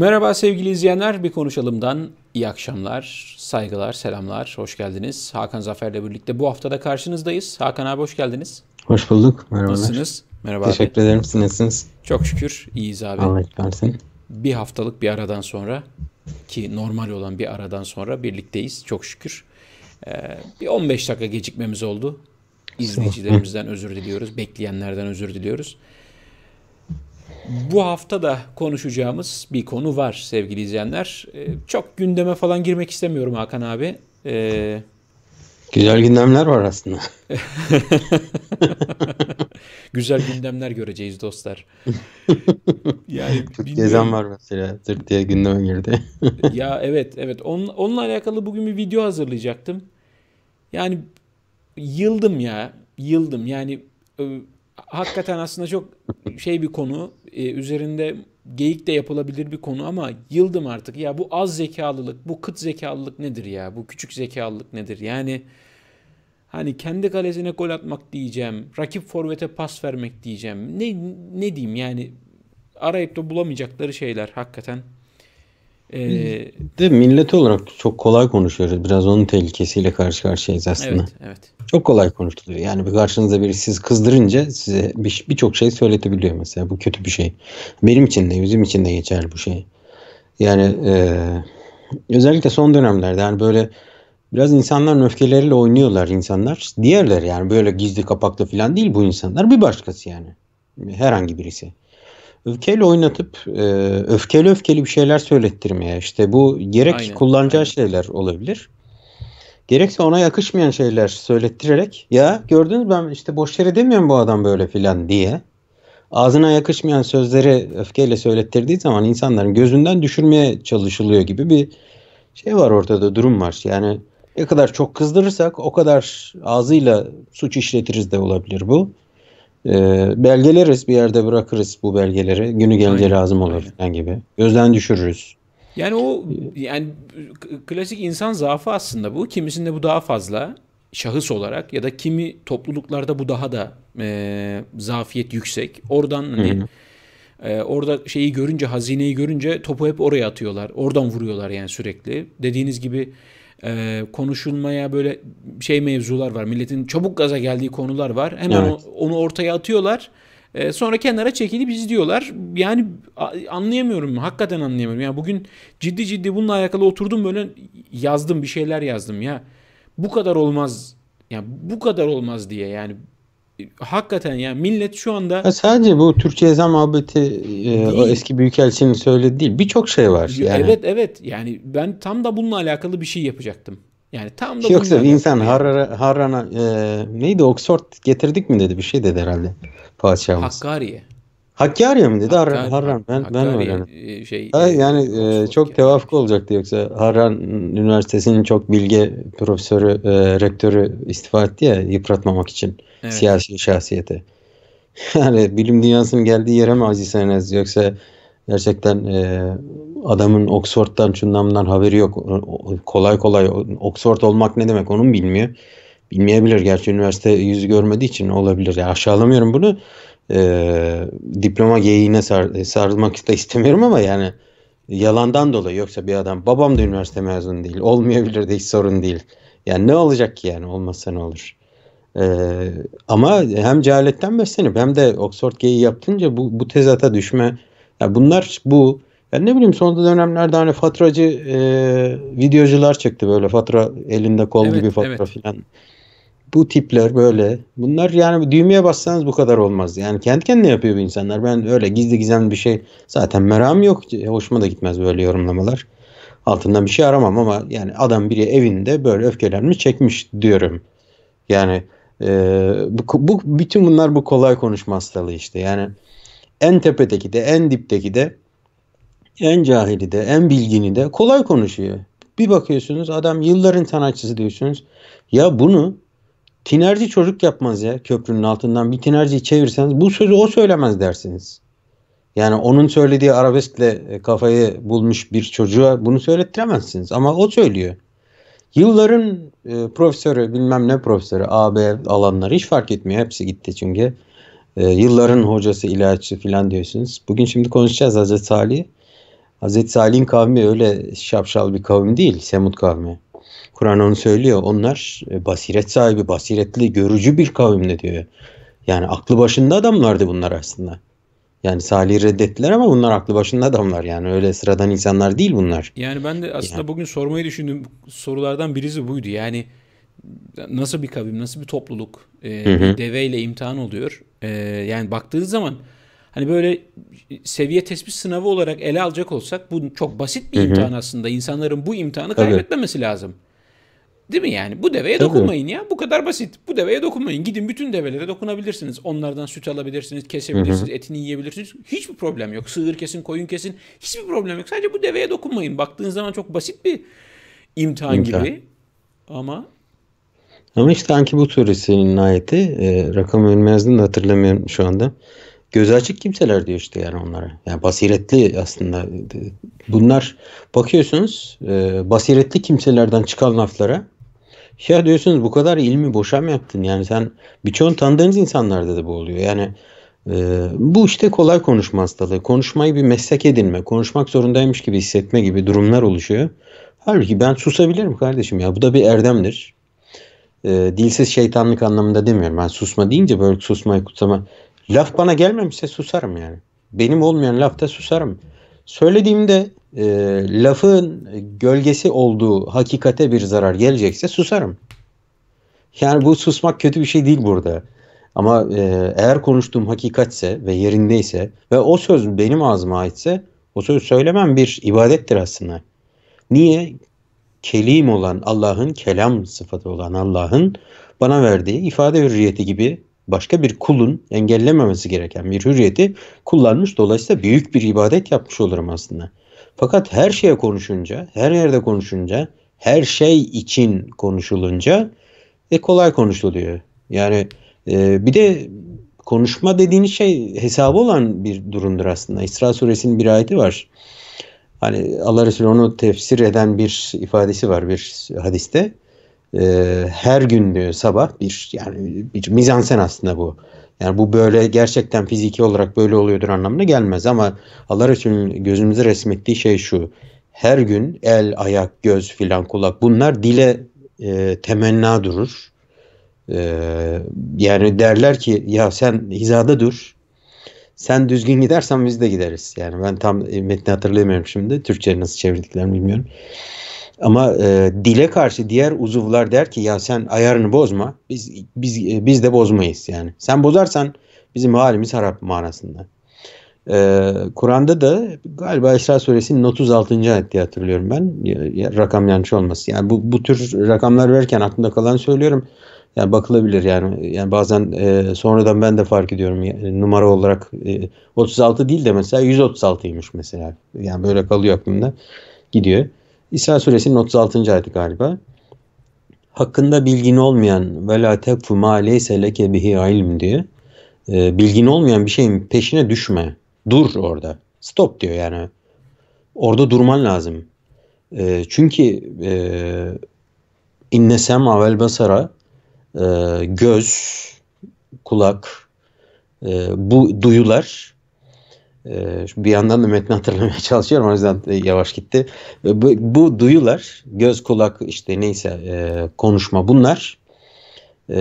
Merhaba sevgili izleyenler, bir konuşalımdan iyi akşamlar, saygılar, selamlar, hoş geldiniz. Hakan Zafer'le birlikte bu haftada karşınızdayız. Hakan abi hoş geldiniz. Hoş bulduk, merhabalar. Nasılsınız? Merhaba Teşekkür abi. ederim, siz nasılsınız? Çok şükür, iyiyiz abi. Allah etmesin. Bir haftalık bir aradan sonra ki normal olan bir aradan sonra birlikteyiz çok şükür. Ee, bir 15 dakika gecikmemiz oldu. İzleyicilerimizden özür diliyoruz, bekleyenlerden özür diliyoruz. Bu hafta da konuşacağımız bir konu var sevgili izleyenler. Ee, çok gündeme falan girmek istemiyorum Hakan abi. Ee... Güzel gündemler var aslında. Güzel gündemler göreceğiz dostlar. Yani Gezen var mesela diye gündeme girdi. ya evet evet Onun, onunla alakalı bugün bir video hazırlayacaktım. Yani yıldım ya yıldım yani hakikaten aslında çok şey bir konu. E, üzerinde geyik de yapılabilir bir konu ama yıldım artık. Ya bu az zekalılık, bu kıt zekalılık nedir ya? Bu küçük zekalılık nedir? Yani hani kendi kalesine gol atmak diyeceğim, rakip forvete pas vermek diyeceğim. Ne ne diyeyim yani arayıp da bulamayacakları şeyler hakikaten. Ee, de millet olarak çok kolay konuşuyoruz. Biraz onun tehlikesiyle karşı karşıyayız aslında. Evet, evet. Çok kolay konuşuluyor. Yani bir karşınıza biri siz kızdırınca size birçok bir şey söyletebiliyor mesela. Bu kötü bir şey. Benim için de bizim için de geçerli bu şey. Yani e, özellikle son dönemlerde yani böyle biraz insanların öfkeleriyle oynuyorlar insanlar. Diğerleri yani böyle gizli kapaklı falan değil bu insanlar. Bir başkası yani. Herhangi birisi öfkeyle oynatıp e, öfkeli öfkeli bir şeyler söylettirmeye işte bu gerek Aynen. kullanacağı Aynen. şeyler olabilir. Gerekse ona yakışmayan şeyler söylettirerek ya gördünüz ben işte boş yere demiyorum bu adam böyle filan diye ağzına yakışmayan sözleri öfkeyle söylettirdiği zaman insanların gözünden düşürmeye çalışılıyor gibi bir şey var ortada durum var. Yani ne kadar çok kızdırırsak o kadar ağzıyla suç işletiriz de olabilir bu. Ee, belgeleriz bir yerde bırakırız bu belgeleri. Günü gelince Aynen. lazım olur falan gibi. Gözden düşürürüz. Yani o ee, yani klasik insan zaafı aslında bu. Kimisinde bu daha fazla şahıs olarak ya da kimi topluluklarda bu daha da e, zafiyet yüksek. Oradan hani Hı-hı. E, orada şeyi görünce hazineyi görünce topu hep oraya atıyorlar. Oradan vuruyorlar yani sürekli. Dediğiniz gibi e, konuşulmaya böyle şey mevzular var. Milletin çabuk gaza geldiği konular var. Hemen evet. onu, onu ortaya atıyorlar. E, sonra kenara çekilip izliyorlar. Yani anlayamıyorum. Hakikaten anlayamıyorum. Yani bugün ciddi ciddi bununla alakalı oturdum böyle yazdım bir şeyler yazdım ya. Bu kadar olmaz. Yani bu kadar olmaz diye yani hakikaten ya yani millet şu anda ya sadece bu Türkçe yazan muhabbeti e, o eski büyükelçinin söyledi değil birçok şey var yani. Evet evet yani ben tam da bununla alakalı bir şey yapacaktım. Yani tam da Yoksa insan Harran'a, Harran'a e, neydi Oxford getirdik mi dedi bir şey dedi herhalde padişahımız. Hakkari'ye. Hakkari mi dedi Hakkari, Harran, Harran. Ben, Hakkari, ben öğrendim. E, şey, ha, e, yani e, çok tevafuk olacaktı yoksa Harran Üniversitesi'nin çok bilge profesörü, e, rektörü istifa etti ya yıpratmamak için evet. siyasi şahsiyete. Yani bilim dünyasının geldiği yere mi azizseniz yoksa gerçekten e, adamın Oxford'dan şundan bundan haberi yok. Kolay kolay Oxford olmak ne demek onu bilmiyor. Bilmeyebilir gerçi üniversite yüzü görmediği için olabilir. Ya aşağılamıyorum bunu e, diploma geyiğine sar, sarılmak da istemiyorum ama yani yalandan dolayı yoksa bir adam babam da üniversite mezunu değil olmayabilir de hiç sorun değil. Yani ne olacak ki yani olmazsa ne olur. Ee, ama hem cehaletten beslenip hem de Oxford geyi yaptınca bu, bu tezata düşme. Yani bunlar bu. Ben ne bileyim son dönemlerde hani faturacı e, videocular çıktı böyle fatura elinde kol evet, gibi fatura evet. filan bu tipler böyle. Bunlar yani düğmeye bassanız bu kadar olmaz. Yani kendi kendine yapıyor bu insanlar. Ben öyle gizli gizemli bir şey zaten meram yok. E, hoşuma da gitmez böyle yorumlamalar. Altından bir şey aramam ama yani adam biri evinde böyle öfkelerini çekmiş diyorum. Yani e, bu, bu bütün bunlar bu kolay konuşma hastalığı işte. Yani en tepedeki de en dipteki de en cahili de en bilgini de kolay konuşuyor. Bir bakıyorsunuz adam yılların sanatçısı diyorsunuz. Ya bunu Tinerci çocuk yapmaz ya köprünün altından. Bir tinerciyi çevirseniz bu sözü o söylemez dersiniz. Yani onun söylediği arabeskle e, kafayı bulmuş bir çocuğa bunu söylettiremezsiniz. Ama o söylüyor. Yılların e, profesörü bilmem ne profesörü AB alanları hiç fark etmiyor. Hepsi gitti çünkü. E, yılların hocası ilaççı filan diyorsunuz. Bugün şimdi konuşacağız Hazreti Salih. Hazreti Salih'in kavmi öyle şapşal bir kavim değil. Semut kavmi. Kur'an onu söylüyor. Onlar e, basiret sahibi, basiretli, görücü bir kavimle diyor. Yani aklı başında adamlardı bunlar aslında. Yani Salih reddettiler ama bunlar aklı başında adamlar yani öyle sıradan insanlar değil bunlar. Yani ben de aslında yani. bugün sormayı düşündüğüm sorulardan birisi buydu. Yani nasıl bir kavim, nasıl bir topluluk e, hı hı. deveyle imtihan oluyor. E, yani baktığınız zaman hani böyle seviye tespit sınavı olarak ele alacak olsak bu çok basit bir hı hı. imtihan aslında. İnsanların bu imtihanı kaybetmemesi lazım. Değil mi yani? Bu deveye Tabii. dokunmayın ya. Bu kadar basit. Bu deveye dokunmayın. Gidin bütün develere dokunabilirsiniz. Onlardan süt alabilirsiniz, kesebilirsiniz, Hı-hı. etini yiyebilirsiniz. Hiçbir problem yok. Sığır kesin, koyun kesin. Hiçbir problem yok. Sadece bu deveye dokunmayın. Baktığınız zaman çok basit bir imtihan, imtihan. gibi. Ama ama işte Ankibut suresinin ayeti e, rakam bilmezdim de hatırlamıyorum şu anda. Göz açık kimseler diyor işte yani onlara. Yani basiretli aslında. Bunlar bakıyorsunuz e, basiretli kimselerden çıkan laflara ya diyorsunuz bu kadar ilmi boşa mı yaptın? Yani sen birçoğun tanıdığınız insanlarda da bu oluyor. Yani e, bu işte kolay konuşma hastalığı. Konuşmayı bir meslek edinme, konuşmak zorundaymış gibi hissetme gibi durumlar oluşuyor. Halbuki ben susabilirim kardeşim ya. Bu da bir erdemdir. E, dilsiz şeytanlık anlamında demiyorum. Ben susma deyince böyle susmayı kutsama. Laf bana gelmemişse susarım yani. Benim olmayan lafta susarım. Söylediğimde e, lafın gölgesi olduğu hakikate bir zarar gelecekse susarım. Yani bu susmak kötü bir şey değil burada. Ama e, eğer konuştuğum hakikatse ve yerindeyse ve o söz benim ağzıma aitse o sözü söylemem bir ibadettir aslında. Niye? Kelim olan Allah'ın, kelam sıfatı olan Allah'ın bana verdiği ifade hürriyeti gibi başka bir kulun engellememesi gereken bir hürriyeti kullanmış. Dolayısıyla büyük bir ibadet yapmış olurum aslında. Fakat her şeye konuşunca, her yerde konuşunca, her şey için konuşulunca e, kolay konuşuluyor. Yani e, bir de konuşma dediğiniz şey hesabı olan bir durumdur aslında. İsra suresinin bir ayeti var. Hani Allah Resulü onu tefsir eden bir ifadesi var bir hadiste. E, her gün diyor sabah bir yani bir mizansen aslında bu. Yani bu böyle gerçekten fiziki olarak böyle oluyordur anlamına gelmez ama Allah Resulü'nün gözümüze resmettiği şey şu. Her gün el, ayak, göz filan kulak bunlar dile e, temenna durur. E, yani derler ki ya sen hizada dur. Sen düzgün gidersen biz de gideriz. Yani ben tam metni hatırlayamıyorum şimdi. Türkçe nasıl çevirdiklerini bilmiyorum. Ama e, dile karşı diğer uzuvlar der ki ya sen ayarını bozma. Biz biz e, biz de bozmayız yani. Sen bozarsan bizim halimiz harap manasında. E, Kur'an'da da galiba İsra suresinin 36. ayet diye hatırlıyorum ben. Ya, rakam yanlış olması. Yani bu bu tür rakamlar verirken aklımda kalan söylüyorum. Yani bakılabilir yani. Yani bazen e, sonradan ben de fark ediyorum. Yani numara olarak e, 36 değil de mesela 136'ymış mesela. Yani böyle kalıyor aklımda. Gidiyor. İsa suresinin 36. ayeti galiba. Hakkında bilgin olmayan ve la tekfu ma leyse leke bihi ilm diye. E, bilgin olmayan bir şeyin peşine düşme. Dur orada. Stop diyor yani. Orada durman lazım. E, çünkü e, inne sema vel basara e, göz, kulak, bu duyular ee, şimdi bir yandan da metni hatırlamaya çalışıyorum o yüzden e, yavaş gitti. Bu, bu duyular, göz kulak işte neyse e, konuşma bunlar e,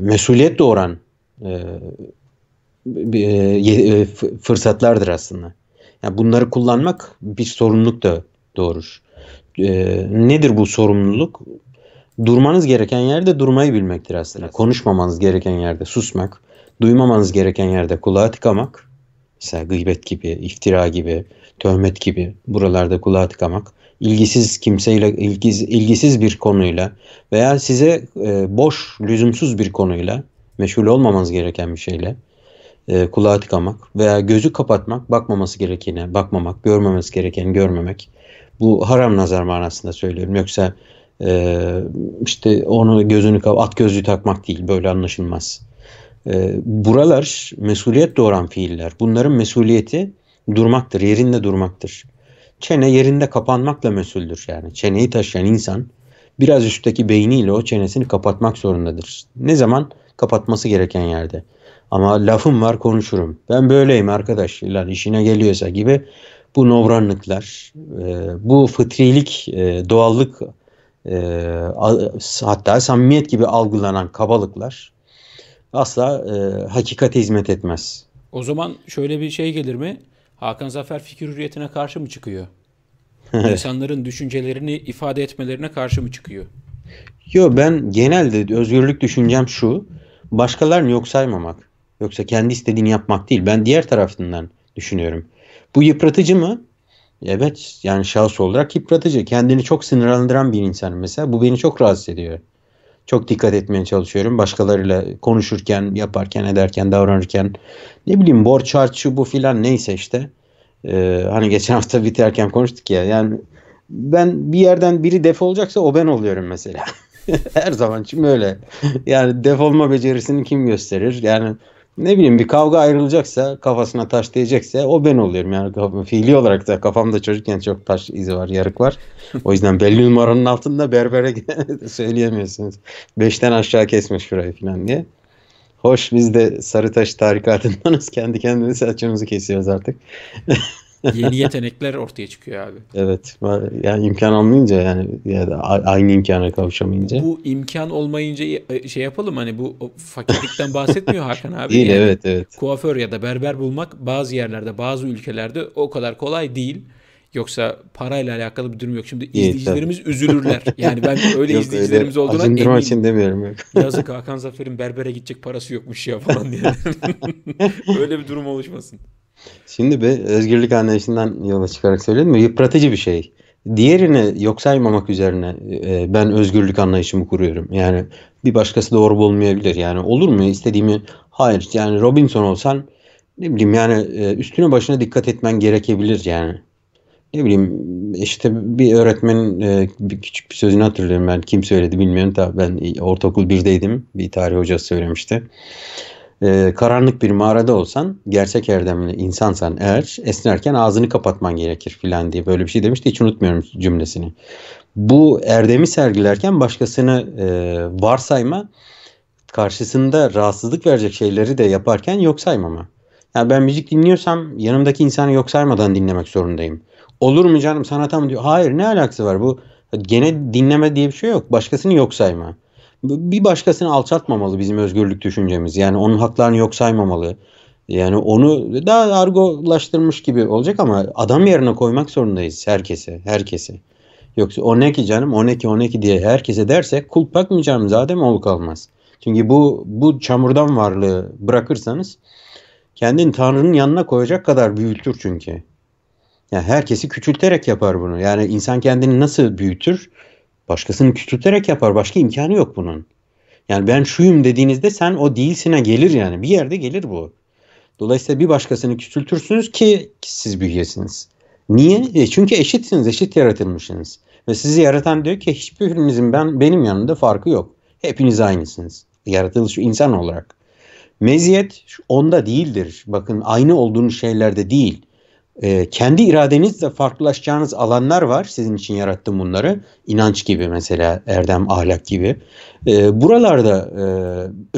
mesuliyet doğuran fırsatlardır aslında. Yani bunları kullanmak bir sorumluluk da doğurur. Nedir bu sorumluluk? Durmanız gereken yerde durmayı bilmektir aslında. Konuşmamanız gereken yerde susmak, duymamanız gereken yerde kulağa tıkamak Mesela gıybet gibi, iftira gibi, töhmet gibi buralarda kulağa tıkamak, ilgisiz kimseyle, ilgisiz, ilgisiz bir konuyla veya size e, boş, lüzumsuz bir konuyla, meşgul olmamanız gereken bir şeyle e, kulağa tıkamak veya gözü kapatmak, bakmaması gerekene bakmamak, görmemesi gerekeni görmemek. Bu haram nazar manasında söylüyorum. Yoksa e, işte onu gözünü at gözlüğü takmak değil, böyle anlaşılmaz. Ee, buralar mesuliyet doğuran fiiller. Bunların mesuliyeti durmaktır, yerinde durmaktır. Çene yerinde kapanmakla mesuldür yani. Çeneyi taşıyan insan biraz üstteki beyniyle o çenesini kapatmak zorundadır. Ne zaman? Kapatması gereken yerde. Ama lafım var konuşurum. Ben böyleyim arkadaş. İlan işine geliyorsa gibi bu novranlıklar, e, bu fıtrilik, e, doğallık e, hatta samimiyet gibi algılanan kabalıklar asla e, hakikate hizmet etmez. O zaman şöyle bir şey gelir mi? Hakan Zafer fikir hürriyetine karşı mı çıkıyor? İnsanların düşüncelerini ifade etmelerine karşı mı çıkıyor? Yo ben genelde özgürlük düşüncem şu. Başkalarını yok saymamak. Yoksa kendi istediğini yapmak değil. Ben diğer tarafından düşünüyorum. Bu yıpratıcı mı? Evet yani şahıs olarak yıpratıcı. Kendini çok sınırlandıran bir insan mesela. Bu beni çok rahatsız ediyor çok dikkat etmeye çalışıyorum. Başkalarıyla konuşurken, yaparken, ederken, davranırken ne bileyim borç harçı bu filan neyse işte. Ee, hani geçen hafta biterken konuştuk ya. Yani ben bir yerden biri def olacaksa o ben oluyorum mesela. Her zaman şimdi öyle. yani def olma becerisini kim gösterir? Yani ne bileyim bir kavga ayrılacaksa kafasına taş diyecekse o ben oluyorum. Yani kafam, fiili olarak da kafamda çocukken çok taş izi var, yarık var. O yüzden belli numaranın altında berbere söyleyemiyorsunuz. Beşten aşağı kesmiş şurayı falan diye. Hoş biz de sarı taş tarikatındanız. Kendi kendimize saçımızı kesiyoruz artık. Yeni yetenekler ortaya çıkıyor abi. Evet. Yani imkan almayınca yani ya da aynı imkana kavuşamayınca. Bu imkan olmayınca e, şey yapalım hani bu fakirlikten bahsetmiyor Hakan abi. Değil yani, evet evet. Kuaför ya da berber bulmak bazı yerlerde bazı ülkelerde o kadar kolay değil. Yoksa parayla alakalı bir durum yok. Şimdi izleyicilerimiz tabii. üzülürler. Yani ben öyle yok, izleyicilerimiz öyle olduğuna eminim. için demiyorum. Yok. Yazık Hakan Zafer'in berbere gidecek parası yokmuş ya falan diye. öyle bir durum oluşmasın. Şimdi bir özgürlük anlayışından yola çıkarak söyledim mi? Yıpratıcı bir şey. Diğerini yok saymamak üzerine e, ben özgürlük anlayışımı kuruyorum. Yani bir başkası doğru bulmayabilir. Yani olur mu istediğimi? Hayır. Yani Robinson olsan ne bileyim yani e, üstüne başına dikkat etmen gerekebilir yani. Ne bileyim işte bir öğretmenin e, bir küçük bir sözünü hatırlıyorum ben. Kim söyledi bilmiyorum. Tabii ben ortaokul birdeydim. Bir tarih hocası söylemişti e, karanlık bir mağarada olsan gerçek erdemli insansan eğer esnerken ağzını kapatman gerekir filan diye böyle bir şey demişti hiç unutmuyorum cümlesini. Bu erdemi sergilerken başkasını e, varsayma karşısında rahatsızlık verecek şeyleri de yaparken yok saymama. Yani ben müzik dinliyorsam yanımdaki insanı yok saymadan dinlemek zorundayım. Olur mu canım sanata mı diyor. Hayır ne alakası var bu gene dinleme diye bir şey yok. Başkasını yok sayma bir başkasını alçaltmamalı bizim özgürlük düşüncemiz. Yani onun haklarını yok saymamalı. Yani onu daha argolaştırmış gibi olacak ama adam yerine koymak zorundayız herkese, herkese. Yoksa o ne ki canım, o ne ki, o ne ki diye herkese dersek kulp bakmayacağımız Adem oluk kalmaz. Çünkü bu bu çamurdan varlığı bırakırsanız kendini Tanrı'nın yanına koyacak kadar büyütür çünkü. Yani herkesi küçülterek yapar bunu. Yani insan kendini nasıl büyütür? Başkasını küçülterek yapar. Başka imkanı yok bunun. Yani ben şuyum dediğinizde sen o değilsine gelir yani. Bir yerde gelir bu. Dolayısıyla bir başkasını küçültürsünüz ki siz büyüyesiniz. Niye? E çünkü eşitsiniz, eşit yaratılmışsınız. Ve sizi yaratan diyor ki hiçbirinizin ben benim yanında farkı yok. Hepiniz aynısınız. Yaratılış insan olarak. Meziyet onda değildir. Bakın aynı olduğunuz şeylerde değil e, kendi iradenizle farklılaşacağınız alanlar var. Sizin için yarattım bunları. İnanç gibi mesela, erdem, ahlak gibi. E, buralarda e,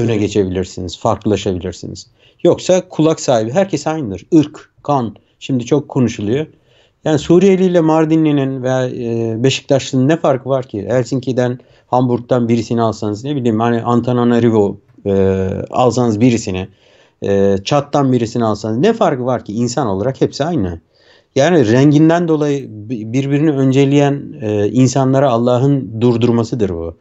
öne geçebilirsiniz, farklılaşabilirsiniz. Yoksa kulak sahibi herkes aynıdır. Irk, kan şimdi çok konuşuluyor. Yani Suriyeli ile Mardinli'nin veya e, Beşiktaşlı'nın ne farkı var ki? Helsinki'den, Hamburg'dan birisini alsanız ne bileyim hani Antananarivo e, alsanız birisini e, çattan birisini alsanız ne farkı var ki insan olarak hepsi aynı. Yani renginden dolayı birbirini önceleyen e, insanlara Allah'ın durdurmasıdır bu.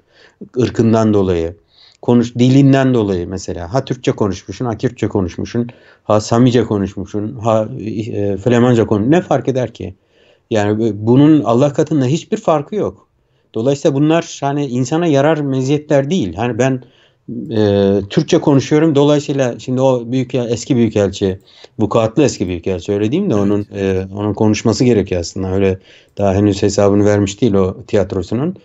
Irkından dolayı. Konuş, dilinden dolayı mesela. Ha Türkçe konuşmuşsun, ha Kürtçe konuşmuşsun, ha Samice konuşmuşsun, ha e, Flemanca konuşmuşsun. Ne fark eder ki? Yani bunun Allah katında hiçbir farkı yok. Dolayısıyla bunlar hani insana yarar meziyetler değil. Hani ben e, Türkçe konuşuyorum. Dolayısıyla şimdi o büyük eski büyükelçi, vukuatlı eski büyükelçi öyle değil mi? De, onun e, onun konuşması gerekiyor aslında. Öyle daha henüz hesabını vermiş değil o tiyatrosunun.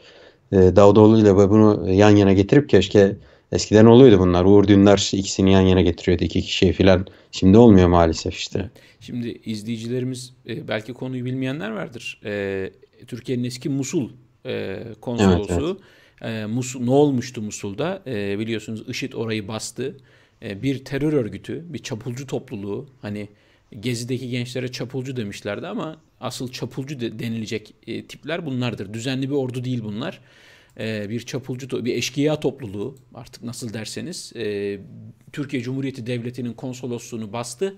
E, Davutoğlu ile bunu yan yana getirip keşke eskiden oluyordu bunlar. Uğur Dündar ikisini yan yana getiriyordu iki kişiye filan. Şimdi olmuyor maalesef işte. Şimdi izleyicilerimiz e, belki konuyu bilmeyenler vardır. E, Türkiye'nin eski Musul e, konsolosu evet, evet ee, Musul, ne olmuştu Musul'da? E, biliyorsunuz IŞİD orayı bastı. E, bir terör örgütü, bir çapulcu topluluğu hani Gezi'deki gençlere çapulcu demişlerdi ama asıl çapulcu de, denilecek e, tipler bunlardır. Düzenli bir ordu değil bunlar. E, bir çapulcu, bir eşkıya topluluğu artık nasıl derseniz. E, Türkiye Cumhuriyeti Devleti'nin konsolosluğunu bastı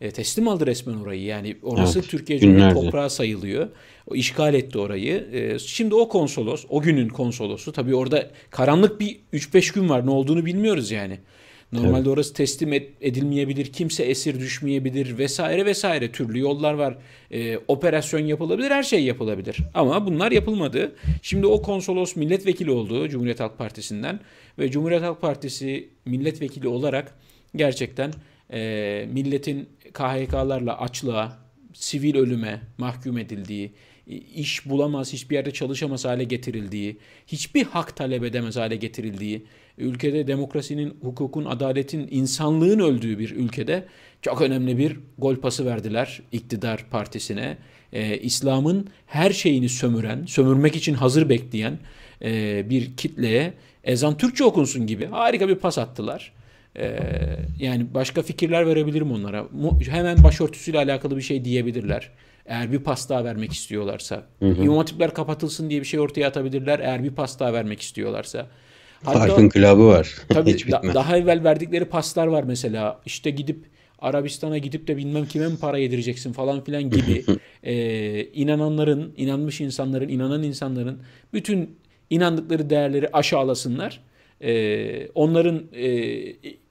e, teslim aldı resmen orayı. Yani orası evet, Türkiye Cumhuriyeti toprağı sayılıyor. O işgal etti orayı. E, şimdi o konsolos, o günün konsolosu tabii orada karanlık bir 3-5 gün var. Ne olduğunu bilmiyoruz yani. Normalde evet. orası teslim edilmeyebilir, kimse esir düşmeyebilir vesaire vesaire türlü yollar var. E, operasyon yapılabilir, her şey yapılabilir. Ama bunlar yapılmadı. Şimdi o konsolos milletvekili oldu Cumhuriyet Halk Partisi'nden ve Cumhuriyet Halk Partisi milletvekili olarak gerçekten e, milletin KHK'larla açlığa, sivil ölüme mahkum edildiği, iş bulamaz, hiçbir yerde çalışamaz hale getirildiği, hiçbir hak talep edemez hale getirildiği, ülkede demokrasinin, hukukun, adaletin, insanlığın öldüğü bir ülkede çok önemli bir gol pası verdiler iktidar partisine. Ee, İslam'ın her şeyini sömüren, sömürmek için hazır bekleyen e, bir kitleye ezan Türkçe okunsun gibi harika bir pas attılar. Ee, yani başka fikirler verebilirim onlara. hemen başörtüsüyle alakalı bir şey diyebilirler. Eğer bir pas daha vermek istiyorlarsa. İmam kapatılsın diye bir şey ortaya atabilirler. Eğer bir pas daha vermek istiyorlarsa. Hatta, Parkın külabı var. Tabii Hiç da- daha evvel verdikleri paslar var mesela. İşte gidip Arabistan'a gidip de bilmem kime mi para yedireceksin falan filan gibi e, inananların, inanmış insanların, inanan insanların bütün inandıkları değerleri aşağılasınlar. Ee, onların e,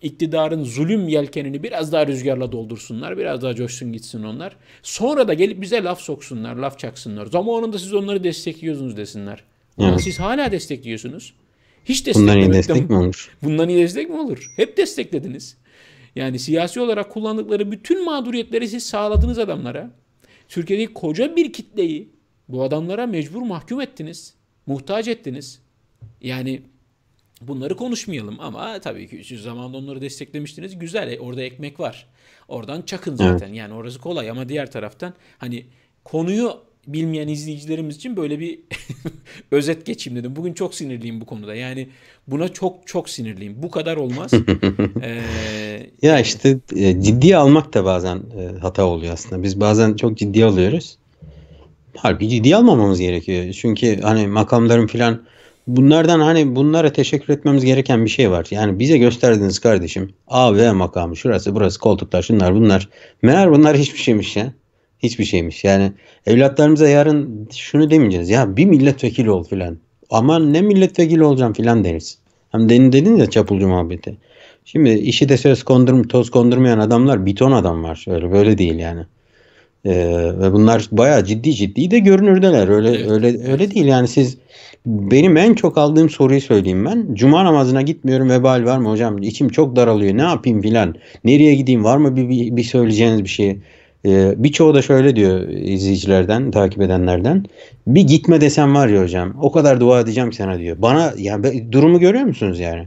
iktidarın zulüm yelkenini biraz daha rüzgarla doldursunlar. Biraz daha coşsun gitsin onlar. Sonra da gelip bize laf soksunlar, laf çaksınlar. Zamanında siz onları destekliyorsunuz desinler. evet. siz hala destekliyorsunuz. Hiç desteklemek Bundan iyi destek mi olur? Bundan iyi destek mi olur? Hep desteklediniz. Yani siyasi olarak kullandıkları bütün mağduriyetleri siz sağladınız adamlara. Türkiye'deki koca bir kitleyi bu adamlara mecbur mahkum ettiniz. Muhtaç ettiniz. Yani Bunları konuşmayalım ama tabii ki siz zamanında onları desteklemiştiniz. Güzel e, orada ekmek var. Oradan çakın zaten. Evet. Yani orası kolay ama diğer taraftan hani konuyu bilmeyen izleyicilerimiz için böyle bir özet geçeyim dedim. Bugün çok sinirliyim bu konuda. Yani buna çok çok sinirliyim. Bu kadar olmaz. ee, ya işte e, ciddiye almak da bazen e, hata oluyor aslında. Biz bazen çok ciddiye alıyoruz. Halbuki ciddiye almamamız gerekiyor. Çünkü hani makamların filan bunlardan hani bunlara teşekkür etmemiz gereken bir şey var. Yani bize gösterdiniz kardeşim. A ve makamı şurası burası koltuklar şunlar bunlar. Meğer bunlar hiçbir şeymiş ya. Hiçbir şeymiş. Yani evlatlarımıza yarın şunu demeyeceğiz. Ya bir milletvekili ol filan. ama ne milletvekili olacağım filan deriz. Hem denin dedin ya çapulcu muhabbeti. Şimdi işi de söz kondurma, toz kondurmayan adamlar bir ton adam var. Öyle böyle değil yani. Ee, ve bunlar bayağı ciddi ciddi de görünürdeler. Öyle evet. öyle öyle değil yani siz benim en çok aldığım soruyu söyleyeyim ben. Cuma namazına gitmiyorum vebal var mı hocam? İçim çok daralıyor. Ne yapayım filan. Nereye gideyim? Var mı bir, bir, bir söyleyeceğiniz bir şey? Ee, birçoğu da şöyle diyor izleyicilerden, takip edenlerden. Bir gitme desem var ya hocam. O kadar dua edeceğim sana diyor. Bana yani ben, durumu görüyor musunuz yani?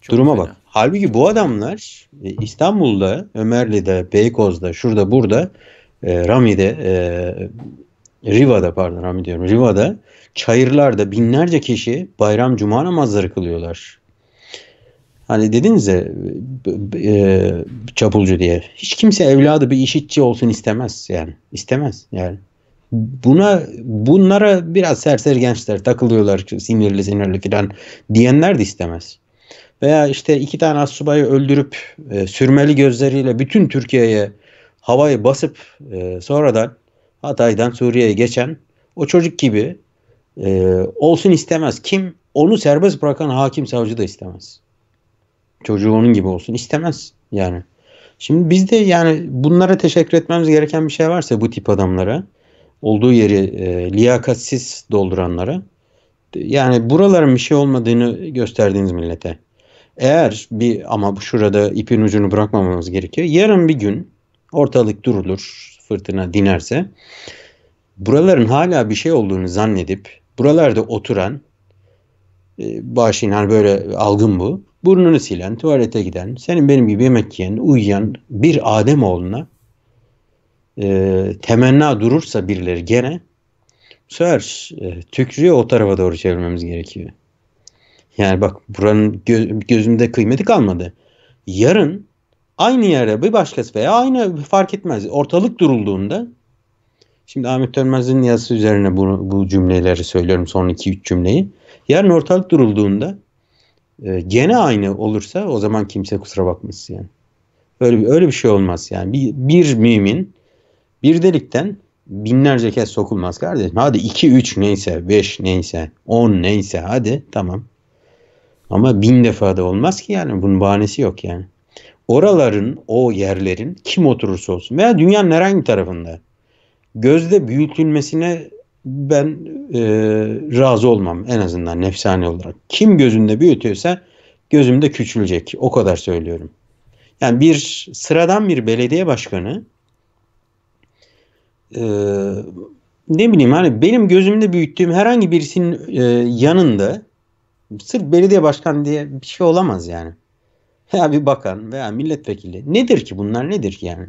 Çok Duruma fena. bak. Halbuki bu adamlar e, İstanbul'da, Ömerli'de, Beykoz'da, şurada burada e, Rami'de e, Riva'da pardon Rami diyorum Riva'da çayırlarda binlerce kişi bayram cuma namazları kılıyorlar. Hani dediniz ya e, çapulcu diye. Hiç kimse evladı bir işitçi olsun istemez yani. istemez yani. Buna bunlara biraz serseri gençler takılıyorlar sinirli sinirli filan diyenler de istemez. Veya işte iki tane assubayı öldürüp e, sürmeli gözleriyle bütün Türkiye'ye havayı basıp e, sonradan Hatay'dan Suriye'ye geçen o çocuk gibi e, olsun istemez. Kim onu serbest bırakan hakim savcı da istemez. Çocuğu onun gibi olsun istemez yani. Şimdi bizde yani bunlara teşekkür etmemiz gereken bir şey varsa bu tip adamlara olduğu yeri e, liyakatsiz dolduranlara yani buraların bir şey olmadığını gösterdiğiniz millete. Eğer bir ama şurada ipin ucunu bırakmamamız gerekiyor. Yarın bir gün Ortalık durulur, fırtına dinerse. Buraların hala bir şey olduğunu zannedip buralarda oturan e, başin hani böyle algın bu. Burnunu silen, tuvalete giden, senin benim gibi yemek yiyen, uyuyan bir Ademoğlu'na e, temenna durursa birileri gene bu sefer e, tükürüğü o tarafa doğru çevirmemiz gerekiyor. Yani bak buranın gö- gözümde kıymeti kalmadı. Yarın aynı yere bir başkası veya aynı fark etmez. Ortalık durulduğunda şimdi Ahmet Dönmez'in yazısı üzerine bunu, bu cümleleri söylüyorum son iki üç cümleyi. Yarın ortalık durulduğunda e, gene aynı olursa o zaman kimse kusura bakmasın yani. Öyle bir, öyle bir şey olmaz yani. Bir, bir mümin bir delikten binlerce kez sokulmaz kardeşim. Hadi 2 3 neyse, 5 neyse, 10 neyse hadi tamam. Ama bin defa da olmaz ki yani bunun bahanesi yok yani oraların, o yerlerin kim oturursa olsun veya dünyanın herhangi tarafında gözde büyütülmesine ben e, razı olmam en azından nefsani olarak. Kim gözünde büyütüyorsa gözümde küçülecek. O kadar söylüyorum. Yani bir sıradan bir belediye başkanı e, ne bileyim hani benim gözümde büyüttüğüm herhangi birisinin e, yanında sırf belediye başkan diye bir şey olamaz yani veya bir bakan veya milletvekili nedir ki bunlar nedir ki yani?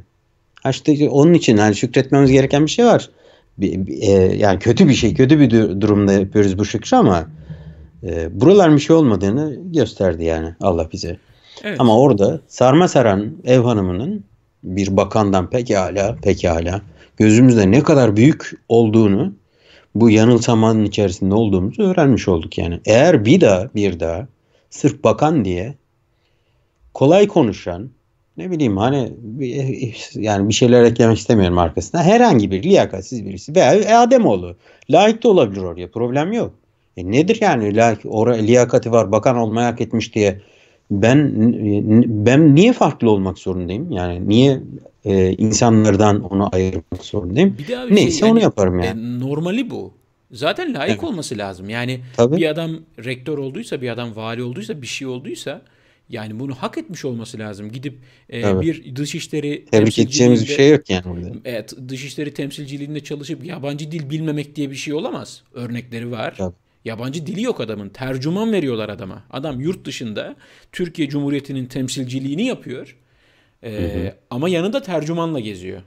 Ha işte onun için yani şükretmemiz gereken bir şey var. Bir, bir, e, yani kötü bir şey, kötü bir durumda yapıyoruz bu şükrü ama e, buraların bir şey olmadığını gösterdi yani Allah bize. Evet. Ama orada sarma saran ev hanımının bir bakandan pekala pekala gözümüzde ne kadar büyük olduğunu bu yanılsamanın içerisinde olduğumuzu öğrenmiş olduk yani. Eğer bir daha bir daha sırf bakan diye kolay konuşan ne bileyim hani yani bir şeyler eklemek istemiyorum arkasına. Herhangi bir liyakatsiz birisi veya Ademoğlu. Layık da olabilir oraya. Problem yok. E nedir yani layık, oraya liyakati var bakan olmayı hak etmiş diye ben ben niye farklı olmak zorundayım? Yani niye e, insanlardan onu ayırmak zorundayım? Bir daha bir şey, Neyse şey, onu yani, yaparım e, yani. E, normali bu. Zaten layık evet. olması lazım. Yani Tabii. bir adam rektör olduysa, bir adam vali olduysa, bir şey olduysa yani bunu hak etmiş olması lazım. Gidip e, bir dışişleri tebrik edeceğimiz bir şey yok yani burada. Evet, dışişleri temsilciliğinde çalışıp yabancı dil bilmemek diye bir şey olamaz. Örnekleri var. Tabii. Yabancı dili yok adamın. Tercüman veriyorlar adama. Adam yurt dışında Türkiye Cumhuriyeti'nin temsilciliğini yapıyor. E, hı hı. ama yanında tercümanla geziyor.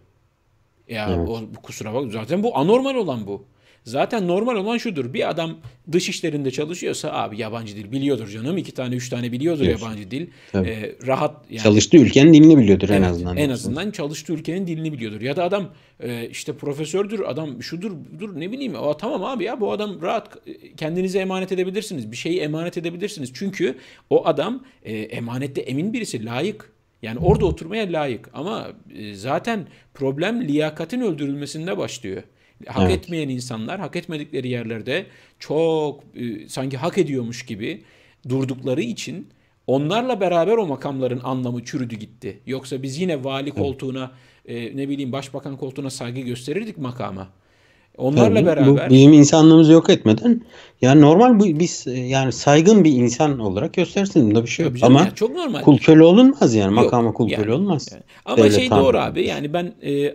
Ya evet. o, kusura bak zaten bu anormal olan bu. Zaten normal olan şudur. Bir adam dış işlerinde çalışıyorsa abi yabancı dil biliyordur canım. iki tane üç tane biliyordur Biliyorsun. yabancı dil. Tabii. Ee, rahat yani. Çalıştığı ülkenin dilini biliyordur evet, en azından. En azından çalıştığı ülkenin dilini biliyordur. Ya da adam e, işte profesördür adam şudur dur ne bileyim. Aa, tamam abi ya bu adam rahat e, kendinize emanet edebilirsiniz. Bir şeyi emanet edebilirsiniz. Çünkü o adam e, emanette emin birisi layık. Yani orada oturmaya layık ama e, zaten problem liyakatin öldürülmesinde başlıyor. Hak evet. etmeyen insanlar hak etmedikleri yerlerde çok e, sanki hak ediyormuş gibi durdukları için onlarla beraber o makamların anlamı çürüdü gitti. Yoksa biz yine vali koltuğuna e, ne bileyim başbakan koltuğuna saygı gösterirdik makama. Onlarla Tabii, beraber bu bizim insanlığımızı yok etmeden yani normal bu biz yani saygın bir insan olarak göstersin bunda bir şey yok Tabii ama yani çok normal. Kul köle olunmaz yani yok, makama kul yani, köle olmaz. Yani. Ama Devlet şey doğru abi yani ben e,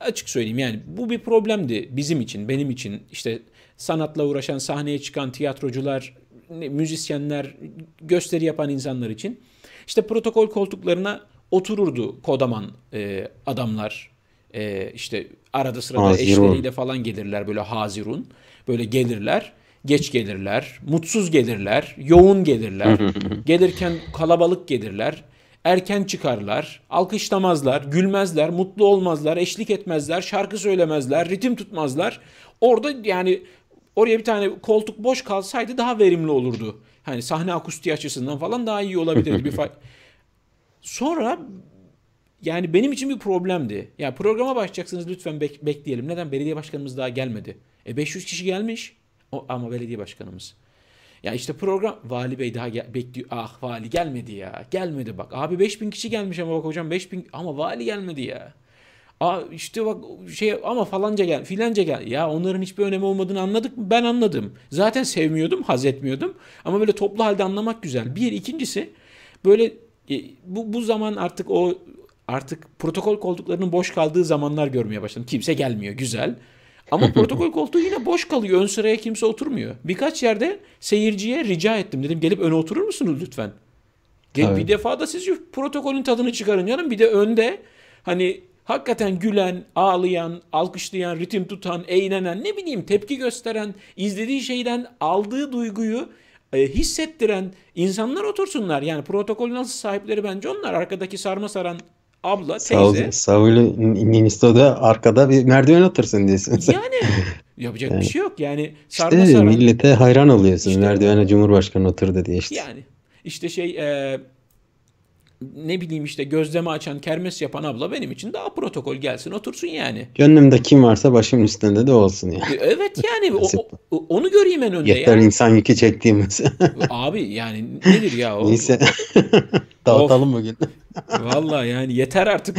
açık söyleyeyim yani bu bir problemdi bizim için, benim için işte sanatla uğraşan, sahneye çıkan tiyatrocular, müzisyenler, gösteri yapan insanlar için işte protokol koltuklarına otururdu kodaman e, adamlar, e, işte arada sırada Hazirun. eşleriyle falan gelirler böyle Hazirun. Böyle gelirler. Geç gelirler, mutsuz gelirler, yoğun gelirler, gelirken kalabalık gelirler, erken çıkarlar, alkışlamazlar, gülmezler, mutlu olmazlar, eşlik etmezler, şarkı söylemezler, ritim tutmazlar. Orada yani oraya bir tane koltuk boş kalsaydı daha verimli olurdu. Hani sahne akustiği açısından falan daha iyi olabilirdi bir fay. Sonra yani benim için bir problemdi. Ya yani programa başlayacaksınız lütfen bek- bekleyelim. Neden? Belediye başkanımız daha gelmedi. E 500 kişi gelmiş o, ama belediye başkanımız. Ya işte program vali bey daha gel- bekliyor. Ah vali gelmedi ya. Gelmedi bak. Abi 5000 kişi gelmiş ama bak hocam 5000 ama vali gelmedi ya. Aa işte bak şey ama falanca gel filanca gel. Ya onların hiçbir önemi olmadığını anladık mı? Ben anladım. Zaten sevmiyordum, haz etmiyordum. Ama böyle toplu halde anlamak güzel. Bir ikincisi böyle e, bu, bu zaman artık o artık protokol koltuklarının boş kaldığı zamanlar görmeye başladım. Kimse gelmiyor güzel. Ama protokol koltuğu yine boş kalıyor. Ön sıraya kimse oturmuyor. Birkaç yerde seyirciye rica ettim. Dedim gelip öne oturur musunuz lütfen? Gel, evet. bir defa da siz protokolün tadını çıkarın canım. Bir de önde hani hakikaten gülen, ağlayan, alkışlayan, ritim tutan, eğlenen, ne bileyim tepki gösteren, izlediği şeyden aldığı duyguyu e, hissettiren insanlar otursunlar. Yani protokolün nasıl sahipleri bence onlar. Arkadaki sarma saran abla, teyze. Saul'u Ninisto'da arkada bir merdiven atırsın diyorsun. Sen. Yani yapacak yani. bir şey yok. Yani sarma işte saran. millete hayran oluyorsun. İşte, merdivene Cumhurbaşkanı oturdu diye işte. Yani işte şey e, ne bileyim işte gözleme açan, kermes yapan abla benim için daha protokol gelsin otursun yani. Gönlümde kim varsa başım üstünde de olsun yani. E, evet yani o, o, onu göreyim en önde Yeter yani. insan yükü çektiğimiz. Abi yani nedir ya o? Neyse dağıtalım bugün. Valla yani yeter artık.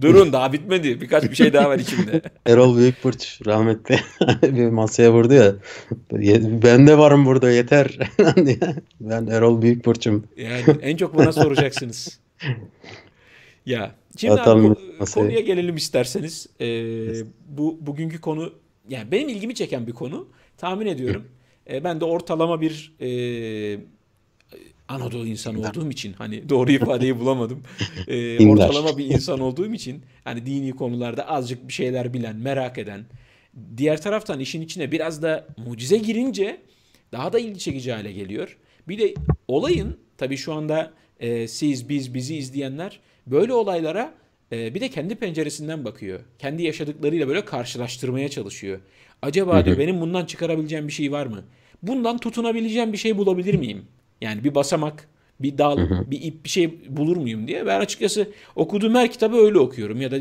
Durun daha bitmedi. Birkaç bir şey daha var içimde. Erol Büyükburç rahmetli bir masaya vurdu ya. Ben de varım burada yeter. ben Erol Büyükburç'um. Yani en çok bana soracaksınız. ya şimdi Atalım abi, masaya. konuya gelelim isterseniz. Ee, bu bugünkü konu yani benim ilgimi çeken bir konu. Tahmin ediyorum. E, ben de ortalama bir e, Anadolu insan olduğum için hani doğru ifadeyi bulamadım. E, ortalama bir insan olduğum için hani dini konularda azıcık bir şeyler bilen, merak eden. Diğer taraftan işin içine biraz da mucize girince daha da ilgi çekici hale geliyor. Bir de olayın tabii şu anda e, siz, biz, bizi izleyenler böyle olaylara e, bir de kendi penceresinden bakıyor. Kendi yaşadıklarıyla böyle karşılaştırmaya çalışıyor. Acaba diyor benim bundan çıkarabileceğim bir şey var mı? Bundan tutunabileceğim bir şey bulabilir miyim? Yani bir basamak, bir dal, bir ip bir şey bulur muyum diye. Ben açıkçası okuduğum her kitabı öyle okuyorum ya da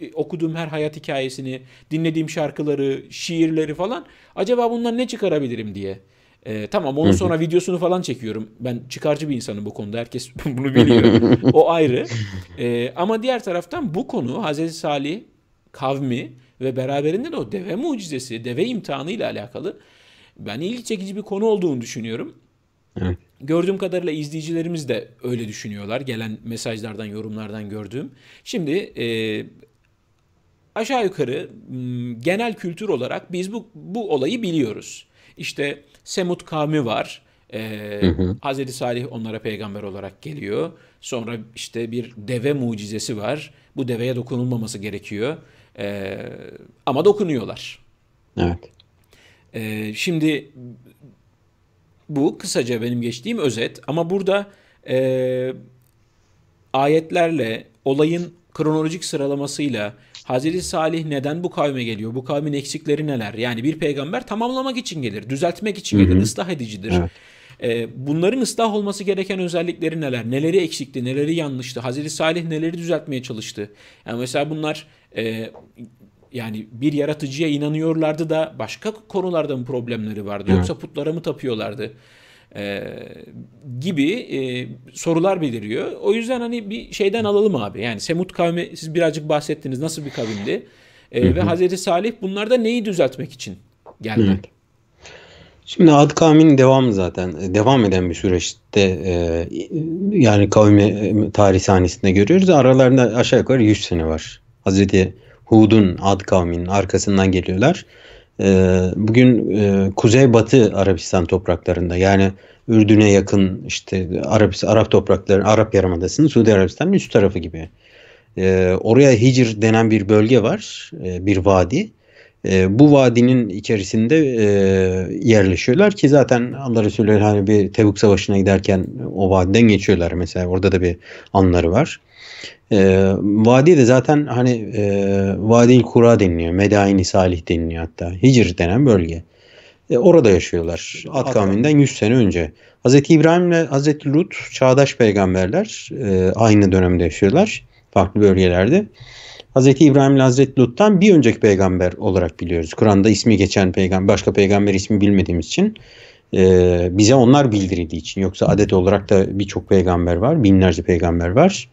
e, okuduğum her hayat hikayesini, dinlediğim şarkıları, şiirleri falan acaba bundan ne çıkarabilirim diye. Ee, tamam onun sonra videosunu falan çekiyorum. Ben çıkarcı bir insanım bu konuda. Herkes bunu biliyor. o ayrı. Ee, ama diğer taraftan bu konu Hazreti Salih kavmi ve beraberinde de o deve mucizesi, deve imtihanı ile alakalı ben ilgi çekici bir konu olduğunu düşünüyorum. Evet. Gördüğüm kadarıyla izleyicilerimiz de öyle düşünüyorlar. Gelen mesajlardan, yorumlardan gördüğüm. Şimdi e, aşağı yukarı genel kültür olarak biz bu, bu olayı biliyoruz. İşte Semut kavmi var. Ee, hı hı. Hazreti Salih onlara peygamber olarak geliyor. Sonra işte bir deve mucizesi var. Bu deveye dokunulmaması gerekiyor. Ee, ama dokunuyorlar. Evet. Ee, şimdi bu kısaca benim geçtiğim özet ama burada e, ayetlerle olayın kronolojik sıralamasıyla Hazreti Salih neden bu kavme geliyor? Bu kavmin eksikleri neler? Yani bir peygamber tamamlamak için gelir, düzeltmek için gelir, Hı -hı. ıslah edicidir. Evet. E, bunların ıslah olması gereken özellikleri neler? Neleri eksikti, neleri yanlıştı? Hazreti Salih neleri düzeltmeye çalıştı? Yani mesela bunlar e, yani bir yaratıcıya inanıyorlardı da başka konularda mı problemleri vardı? Evet. Yoksa putlara mı tapıyorlardı? Ee, gibi e, sorular beliriyor. O yüzden hani bir şeyden alalım abi. Yani Semut kavmi siz birazcık bahsettiniz. Nasıl bir kavimdi? Ee, Ve Hazreti Salih bunlarda neyi düzeltmek için geldi? Hı. Şimdi Ad Kavmin devamı zaten e, devam eden bir süreçte e, yani kavmi e, tarih sahnesinde görüyoruz. Aralarında aşağı yukarı 100 sene var. Hazreti Hud'un ad kavminin arkasından geliyorlar. E, bugün e, Kuzeybatı Arabistan topraklarında yani Ürdün'e yakın işte Arap, Arap toprakları, Arap Yarımadası'nın Suudi Arabistan'ın üst tarafı gibi. E, oraya Hicr denen bir bölge var, e, bir vadi. E, bu vadinin içerisinde e, yerleşiyorlar ki zaten Allah Resulü hani bir Tebuk Savaşı'na giderken o vadiden geçiyorlar mesela orada da bir anları var. E, vadi de zaten hani e, vadi Kura deniliyor. Medain-i Salih deniliyor hatta. Hicr denen bölge. E, orada yaşıyorlar. Ad, Ad kavminden 100 sene önce. Hazreti İbrahim ve Hazreti Lut çağdaş peygamberler e, aynı dönemde yaşıyorlar. Farklı bölgelerde. Hazreti İbrahim ile Hazreti Lut'tan bir önceki peygamber olarak biliyoruz. Kur'an'da ismi geçen peygamber, başka peygamber ismi bilmediğimiz için e, bize onlar bildirildiği için. Yoksa adet olarak da birçok peygamber var. Binlerce peygamber var.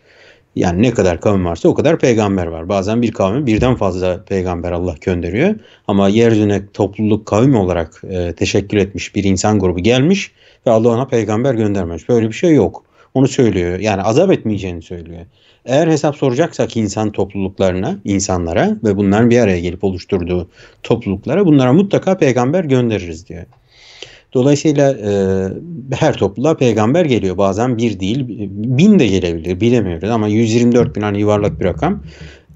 Yani ne kadar kavim varsa o kadar peygamber var. Bazen bir kavme birden fazla peygamber Allah gönderiyor. Ama yeryüzüne topluluk kavim olarak e, teşekkül etmiş bir insan grubu gelmiş ve Allah ona peygamber göndermemiş. Böyle bir şey yok. Onu söylüyor. Yani azap etmeyeceğini söylüyor. Eğer hesap soracaksak insan topluluklarına, insanlara ve bunların bir araya gelip oluşturduğu topluluklara bunlara mutlaka peygamber göndeririz diyor. Dolayısıyla e, her topluluğa peygamber geliyor. Bazen bir değil, bin de gelebilir bilemiyoruz ama 124 bin hani yuvarlak bir rakam.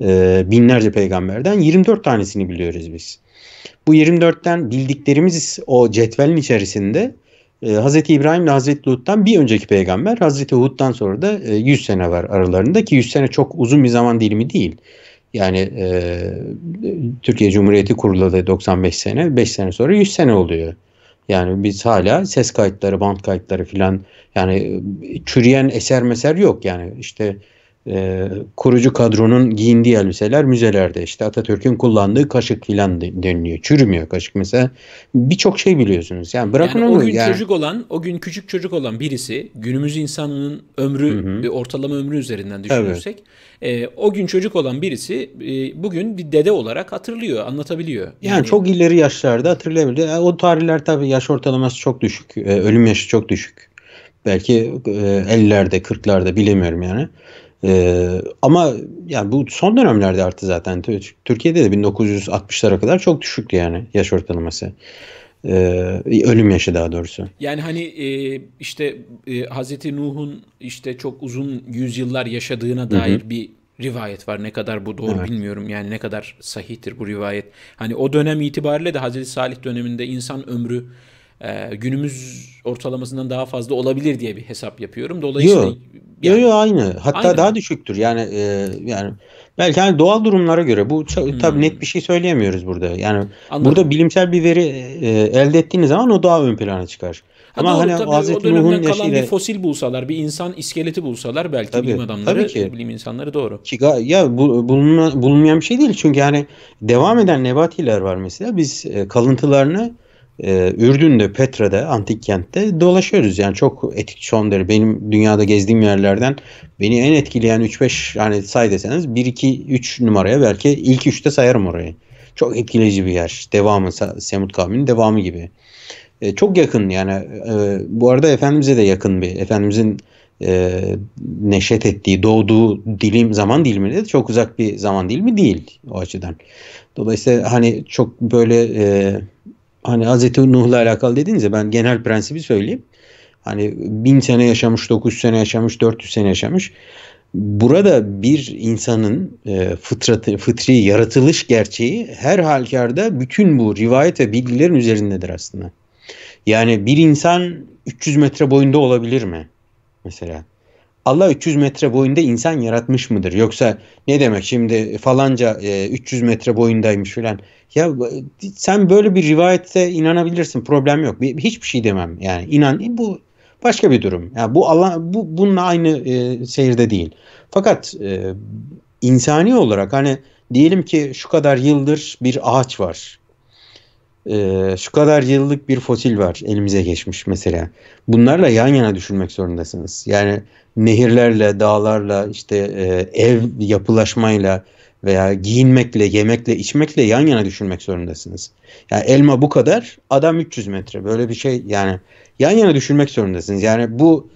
E, binlerce peygamberden 24 tanesini biliyoruz biz. Bu 24'ten bildiklerimiz o cetvelin içerisinde e, Hazreti İbrahim ile Hazreti Lut'tan bir önceki peygamber Hazreti Hud'dan sonra da 100 e, sene var aralarında ki 100 sene çok uzun bir zaman dilimi değil. Yani e, Türkiye Cumhuriyeti kuruladı 95 sene, 5 sene sonra 100 sene oluyor. Yani biz hala ses kayıtları, band kayıtları filan yani e, çürüyen eser meser yok yani işte e, kurucu kadronun giyindiği elbiseler müzelerde. işte Atatürk'ün kullandığı kaşık filan deniliyor. Çürümüyor kaşık mesela. Birçok şey biliyorsunuz. Yani bırakın yani onu. O gün yani. çocuk olan, o gün küçük çocuk olan birisi günümüz insanının ömrü, hı hı. ortalama ömrü üzerinden düşünürsek e, o gün çocuk olan birisi e, bugün bir dede olarak hatırlıyor, anlatabiliyor. Yani, yani çok ileri yaşlarda hatırlayabiliyor. Yani e, o tarihler tabii yaş ortalaması çok düşük. E, ölüm yaşı çok düşük. Belki e, 50'lerde, 40'larda bilemiyorum yani. Ee, ama yani bu son dönemlerde arttı zaten. Türkiye'de de 1960'lara kadar çok düşüktü yani yaş ortalaması. Ee, ölüm yaşı daha doğrusu. Yani hani e, işte e, Hazreti Nuh'un işte çok uzun yüzyıllar yaşadığına dair Hı-hı. bir rivayet var. Ne kadar bu doğru evet. bilmiyorum. Yani ne kadar sahihtir bu rivayet. Hani o dönem itibariyle de Hazreti Salih döneminde insan ömrü e, günümüz ortalamasından daha fazla olabilir diye bir hesap yapıyorum. Dolayısıyla Yok. Yani. Yok yok aynı. Hatta aynı. daha düşüktür. Yani e, yani belki hani doğal durumlara göre bu hmm. tabii net bir şey söyleyemiyoruz burada. Yani Anladım. burada bilimsel bir veri e, elde ettiğiniz zaman o daha ön plana çıkar. Ha Ama doğru, hani Hazreti Nuh'un yaşıyla... kalan bir fosil bulsalar, bir insan iskeleti bulsalar belki tabii, bilim adamları, tabii ki. bilim insanları doğru. Ki, ya bu, bulunmayan bir şey değil. Çünkü yani devam eden nebatiler var mesela. Biz e, kalıntılarını e, Ürdün'de, Petra'da, antik kentte dolaşıyoruz. Yani çok etik son derece. Benim dünyada gezdiğim yerlerden beni en etkileyen 3-5 yani say deseniz 1-2-3 numaraya belki ilk 3'te sayarım orayı. Çok etkileyici bir yer. Devamı, Semut kavminin devamı gibi. E, çok yakın yani. E, bu arada Efendimiz'e de yakın bir. Efendimiz'in e, neşet ettiği, doğduğu dilim zaman dilimi de çok uzak bir zaman dilimi değil o açıdan. Dolayısıyla hani çok böyle... E, hani Hz. Nuh'la alakalı dediniz dediğinizde ben genel prensibi söyleyeyim. Hani bin sene yaşamış, dokuz sene yaşamış, dört yüz sene yaşamış. Burada bir insanın e, fıtratı, fıtri yaratılış gerçeği her halükarda bütün bu rivayet ve bilgilerin üzerindedir aslında. Yani bir insan 300 metre boyunda olabilir mi? Mesela Allah 300 metre boyunda insan yaratmış mıdır? Yoksa ne demek şimdi falanca e, 300 metre boyundaymış filan. Ya sen böyle bir rivayete inanabilirsin. Problem yok. Hiçbir şey demem. Yani inan bu başka bir durum. Ya yani bu Allah bu bununla aynı e, seyirde değil. Fakat e, insani olarak hani diyelim ki şu kadar yıldır bir ağaç var. E, şu kadar yıllık bir fosil var elimize geçmiş mesela. Bunlarla yan yana düşünmek zorundasınız. Yani nehirlerle, dağlarla, işte e, ev yapılaşmayla veya giyinmekle, yemekle, içmekle yan yana düşünmek zorundasınız. Yani elma bu kadar, adam 300 metre. Böyle bir şey yani yan yana düşünmek zorundasınız. Yani bu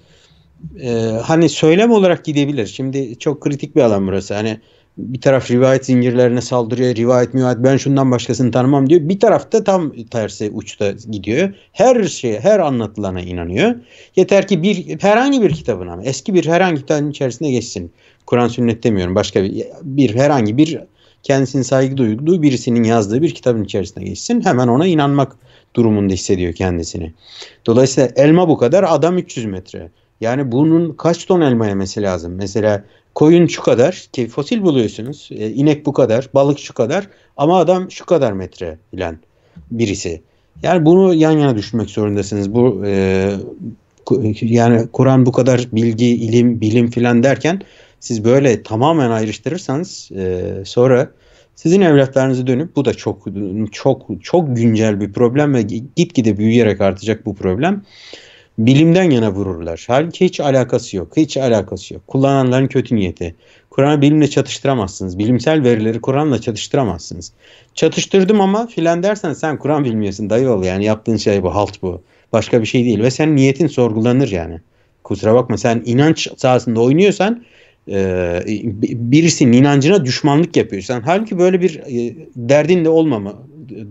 e, hani söylem olarak gidebilir. Şimdi çok kritik bir alan burası. Hani bir taraf rivayet zincirlerine saldırıyor. Rivayet müvayet ben şundan başkasını tanımam diyor. Bir tarafta tam tersi uçta gidiyor. Her şeye, her anlatılana inanıyor. Yeter ki bir herhangi bir kitabın ama eski bir herhangi kitabın içerisinde geçsin. Kur'an sünnet demiyorum. Başka bir, bir herhangi bir kendisini saygı duyduğu birisinin yazdığı bir kitabın içerisinde geçsin. Hemen ona inanmak durumunda hissediyor kendisini. Dolayısıyla elma bu kadar adam 300 metre. Yani bunun kaç ton elma yemesi lazım? Mesela koyun şu kadar ki fosil buluyorsunuz. E, inek bu kadar, balık şu kadar ama adam şu kadar metre bilen birisi. Yani bunu yan yana düşünmek zorundasınız. Bu e, yani Kur'an bu kadar bilgi, ilim, bilim filan derken siz böyle tamamen ayrıştırırsanız e, sonra sizin evlatlarınızı dönüp bu da çok çok çok güncel bir problem ve gitgide büyüyerek artacak bu problem bilimden yana vururlar. Halbuki hiç alakası yok. Hiç alakası yok. Kullananların kötü niyeti. Kur'an'ı bilimle çatıştıramazsınız. Bilimsel verileri Kur'an'la çatıştıramazsınız. Çatıştırdım ama filan dersen sen Kur'an bilmiyorsun dayı ol yani yaptığın şey bu halt bu. Başka bir şey değil ve sen niyetin sorgulanır yani. Kusura bakma sen inanç sahasında oynuyorsan e, birisinin inancına düşmanlık yapıyorsan halbuki böyle bir e, derdin de olmama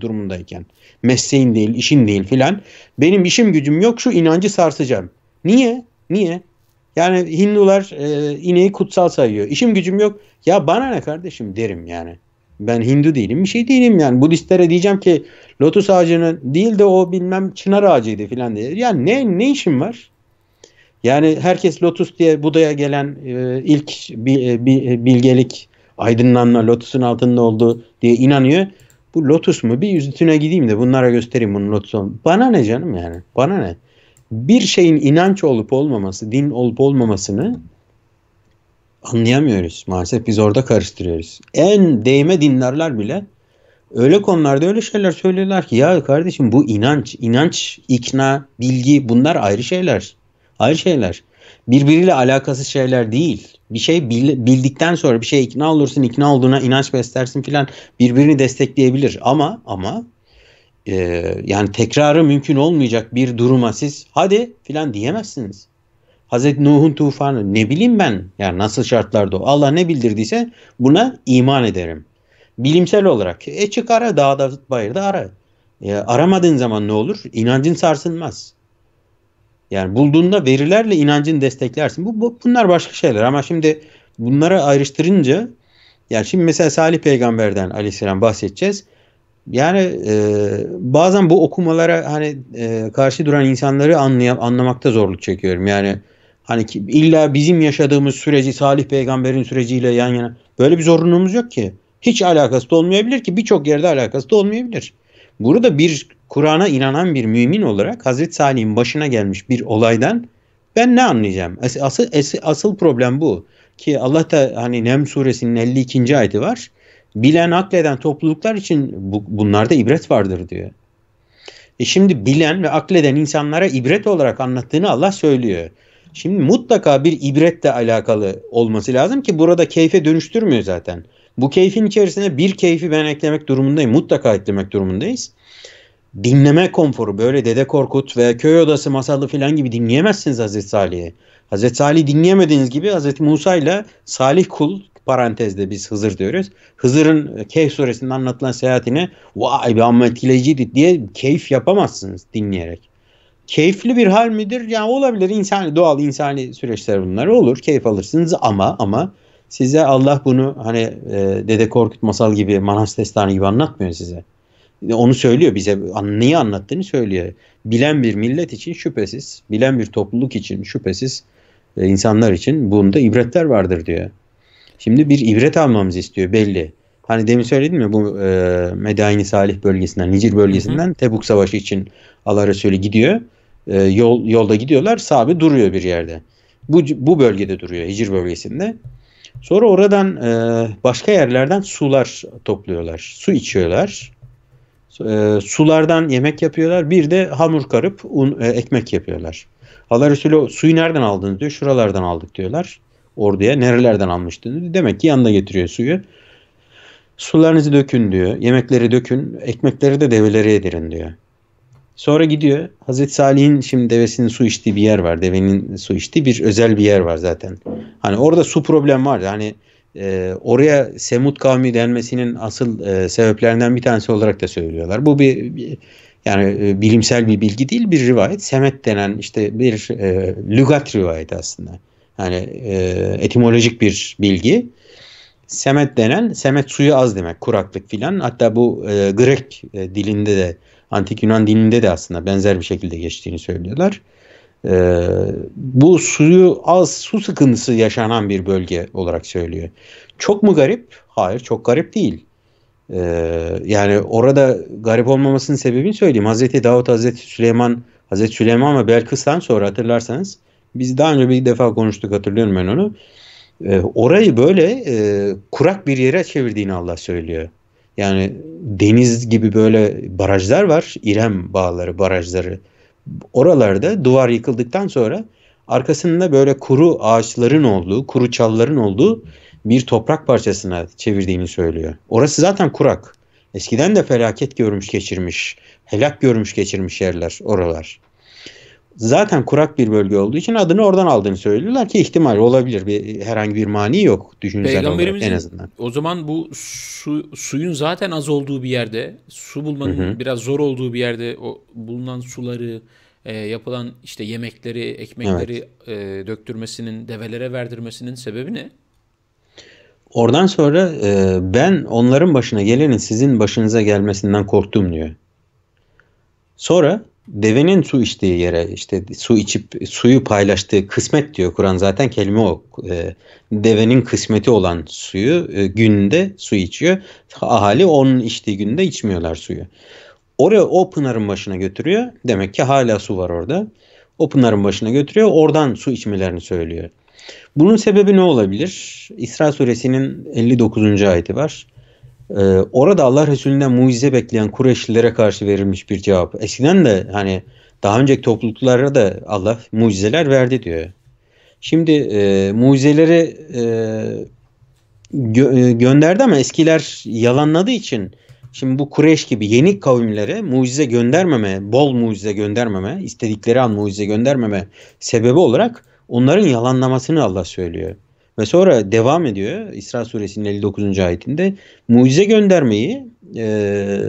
durumundayken. Mesleğin değil, işin değil filan. Benim işim gücüm yok şu inancı sarsacağım. Niye? Niye? Yani Hindular e, ineği kutsal sayıyor. İşim gücüm yok. Ya bana ne kardeşim derim yani. Ben Hindu değilim bir şey değilim yani. Budistlere diyeceğim ki lotus ağacını değil de o bilmem çınar ağacıydı filan diye. ya ne, ne işim var? Yani herkes lotus diye Buda'ya gelen e, ilk bi, e, e bilgelik aydınlanma lotusun altında olduğu diye inanıyor. Bu Lotus mu? Bir yüzütüne gideyim de bunlara göstereyim bunun Lotus olduğunu. Bana ne canım yani? Bana ne? Bir şeyin inanç olup olmaması, din olup olmamasını anlayamıyoruz. Maalesef biz orada karıştırıyoruz. En değme dinlerler bile öyle konularda öyle şeyler söylüyorlar ki ya kardeşim bu inanç, inanç, ikna, bilgi bunlar ayrı şeyler. Ayrı şeyler birbiriyle alakası şeyler değil. Bir şey bildikten sonra bir şey ikna olursun, ikna olduğuna inanç beslersin filan birbirini destekleyebilir. Ama ama e, yani tekrarı mümkün olmayacak bir duruma siz hadi filan diyemezsiniz. Hazreti Nuh'un tufanı ne bileyim ben yani nasıl şartlarda o Allah ne bildirdiyse buna iman ederim. Bilimsel olarak e çık ara dağda bayırda ara. E, aramadığın zaman ne olur? İnancın sarsılmaz. Yani bulduğunda verilerle inancını desteklersin. Bu, bu bunlar başka şeyler ama şimdi bunlara ayrıştırınca yani şimdi mesela Salih peygamberden aleyhisselam bahsedeceğiz. Yani e, bazen bu okumalara hani e, karşı duran insanları anlayam anlamakta zorluk çekiyorum. Yani hani ki, illa bizim yaşadığımız süreci Salih peygamberin süreciyle yan yana böyle bir zorunluluğumuz yok ki. Hiç alakası da olmayabilir ki birçok yerde alakası da olmayabilir. Burada bir Kur'an'a inanan bir mümin olarak Hazreti Salih'in başına gelmiş bir olaydan ben ne anlayacağım? As asıl, asıl problem bu. Ki Allah da hani Nem suresinin 52. ayeti var. Bilen akleden topluluklar için bu, bunlarda ibret vardır diyor. E şimdi bilen ve akleden insanlara ibret olarak anlattığını Allah söylüyor. Şimdi mutlaka bir ibretle alakalı olması lazım ki burada keyfe dönüştürmüyor zaten. Bu keyfin içerisine bir keyfi ben eklemek durumundayım. Mutlaka eklemek durumundayız dinleme konforu böyle Dede Korkut ve Köy Odası masalı falan gibi dinleyemezsiniz Hazreti Salih'i. Hazreti Salih dinleyemediğiniz gibi Hazreti Musa ile Salih kul parantezde biz Hızır diyoruz. Hızır'ın e, Keyf suresinde anlatılan seyahatini vay be amma etkileyiciydi diye keyif yapamazsınız dinleyerek. Keyifli bir hal midir? Yani olabilir. insani doğal insani süreçler bunlar. Olur. Keyif alırsınız ama ama size Allah bunu hani e, Dede Korkut masal gibi, Manas Destanı gibi anlatmıyor size onu söylüyor bize niye anlattığını söylüyor. Bilen bir millet için şüphesiz, bilen bir topluluk için şüphesiz e, insanlar için bunda ibretler vardır diyor. Şimdi bir ibret almamız istiyor belli. Hani demin söyledim mi bu e, Medayini Salih bölgesinden, Nicir bölgesinden Tebuk Savaşı için Allah Resulü gidiyor. E, yol Yolda gidiyorlar. Sahabe duruyor bir yerde. Bu, bu bölgede duruyor Hicir bölgesinde. Sonra oradan e, başka yerlerden sular topluyorlar. Su içiyorlar e, sulardan yemek yapıyorlar. Bir de hamur karıp un, e, ekmek yapıyorlar. Allah Resulü suyu nereden aldınız diyor. Şuralardan aldık diyorlar. Orduya nerelerden almıştınız? Diyor. Demek ki yanında getiriyor suyu. Sularınızı dökün diyor. Yemekleri dökün. Ekmekleri de develere yedirin diyor. Sonra gidiyor. Hazreti Salih'in şimdi devesinin su içtiği bir yer var. Devenin su içtiği bir özel bir yer var zaten. Hani orada su problem var. Yani e, oraya Semut kavmi denmesinin asıl e, sebeplerinden bir tanesi olarak da söylüyorlar. Bu bir, bir yani e, bilimsel bir bilgi değil bir rivayet. Semet denen işte bir e, lügat rivayeti aslında. Yani e, etimolojik bir bilgi. Semet denen semet suyu az demek kuraklık filan. Hatta bu e, Grek e, dilinde de antik Yunan dilinde de aslında benzer bir şekilde geçtiğini söylüyorlar. E, bu suyu az su sıkıntısı yaşanan bir bölge olarak söylüyor. Çok mu garip? Hayır çok garip değil. E, yani orada garip olmamasının sebebini söyleyeyim. Hazreti Davut, Hazreti Süleyman, Hazreti Süleyman ve Belkıs'tan sonra hatırlarsanız biz daha önce bir defa konuştuk hatırlıyorum ben onu. E, orayı böyle e, kurak bir yere çevirdiğini Allah söylüyor. Yani deniz gibi böyle barajlar var. İrem bağları, barajları oralarda duvar yıkıldıktan sonra arkasında böyle kuru ağaçların olduğu, kuru çalların olduğu bir toprak parçasına çevirdiğini söylüyor. Orası zaten kurak. Eskiden de felaket görmüş geçirmiş, helak görmüş geçirmiş yerler oralar zaten kurak bir bölge olduğu için adını oradan aldığını söylüyorlar ki ihtimal olabilir. Bir, herhangi bir mani yok düşünsel olarak en azından. O zaman bu su, suyun zaten az olduğu bir yerde, su bulmanın Hı-hı. biraz zor olduğu bir yerde o bulunan suları, e, yapılan işte yemekleri, ekmekleri evet. e, döktürmesinin, develere verdirmesinin sebebi ne? Oradan sonra e, ben onların başına gelenin sizin başınıza gelmesinden korktum diyor. Sonra devenin su içtiği yere işte su içip suyu paylaştığı kısmet diyor Kur'an zaten kelime o. E, devenin kısmeti olan suyu e, günde su içiyor. Ahali onun içtiği günde içmiyorlar suyu. Oraya o pınarın başına götürüyor. Demek ki hala su var orada. O pınarın başına götürüyor. Oradan su içmelerini söylüyor. Bunun sebebi ne olabilir? İsra suresinin 59. ayeti var. Ee, orada Allah Resulü'nden mucize bekleyen Kureyşlilere karşı verilmiş bir cevap. Eskiden de hani daha önceki topluluklara da Allah mucizeler verdi diyor. Şimdi e, mucizeleri e, gö- e, gönderdi ama eskiler yalanladığı için şimdi bu Kureyş gibi yeni kavimlere mucize göndermeme, bol mucize göndermeme, istedikleri an mucize göndermeme sebebi olarak onların yalanlamasını Allah söylüyor. Ve sonra devam ediyor İsra suresinin 59. ayetinde mucize göndermeyi e,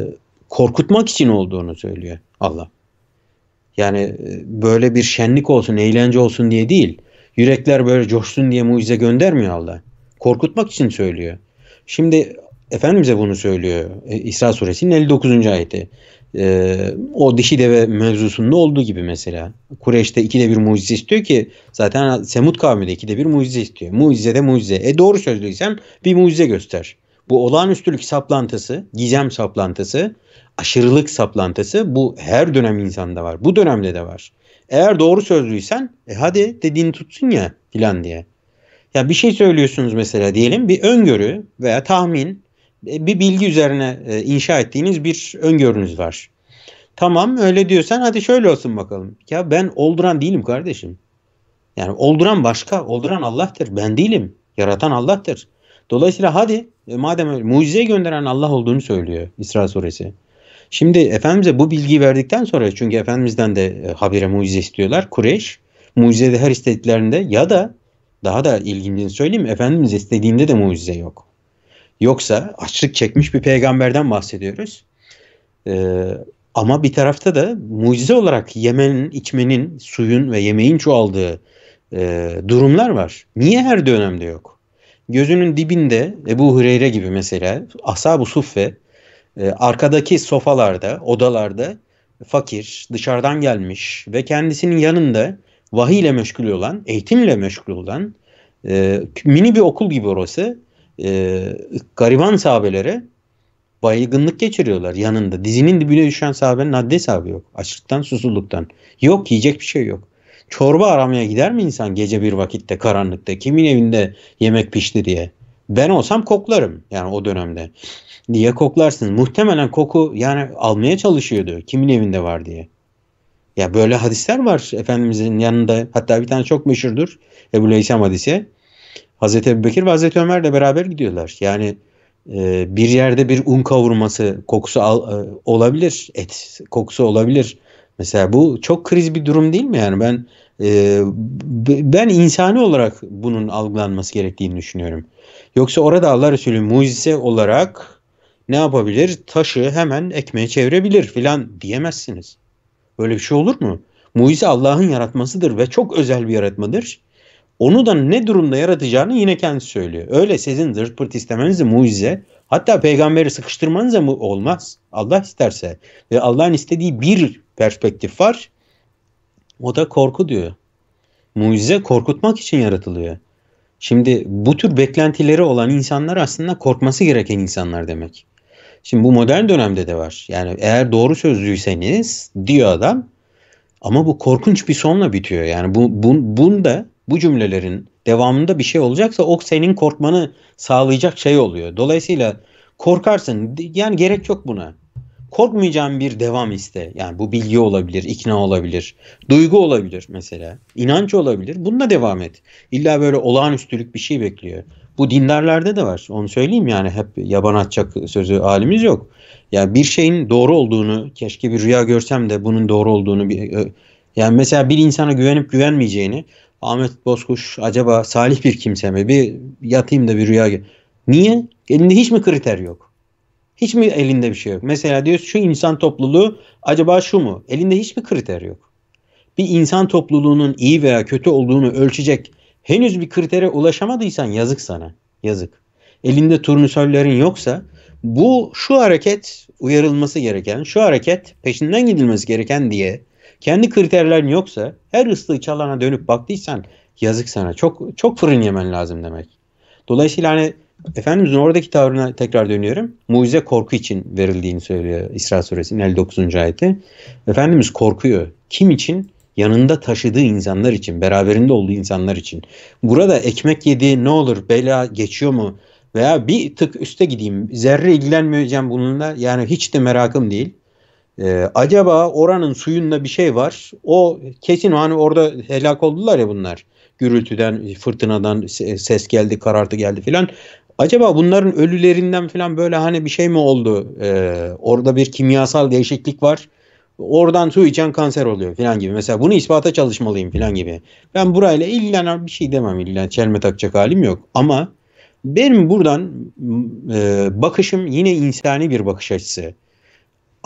korkutmak için olduğunu söylüyor Allah. Yani e, böyle bir şenlik olsun, eğlence olsun diye değil. Yürekler böyle coşsun diye mucize göndermiyor Allah. Korkutmak için söylüyor. Şimdi Efendimiz'e bunu söylüyor. E, İsra suresinin 59. ayeti e, o dişi deve mevzusunda olduğu gibi mesela. Kureyş'te ikide bir mucize istiyor ki zaten Semud kavmi de ikide bir mucize istiyor. Mucize de mucize. E doğru sözlüysem bir mucize göster. Bu olağanüstülük saplantısı, gizem saplantısı, aşırılık saplantısı bu her dönem insanda var. Bu dönemde de var. Eğer doğru sözlüysen e hadi dediğini tutsun ya filan diye. Ya bir şey söylüyorsunuz mesela diyelim bir öngörü veya tahmin e, bir bilgi üzerine e, inşa ettiğiniz bir öngörünüz var. Tamam öyle diyorsan hadi şöyle olsun bakalım. Ya ben olduran değilim kardeşim. Yani olduran başka. Olduran Allah'tır. Ben değilim. Yaratan Allah'tır. Dolayısıyla hadi e, madem öyle, mucize gönderen Allah olduğunu söylüyor İsra suresi. Şimdi Efendimiz'e bu bilgiyi verdikten sonra çünkü Efendimiz'den de habire mucize istiyorlar. Kureyş mucizede her istediklerinde ya da daha da ilginçini söyleyeyim Efendimiz istediğinde de mucize yok. Yoksa açlık çekmiş bir peygamberden bahsediyoruz. Ee, ama bir tarafta da mucize olarak yemenin, içmenin, suyun ve yemeğin çoğaldığı e, durumlar var. Niye her dönemde yok? Gözünün dibinde Ebu Hureyre gibi mesela Ashab-ı Suffe e, arkadaki sofalarda, odalarda fakir, dışarıdan gelmiş ve kendisinin yanında vahiy ile meşgul olan, eğitimle meşgul olan e, mini bir okul gibi orası e, gariban sahabelere baygınlık geçiriyorlar yanında. Dizinin dibine düşen sahabenin haddi sahibi yok. Açlıktan, susuzluktan. Yok yiyecek bir şey yok. Çorba aramaya gider mi insan gece bir vakitte karanlıkta? Kimin evinde yemek pişti diye? Ben olsam koklarım yani o dönemde. Niye koklarsınız Muhtemelen koku yani almaya çalışıyordu. Kimin evinde var diye. Ya böyle hadisler var Efendimizin yanında. Hatta bir tane çok meşhurdur. Ebu Leysem hadisi. Hazreti Ebu Bekir ve Hazreti de beraber gidiyorlar. Yani e, bir yerde bir un kavurması kokusu al, e, olabilir. Et kokusu olabilir. Mesela bu çok kriz bir durum değil mi? Yani ben e, ben insani olarak bunun algılanması gerektiğini düşünüyorum. Yoksa orada Allah Resulü mucize olarak ne yapabilir? Taşı hemen ekmeğe çevirebilir filan diyemezsiniz. Böyle bir şey olur mu? Mucize Allah'ın yaratmasıdır ve çok özel bir yaratmadır. Onu da ne durumda yaratacağını yine kendisi söylüyor. Öyle sizin zırt pırt istemeniz de mucize. Hatta peygamberi sıkıştırmanız da mı olmaz? Allah isterse. Ve Allah'ın istediği bir perspektif var. O da korku diyor. Mucize korkutmak için yaratılıyor. Şimdi bu tür beklentileri olan insanlar aslında korkması gereken insanlar demek. Şimdi bu modern dönemde de var. Yani eğer doğru sözlüyseniz diyor adam ama bu korkunç bir sonla bitiyor. Yani bu, bu bunda bu cümlelerin devamında bir şey olacaksa o senin korkmanı sağlayacak şey oluyor. Dolayısıyla korkarsın. Yani gerek yok buna. Korkmayacağın bir devam iste. Yani bu bilgi olabilir, ikna olabilir, duygu olabilir mesela, inanç olabilir. Bununla devam et. İlla böyle olağanüstülük bir şey bekliyor. Bu dinlerlerde de var. Onu söyleyeyim yani hep yaban atacak sözü halimiz yok. Yani bir şeyin doğru olduğunu, keşke bir rüya görsem de bunun doğru olduğunu bir yani mesela bir insana güvenip güvenmeyeceğini Ahmet Bozkuş acaba salih bir kimse mi? Bir yatayım da bir rüya. Niye? Elinde hiç mi kriter yok? Hiç mi elinde bir şey yok? Mesela diyoruz şu insan topluluğu acaba şu mu? Elinde hiç hiçbir kriter yok. Bir insan topluluğunun iyi veya kötü olduğunu ölçecek henüz bir kritere ulaşamadıysan yazık sana. Yazık. Elinde turnusörlerin yoksa bu şu hareket uyarılması gereken, şu hareket peşinden gidilmesi gereken diye kendi kriterlerin yoksa her ıslığı çalana dönüp baktıysan yazık sana. Çok çok fırın yemen lazım demek. Dolayısıyla hani Efendimizin oradaki tavrına tekrar dönüyorum. Mucize korku için verildiğini söylüyor İsra suresinin 59. ayeti. Efendimiz korkuyor. Kim için? Yanında taşıdığı insanlar için, beraberinde olduğu insanlar için. Burada ekmek yedi ne olur bela geçiyor mu? Veya bir tık üste gideyim. Zerre ilgilenmeyeceğim bununla. Yani hiç de merakım değil. Ee, acaba oranın suyunda bir şey var. O kesin hani orada helak oldular ya bunlar. Gürültüden, fırtınadan ses geldi, karartı geldi filan. Acaba bunların ölülerinden filan böyle hani bir şey mi oldu? Ee, orada bir kimyasal değişiklik var. Oradan su içen kanser oluyor filan gibi. Mesela bunu ispata çalışmalıyım filan gibi. Ben burayla ilgilen bir şey demem. İlgilen çelme takacak halim yok. Ama benim buradan e, bakışım yine insani bir bakış açısı.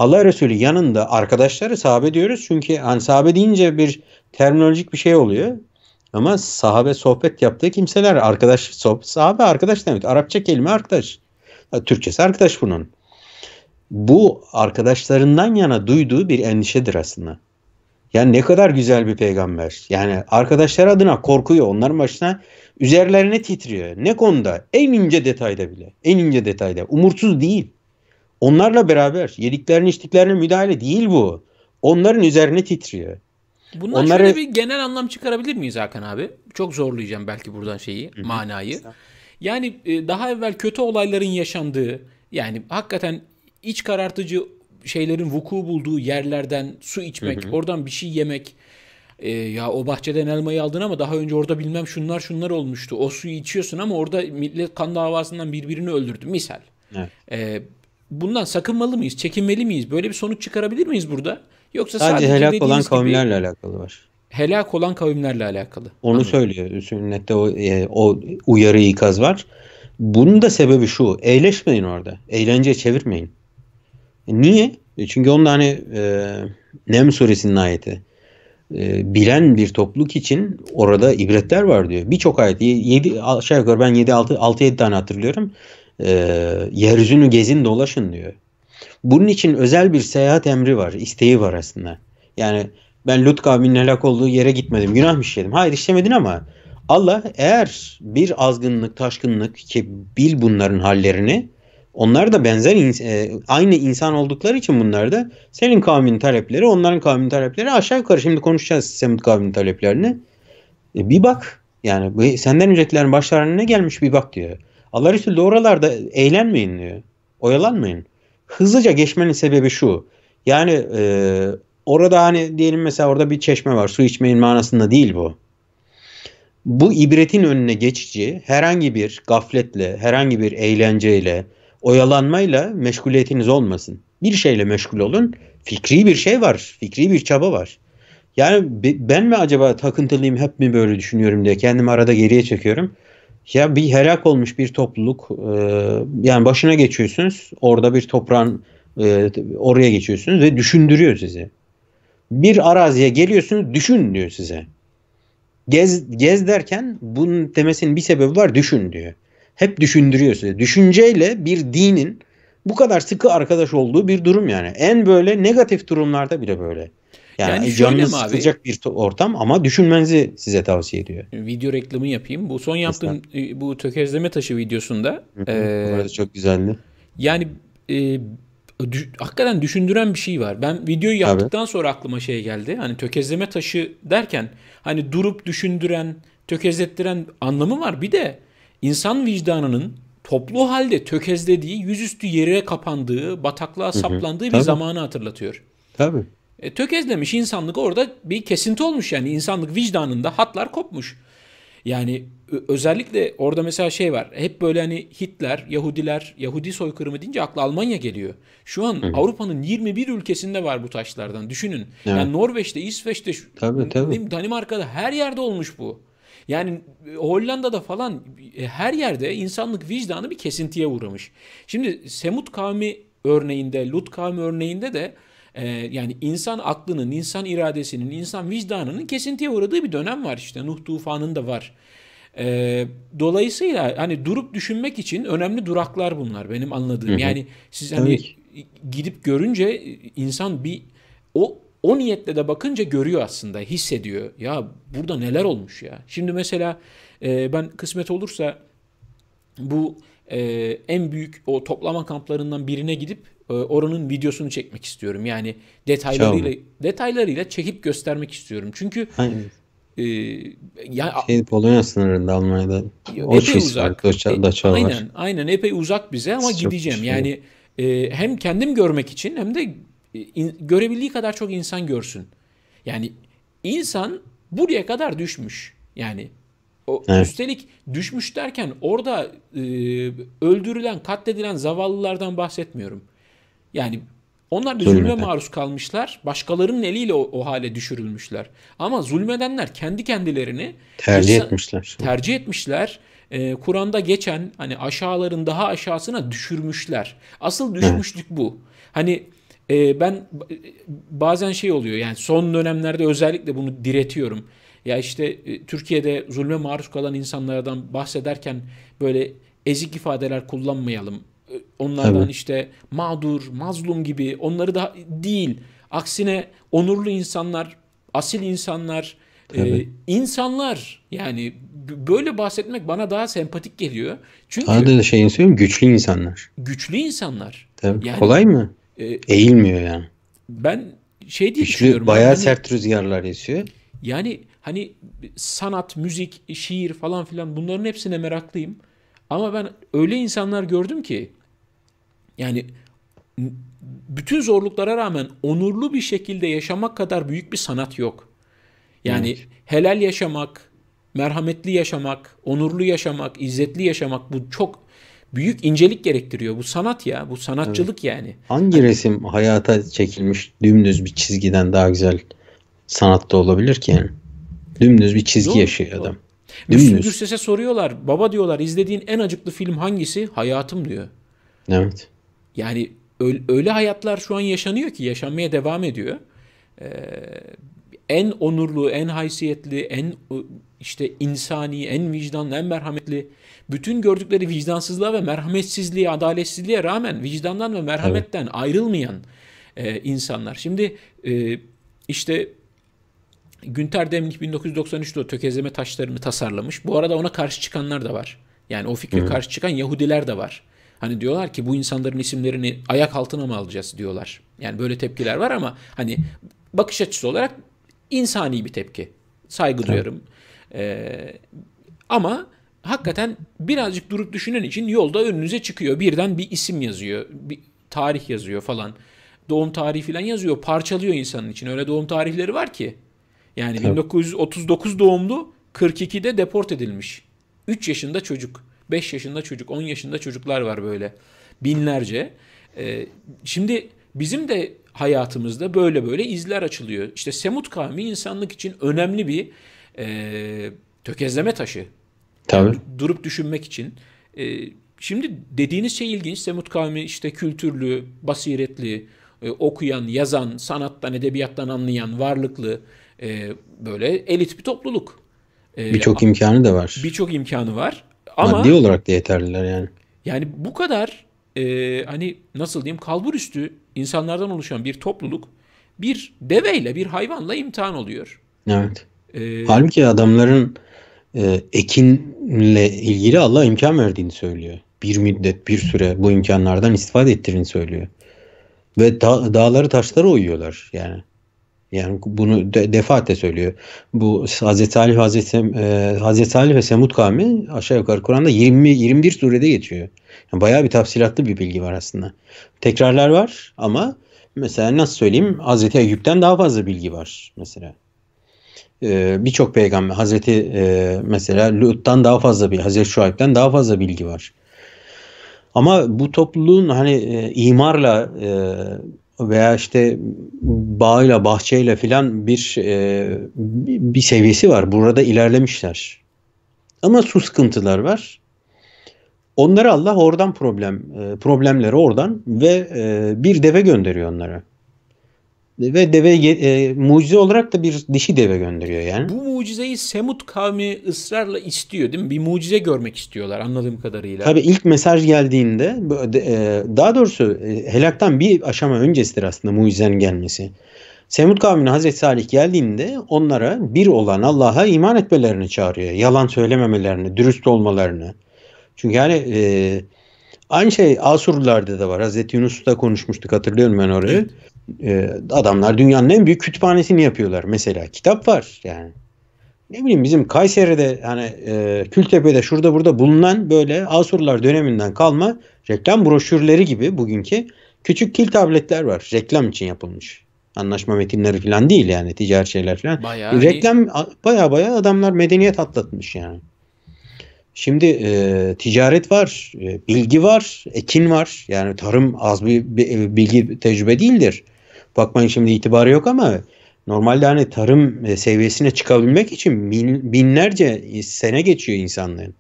Allah Resulü yanında arkadaşları sahabe diyoruz. Çünkü hani sahabe deyince bir terminolojik bir şey oluyor. Ama sahabe sohbet yaptığı kimseler arkadaş sohbet, sahabe arkadaş demek. Arapça kelime arkadaş. Türkçesi arkadaş bunun. Bu arkadaşlarından yana duyduğu bir endişedir aslında. Yani ne kadar güzel bir peygamber. Yani arkadaşlar adına korkuyor. Onların başına üzerlerine titriyor. Ne konuda? En ince detayda bile. En ince detayda. Umursuz değil. Onlarla beraber yediklerini içtiklerine müdahale değil bu. Onların üzerine titriyor. Bundan Onları... şöyle bir genel anlam çıkarabilir miyiz Hakan abi? Çok zorlayacağım belki buradan şeyi, Hı-hı. manayı. Yani e, daha evvel kötü olayların yaşandığı, yani hakikaten iç karartıcı şeylerin vuku bulduğu yerlerden su içmek, Hı-hı. oradan bir şey yemek. E, ya o bahçeden elmayı aldın ama daha önce orada bilmem şunlar şunlar olmuştu. O suyu içiyorsun ama orada millet kan davasından birbirini öldürdü misal. Evet. E, bundan sakınmalı mıyız? Çekinmeli miyiz? Böyle bir sonuç çıkarabilir miyiz burada? Yoksa sadece, sadece helak olan kavimlerle gibi, alakalı var. Helak olan kavimlerle alakalı. Onu Anladım. söylüyor. Sünnette o, e, o uyarı ikaz var. Bunun da sebebi şu. Eğleşmeyin orada. Eğlenceye çevirmeyin. E, niye? E, çünkü onda hani e, Nem suresinin ayeti. E, bilen bir topluluk için orada ibretler var diyor. Birçok ayet. 7 aşağı yukarı ben 7 6 6 7 tane hatırlıyorum e, yeryüzünü gezin dolaşın diyor. Bunun için özel bir seyahat emri var, isteği var aslında. Yani ben Lut kavminin helak olduğu yere gitmedim, günah mı işledim? Hayır işlemedin ama Allah eğer bir azgınlık, taşkınlık ki bil bunların hallerini onlar da benzer e, aynı insan oldukları için bunlar da senin kavminin talepleri, onların kavminin talepleri aşağı yukarı şimdi konuşacağız Semud kavminin taleplerini. E, bir bak yani senden öncekilerin başlarına ne gelmiş bir bak diyor. Allah Resulü oralarda eğlenmeyin diyor. Oyalanmayın. Hızlıca geçmenin sebebi şu. Yani e, orada hani diyelim mesela orada bir çeşme var. Su içmeyin manasında değil bu. Bu ibretin önüne geçici herhangi bir gafletle, herhangi bir eğlenceyle, oyalanmayla meşguliyetiniz olmasın. Bir şeyle meşgul olun. Fikri bir şey var. Fikri bir çaba var. Yani ben mi acaba takıntılıyım hep mi böyle düşünüyorum diye kendimi arada geriye çekiyorum ya bir helak olmuş bir topluluk e, yani başına geçiyorsunuz orada bir toprağın e, oraya geçiyorsunuz ve düşündürüyor sizi. Bir araziye geliyorsunuz düşün diyor size. Gez, gez derken bunun demesinin bir sebebi var düşün diyor. Hep düşündürüyor size. Düşünceyle bir dinin bu kadar sıkı arkadaş olduğu bir durum yani. En böyle negatif durumlarda bile böyle. Yani, yani canınız sıkılacak abi, bir ortam ama düşünmenizi size tavsiye ediyor. Video reklamı yapayım. Bu son yaptığım Kesinlikle. E, bu tökezleme taşı videosunda. Hı hı, e, çok güzeldi. Yani e, düş, hakikaten düşündüren bir şey var. Ben videoyu yaptıktan Tabii. sonra aklıma şey geldi. Hani tökezleme taşı derken hani durup düşündüren, tökezlettiren anlamı var. Bir de insan vicdanının toplu halde tökezlediği, yüzüstü yere kapandığı, bataklığa saplandığı hı hı. bir Tabii. zamanı hatırlatıyor. Tabii. E, tökezlemiş insanlık orada bir kesinti olmuş yani insanlık vicdanında hatlar kopmuş. Yani özellikle orada mesela şey var. Hep böyle hani Hitler, Yahudiler, Yahudi soykırımı deyince akla Almanya geliyor. Şu an Avrupa'nın 21 ülkesinde var bu taşlardan. Düşünün. Evet. Yani Norveç'te, İsveç'te, tabii, tabii. Danimarka'da her yerde olmuş bu. Yani e, Hollanda'da falan e, her yerde insanlık vicdanı bir kesintiye uğramış. Şimdi Semut kavmi örneğinde, Lut kavmi örneğinde de ee, yani insan aklının, insan iradesinin, insan vicdanının kesintiye uğradığı bir dönem var işte. Nuh tufanın da var. Ee, dolayısıyla hani durup düşünmek için önemli duraklar bunlar benim anladığım. Yani siz hani gidip görünce insan bir o o niyetle de bakınca görüyor aslında, hissediyor. Ya burada neler olmuş ya. Şimdi mesela e, ben kısmet olursa bu e, en büyük o toplama kamplarından birine gidip ee, oranın videosunu çekmek istiyorum. Yani detaylarıyla Çabuk. detaylarıyla çekip göstermek istiyorum. Çünkü Aynen. E, yani, şey, Polonya sınırında Almanya'da. O epey şey uzak. E, var, aynen, aynen epey uzak bize ama Çok gideceğim. Şey yani e, hem kendim görmek için hem de e, in, görebildiği kadar çok insan görsün. Yani insan buraya kadar düşmüş. Yani o, evet. üstelik düşmüş derken orada e, öldürülen, katledilen zavallılardan bahsetmiyorum. Yani onlar da zulme maruz kalmışlar. Başkalarının eliyle o, o hale düşürülmüşler. Ama zulmedenler kendi kendilerini tercih insan, etmişler. Tercih etmişler. E, Kur'an'da geçen hani aşağıların daha aşağısına düşürmüşler. Asıl düşmüşlük bu. Hani e, ben e, bazen şey oluyor yani son dönemlerde özellikle bunu diretiyorum. Ya işte e, Türkiye'de zulme maruz kalan insanlardan bahsederken böyle ezik ifadeler kullanmayalım e, onlardan Tabii. işte mağdur, mazlum gibi onları da değil. Aksine onurlu insanlar, asil insanlar, e, insanlar yani böyle bahsetmek bana daha sempatik geliyor. Çünkü Daha da şey söyleyeyim güçlü insanlar. Güçlü insanlar. Tabii. Yani, Kolay mı? E, Eğilmiyor yani. Ben şey diye güçlü, düşünüyorum. Bayağı hani, sert rüzgarlar esiyor. Yani hani sanat, müzik, şiir falan filan bunların hepsine meraklıyım. Ama ben öyle insanlar gördüm ki yani bütün zorluklara rağmen onurlu bir şekilde yaşamak kadar büyük bir sanat yok. Yani evet. helal yaşamak, merhametli yaşamak, onurlu yaşamak, izzetli yaşamak bu çok büyük incelik gerektiriyor. Bu sanat ya, bu sanatçılık evet. yani. Hangi hani... resim hayata çekilmiş dümdüz bir çizgiden daha güzel sanatta olabilir ki yani? Dümdüz bir çizgi yok, yaşıyor yok. adam. Müslüm Gürses'e soruyorlar. Baba diyorlar izlediğin en acıklı film hangisi? Hayatım diyor. Evet. Yani öyle hayatlar şu an yaşanıyor ki yaşanmaya devam ediyor. Ee, en onurlu, en haysiyetli, en işte insani, en vicdanlı, en merhametli. Bütün gördükleri vicdansızlığa ve merhametsizliğe, adaletsizliğe rağmen vicdandan ve merhametten evet. ayrılmayan e, insanlar. Şimdi e, işte Günter Demlik 1993'te o tökezleme taşlarını tasarlamış. Bu arada ona karşı çıkanlar da var. Yani o fikre Hı. karşı çıkan Yahudiler de var. Hani diyorlar ki bu insanların isimlerini ayak altına mı alacağız diyorlar. Yani böyle tepkiler var ama hani bakış açısı olarak insani bir tepki. Saygı duyarım. Ee, ama hakikaten birazcık durup düşünen için yolda önünüze çıkıyor. Birden bir isim yazıyor, bir tarih yazıyor falan. Doğum tarihi falan yazıyor. Parçalıyor insanın için. Öyle doğum tarihleri var ki. Yani Tabii. 1939 doğumlu 42'de deport edilmiş. 3 yaşında çocuk. 5 yaşında çocuk, 10 yaşında çocuklar var böyle binlerce. E, şimdi bizim de hayatımızda böyle böyle izler açılıyor. İşte Semut kavmi insanlık için önemli bir e, tökezleme taşı. Tabii. Yani durup düşünmek için. E, şimdi dediğiniz şey ilginç. Semut kavmi işte kültürlü, basiretli, e, okuyan, yazan, sanattan, edebiyattan anlayan, varlıklı e, böyle elit bir topluluk. E, Birçok imkanı da var. Birçok imkanı var. Ama, Maddi olarak da yeterliler yani. Yani bu kadar e, hani nasıl diyeyim kalbur üstü insanlardan oluşan bir topluluk bir deveyle bir hayvanla imtihan oluyor. Evet. Ee, Halbuki adamların e, ekinle ilgili Allah imkan verdiğini söylüyor. Bir müddet bir süre bu imkanlardan istifade ettiğini söylüyor. Ve da, dağları taşları oyuyorlar yani. Yani bunu de, defaatle söylüyor. Bu Hazreti Ali Hazreti, e, Hazreti Ali ve Semud kavmi aşağı yukarı Kur'an'da 20 21 surede geçiyor. Yani bayağı bir tafsilatlı bir bilgi var aslında. Tekrarlar var ama mesela nasıl söyleyeyim Hazreti Eyüp'ten daha fazla bilgi var mesela. Ee, birçok peygamber Hazreti e, mesela Lut'tan daha fazla bir Hazreti Şuayb'den daha fazla bilgi var. Ama bu topluluğun hani e, imarla e, veya işte bağıyla bahçeyle filan bir e, bir seviyesi var. Burada ilerlemişler. Ama su sıkıntılar var. Onları Allah oradan problem e, problemleri oradan ve e, bir deve gönderiyor onlara ve deve e, mucize olarak da bir dişi deve gönderiyor yani. Bu mucizeyi Semut kavmi ısrarla istiyor değil mi? Bir mucize görmek istiyorlar anladığım kadarıyla. Tabii ilk mesaj geldiğinde e, daha doğrusu e, helaktan bir aşama öncesidir aslında mucizenin gelmesi. Semut kavmine Hazreti Salih geldiğinde onlara bir olan Allah'a iman etmelerini çağırıyor. Yalan söylememelerini, dürüst olmalarını. Çünkü yani e, Aynı şey Asurlularda da var. Hazreti Yunus'ta konuşmuştuk hatırlıyorum ben orayı. Evet. Ee, adamlar dünyanın en büyük kütüphanesini yapıyorlar. Mesela kitap var yani. Ne bileyim bizim Kayseri'de hani e, Kültepe'de şurada burada bulunan böyle Asurlar döneminden kalma reklam broşürleri gibi bugünkü küçük kil tabletler var. Reklam için yapılmış. Anlaşma metinleri falan değil yani ticari şeyler falan. Bayağı reklam iyi. baya baya adamlar medeniyet atlatmış yani. Şimdi e, ticaret var, e, bilgi var, ekin var. Yani tarım az bir, bir e, bilgi tecrübe değildir. Bakmayın şimdi itibarı yok ama normalde hani tarım e, seviyesine çıkabilmek için bin, binlerce sene geçiyor insanların.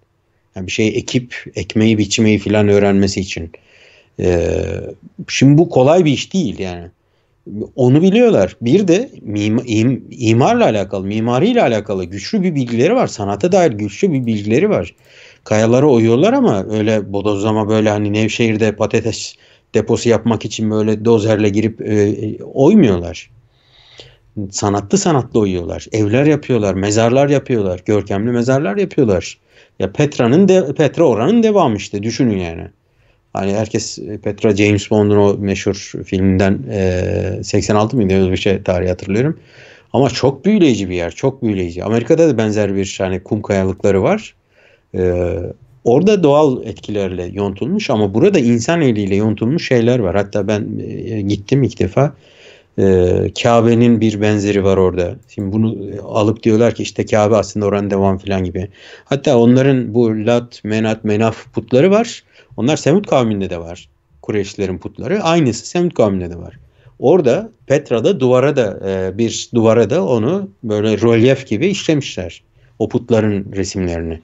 Yani bir şey ekip, ekmeği, biçmeyi filan öğrenmesi için. E, şimdi bu kolay bir iş değil yani. Onu biliyorlar. Bir de mim, imarla alakalı, mimariyle alakalı güçlü bir bilgileri var. Sanata dair güçlü bir bilgileri var. Kayalara oyuyorlar ama öyle bodozlama böyle hani Nevşehir'de patates deposu yapmak için böyle dozerle girip e, oymuyorlar. Sanatlı sanatlı oyuyorlar. Evler yapıyorlar, mezarlar yapıyorlar, görkemli mezarlar yapıyorlar. Ya Petra'nın de Petra oranın devamı işte düşünün yani. Hani herkes e, Petra James Bond'un o meşhur filminden e, 86 mıydı öyle bir şey tarihi hatırlıyorum. Ama çok büyüleyici bir yer. Çok büyüleyici. Amerika'da da benzer bir hani kum kayalıkları var. E, orada doğal etkilerle yontulmuş ama burada insan eliyle yontulmuş şeyler var. Hatta ben e, gittim ilk defa. E, Kabe'nin bir benzeri var orada. Şimdi bunu e, alıp diyorlar ki işte Kabe aslında oranın devam filan gibi. Hatta onların bu Lat, Menat, Menaf putları var. Onlar Semut kavminde de var. Kureyşlilerin putları. Aynısı Semut kavminde de var. Orada Petra'da duvara da e, bir duvara da onu böyle rölyef gibi işlemişler. O putların resimlerini.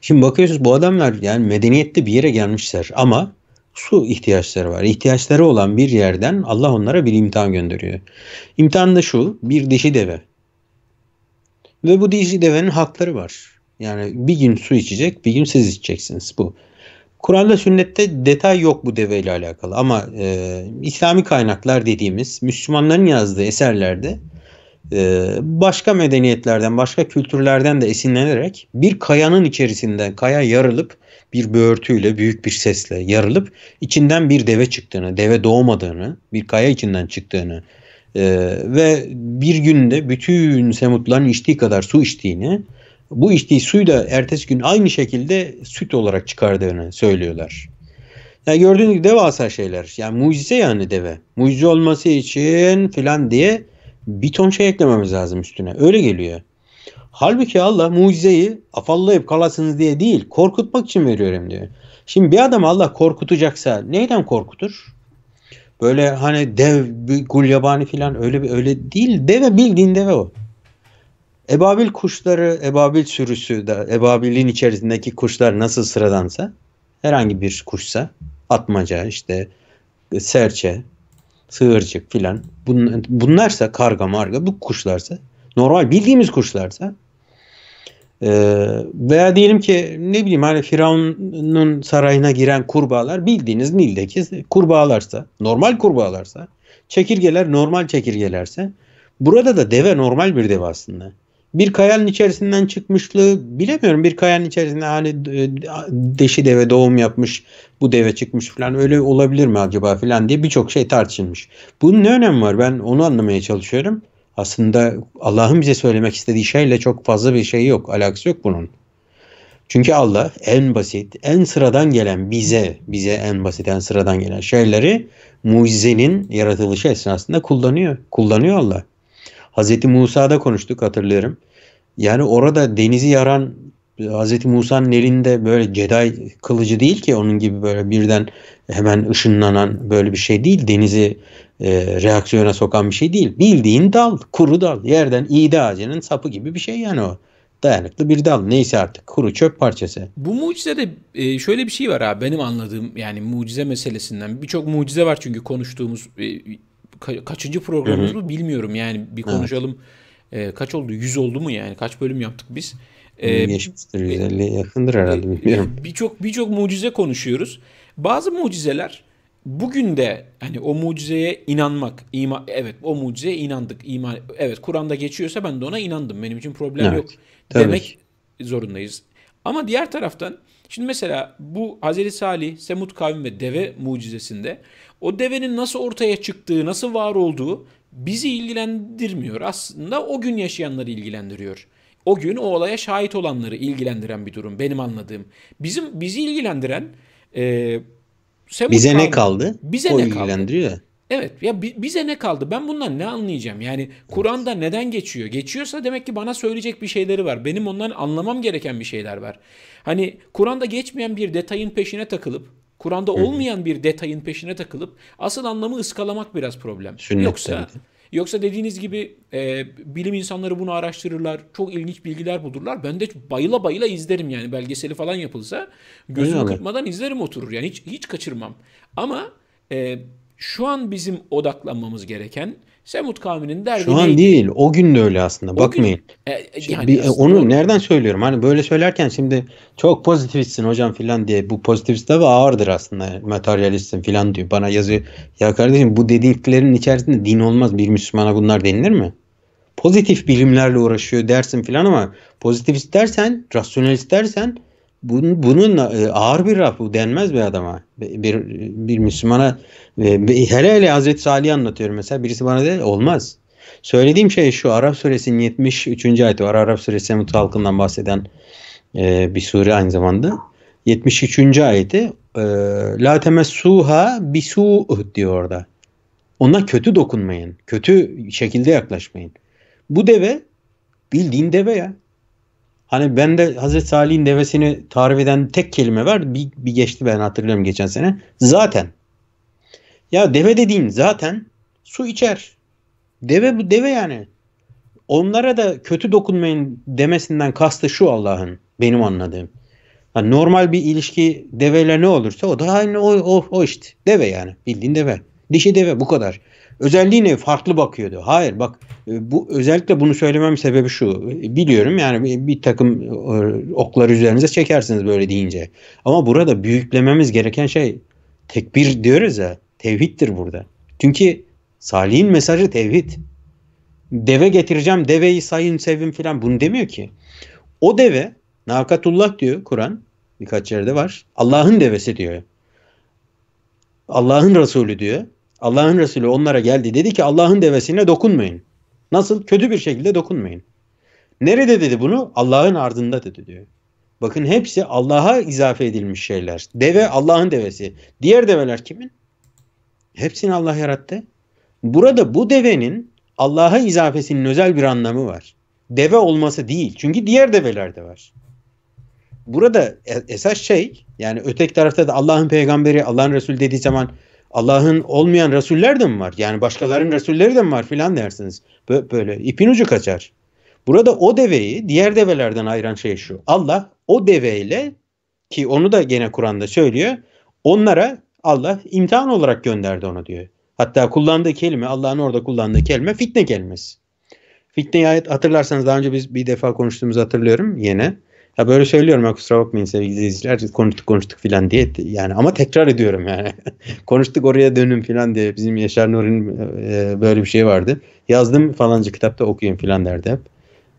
Şimdi bakıyorsunuz bu adamlar yani medeniyette bir yere gelmişler ama su ihtiyaçları var. İhtiyaçları olan bir yerden Allah onlara bir imtihan gönderiyor. İmtihan da şu bir dişi deve. Ve bu dişi devenin hakları var. Yani bir gün su içecek bir gün siz içeceksiniz bu. Kur'an'da sünnette detay yok bu deve ile alakalı ama e, İslami kaynaklar dediğimiz Müslümanların yazdığı eserlerde e, başka medeniyetlerden, başka kültürlerden de esinlenerek bir kayanın içerisinden kaya yarılıp bir böğürtüyle, büyük bir sesle yarılıp içinden bir deve çıktığını, deve doğmadığını, bir kaya içinden çıktığını e, ve bir günde bütün semutların içtiği kadar su içtiğini bu içtiği suyu da ertesi gün aynı şekilde süt olarak çıkardığını söylüyorlar. Yani gördüğünüz gibi devasa şeyler. Yani mucize yani deve. Mucize olması için filan diye bir ton şey eklememiz lazım üstüne. Öyle geliyor. Halbuki Allah mucizeyi afallayıp kalasınız diye değil, korkutmak için veriyorum diyor. Şimdi bir adam Allah korkutacaksa neyden korkutur? Böyle hani dev, bir gulyabani filan öyle bir öyle değil. Deve bildiğin deve o. Ebabil kuşları, ebabil sürüsü de ebabilin içerisindeki kuşlar nasıl sıradansa herhangi bir kuşsa atmaca işte serçe, sığırcık filan bun, bunlarsa karga marga bu kuşlarsa normal bildiğimiz kuşlarsa e, veya diyelim ki ne bileyim hani Firavun'un sarayına giren kurbağalar bildiğiniz Nil'deki kurbağalarsa normal kurbağalarsa çekirgeler normal çekirgelerse burada da deve normal bir deve aslında bir kayanın içerisinden çıkmışlığı bilemiyorum. Bir kayanın içerisinde hani e, deşi deve doğum yapmış bu deve çıkmış falan öyle olabilir mi acaba falan diye birçok şey tartışılmış. Bunun ne önemi var ben onu anlamaya çalışıyorum. Aslında Allah'ın bize söylemek istediği şeyle çok fazla bir şey yok. Alakası yok bunun. Çünkü Allah en basit, en sıradan gelen bize, bize en basit, en sıradan gelen şeyleri mucizenin yaratılışı esnasında kullanıyor. Kullanıyor Allah. Hazreti Musa'da konuştuk hatırlıyorum. Yani orada denizi yaran Hz. Musa'nın elinde böyle Jedi kılıcı değil ki onun gibi böyle birden hemen ışınlanan böyle bir şey değil. Denizi e, reaksiyona sokan bir şey değil. Bildiğin dal, kuru dal. Yerden iğde ağacının sapı gibi bir şey yani o. Dayanıklı bir dal. Neyse artık kuru çöp parçası. Bu mucizede e, şöyle bir şey var abi benim anladığım yani mucize meselesinden. Birçok mucize var çünkü konuştuğumuz e, kaçıncı programımız bu bilmiyorum yani bir konuşalım. Evet e, kaç oldu? 100 oldu mu yani? Kaç bölüm yaptık biz? E, Geçmiştir 150'ye yakındır herhalde bilmiyorum. Birçok birçok mucize konuşuyoruz. Bazı mucizeler bugün de hani o mucizeye inanmak, ima, evet o mucizeye inandık, iman, evet Kur'an'da geçiyorsa ben de ona inandım. Benim için problem evet, yok tabii. demek zorundayız. Ama diğer taraftan şimdi mesela bu Hazreti Salih, Semut kavim ve deve mucizesinde o devenin nasıl ortaya çıktığı, nasıl var olduğu bizi ilgilendirmiyor. Aslında o gün yaşayanları ilgilendiriyor. O gün o olaya şahit olanları ilgilendiren bir durum benim anladığım. Bizim bizi ilgilendiren e, bize kaldı. ne kaldı? Bize o ne ilgilendiriyor. kaldı? Evet ya bize ne kaldı? Ben bundan ne anlayacağım? Yani Kur'an'da neden geçiyor? Geçiyorsa demek ki bana söyleyecek bir şeyleri var. Benim ondan anlamam gereken bir şeyler var. Hani Kur'an'da geçmeyen bir detayın peşine takılıp Kur'an'da olmayan bir detayın peşine takılıp asıl anlamı ıskalamak biraz problem. Sünnet yoksa tabii. yoksa dediğiniz gibi e, bilim insanları bunu araştırırlar, çok ilginç bilgiler bulurlar. Ben de bayıla bayıla izlerim yani belgeseli falan yapılsa gözümü Öyle kırpmadan izlerim oturur yani hiç hiç kaçırmam. Ama e, şu an bizim odaklanmamız gereken Semut kavminin derdi Şu an neydi? değil. O gün de öyle aslında. O Bakmayın. Gün, e, e şimdi yani bir, e, aslında onu doğru. nereden söylüyorum? Hani böyle söylerken şimdi çok pozitivistsin hocam filan diye. Bu pozitivist tabi ağırdır aslında. Materyalistsin filan diyor. Bana yazıyor. Ya kardeşim bu dediklerin içerisinde din olmaz. Bir Müslümana bunlar denilir mi? Pozitif bilimlerle uğraşıyor dersin filan ama pozitivist dersen, rasyonelist dersen bunun, bununla e, ağır bir laf bu denmez bir adama. Bir, bir Müslümana e, hele hele Hazreti Salih'i anlatıyorum mesela birisi bana dedi olmaz. Söylediğim şey şu Arap suresinin 73. ayeti var. Arap suresi Semut halkından bahseden e, bir sure aynı zamanda. 73. ayeti e, La temessuha bisu diyor orada. Ona kötü dokunmayın. Kötü şekilde yaklaşmayın. Bu deve bildiğin deve ya. Hani ben de Hazreti Salih'in devesini tarif eden tek kelime var. Bir, bir geçti ben hatırlıyorum geçen sene. Zaten. Ya deve dediğin zaten su içer. Deve bu deve yani. Onlara da kötü dokunmayın demesinden kastı şu Allah'ın benim anladığım. Yani normal bir ilişki deveyle ne olursa o da aynı o, o, o işte. Deve yani bildiğin deve. Dişi deve bu kadar özelliğine farklı bakıyordu. Hayır bak e, bu özellikle bunu söylemem sebebi şu. Biliyorum yani bir takım e, okları üzerinize çekersiniz böyle deyince. Ama burada büyüklememiz gereken şey tekbir diyoruz ya tevhiddir burada. Çünkü Salih'in mesajı tevhid. Deve getireceğim deveyi sayın sevin filan bunu demiyor ki. O deve Nakatullah diyor Kur'an birkaç yerde var. Allah'ın devesi diyor. Allah'ın Resulü diyor. Allah'ın Resulü onlara geldi. Dedi ki Allah'ın devesine dokunmayın. Nasıl? Kötü bir şekilde dokunmayın. Nerede dedi bunu? Allah'ın ardında dedi diyor. Bakın hepsi Allah'a izafe edilmiş şeyler. Deve Allah'ın devesi. Diğer develer kimin? Hepsini Allah yarattı. Burada bu devenin Allah'a izafesinin özel bir anlamı var. Deve olması değil. Çünkü diğer develer de var. Burada esas şey yani öteki tarafta da Allah'ın peygamberi, Allah'ın Resulü dediği zaman Allah'ın olmayan Resuller de mi var? Yani başkalarının Resulleri de mi var filan dersiniz. Böyle ipin ucu kaçar. Burada o deveyi diğer develerden ayıran şey şu. Allah o deveyle ki onu da gene Kur'an'da söylüyor. Onlara Allah imtihan olarak gönderdi onu diyor. Hatta kullandığı kelime Allah'ın orada kullandığı kelime fitne kelimesi. Fitneyi hatırlarsanız daha önce biz bir defa konuştuğumuzu hatırlıyorum yine. Ya böyle söylüyorum ya kusura bakmayın sevgili izleyiciler konuştuk konuştuk filan diye yani ama tekrar ediyorum yani. konuştuk oraya dönün filan diye bizim Yaşar Nuri'nin e, böyle bir şey vardı. Yazdım falanca kitapta okuyun filan derdi hep.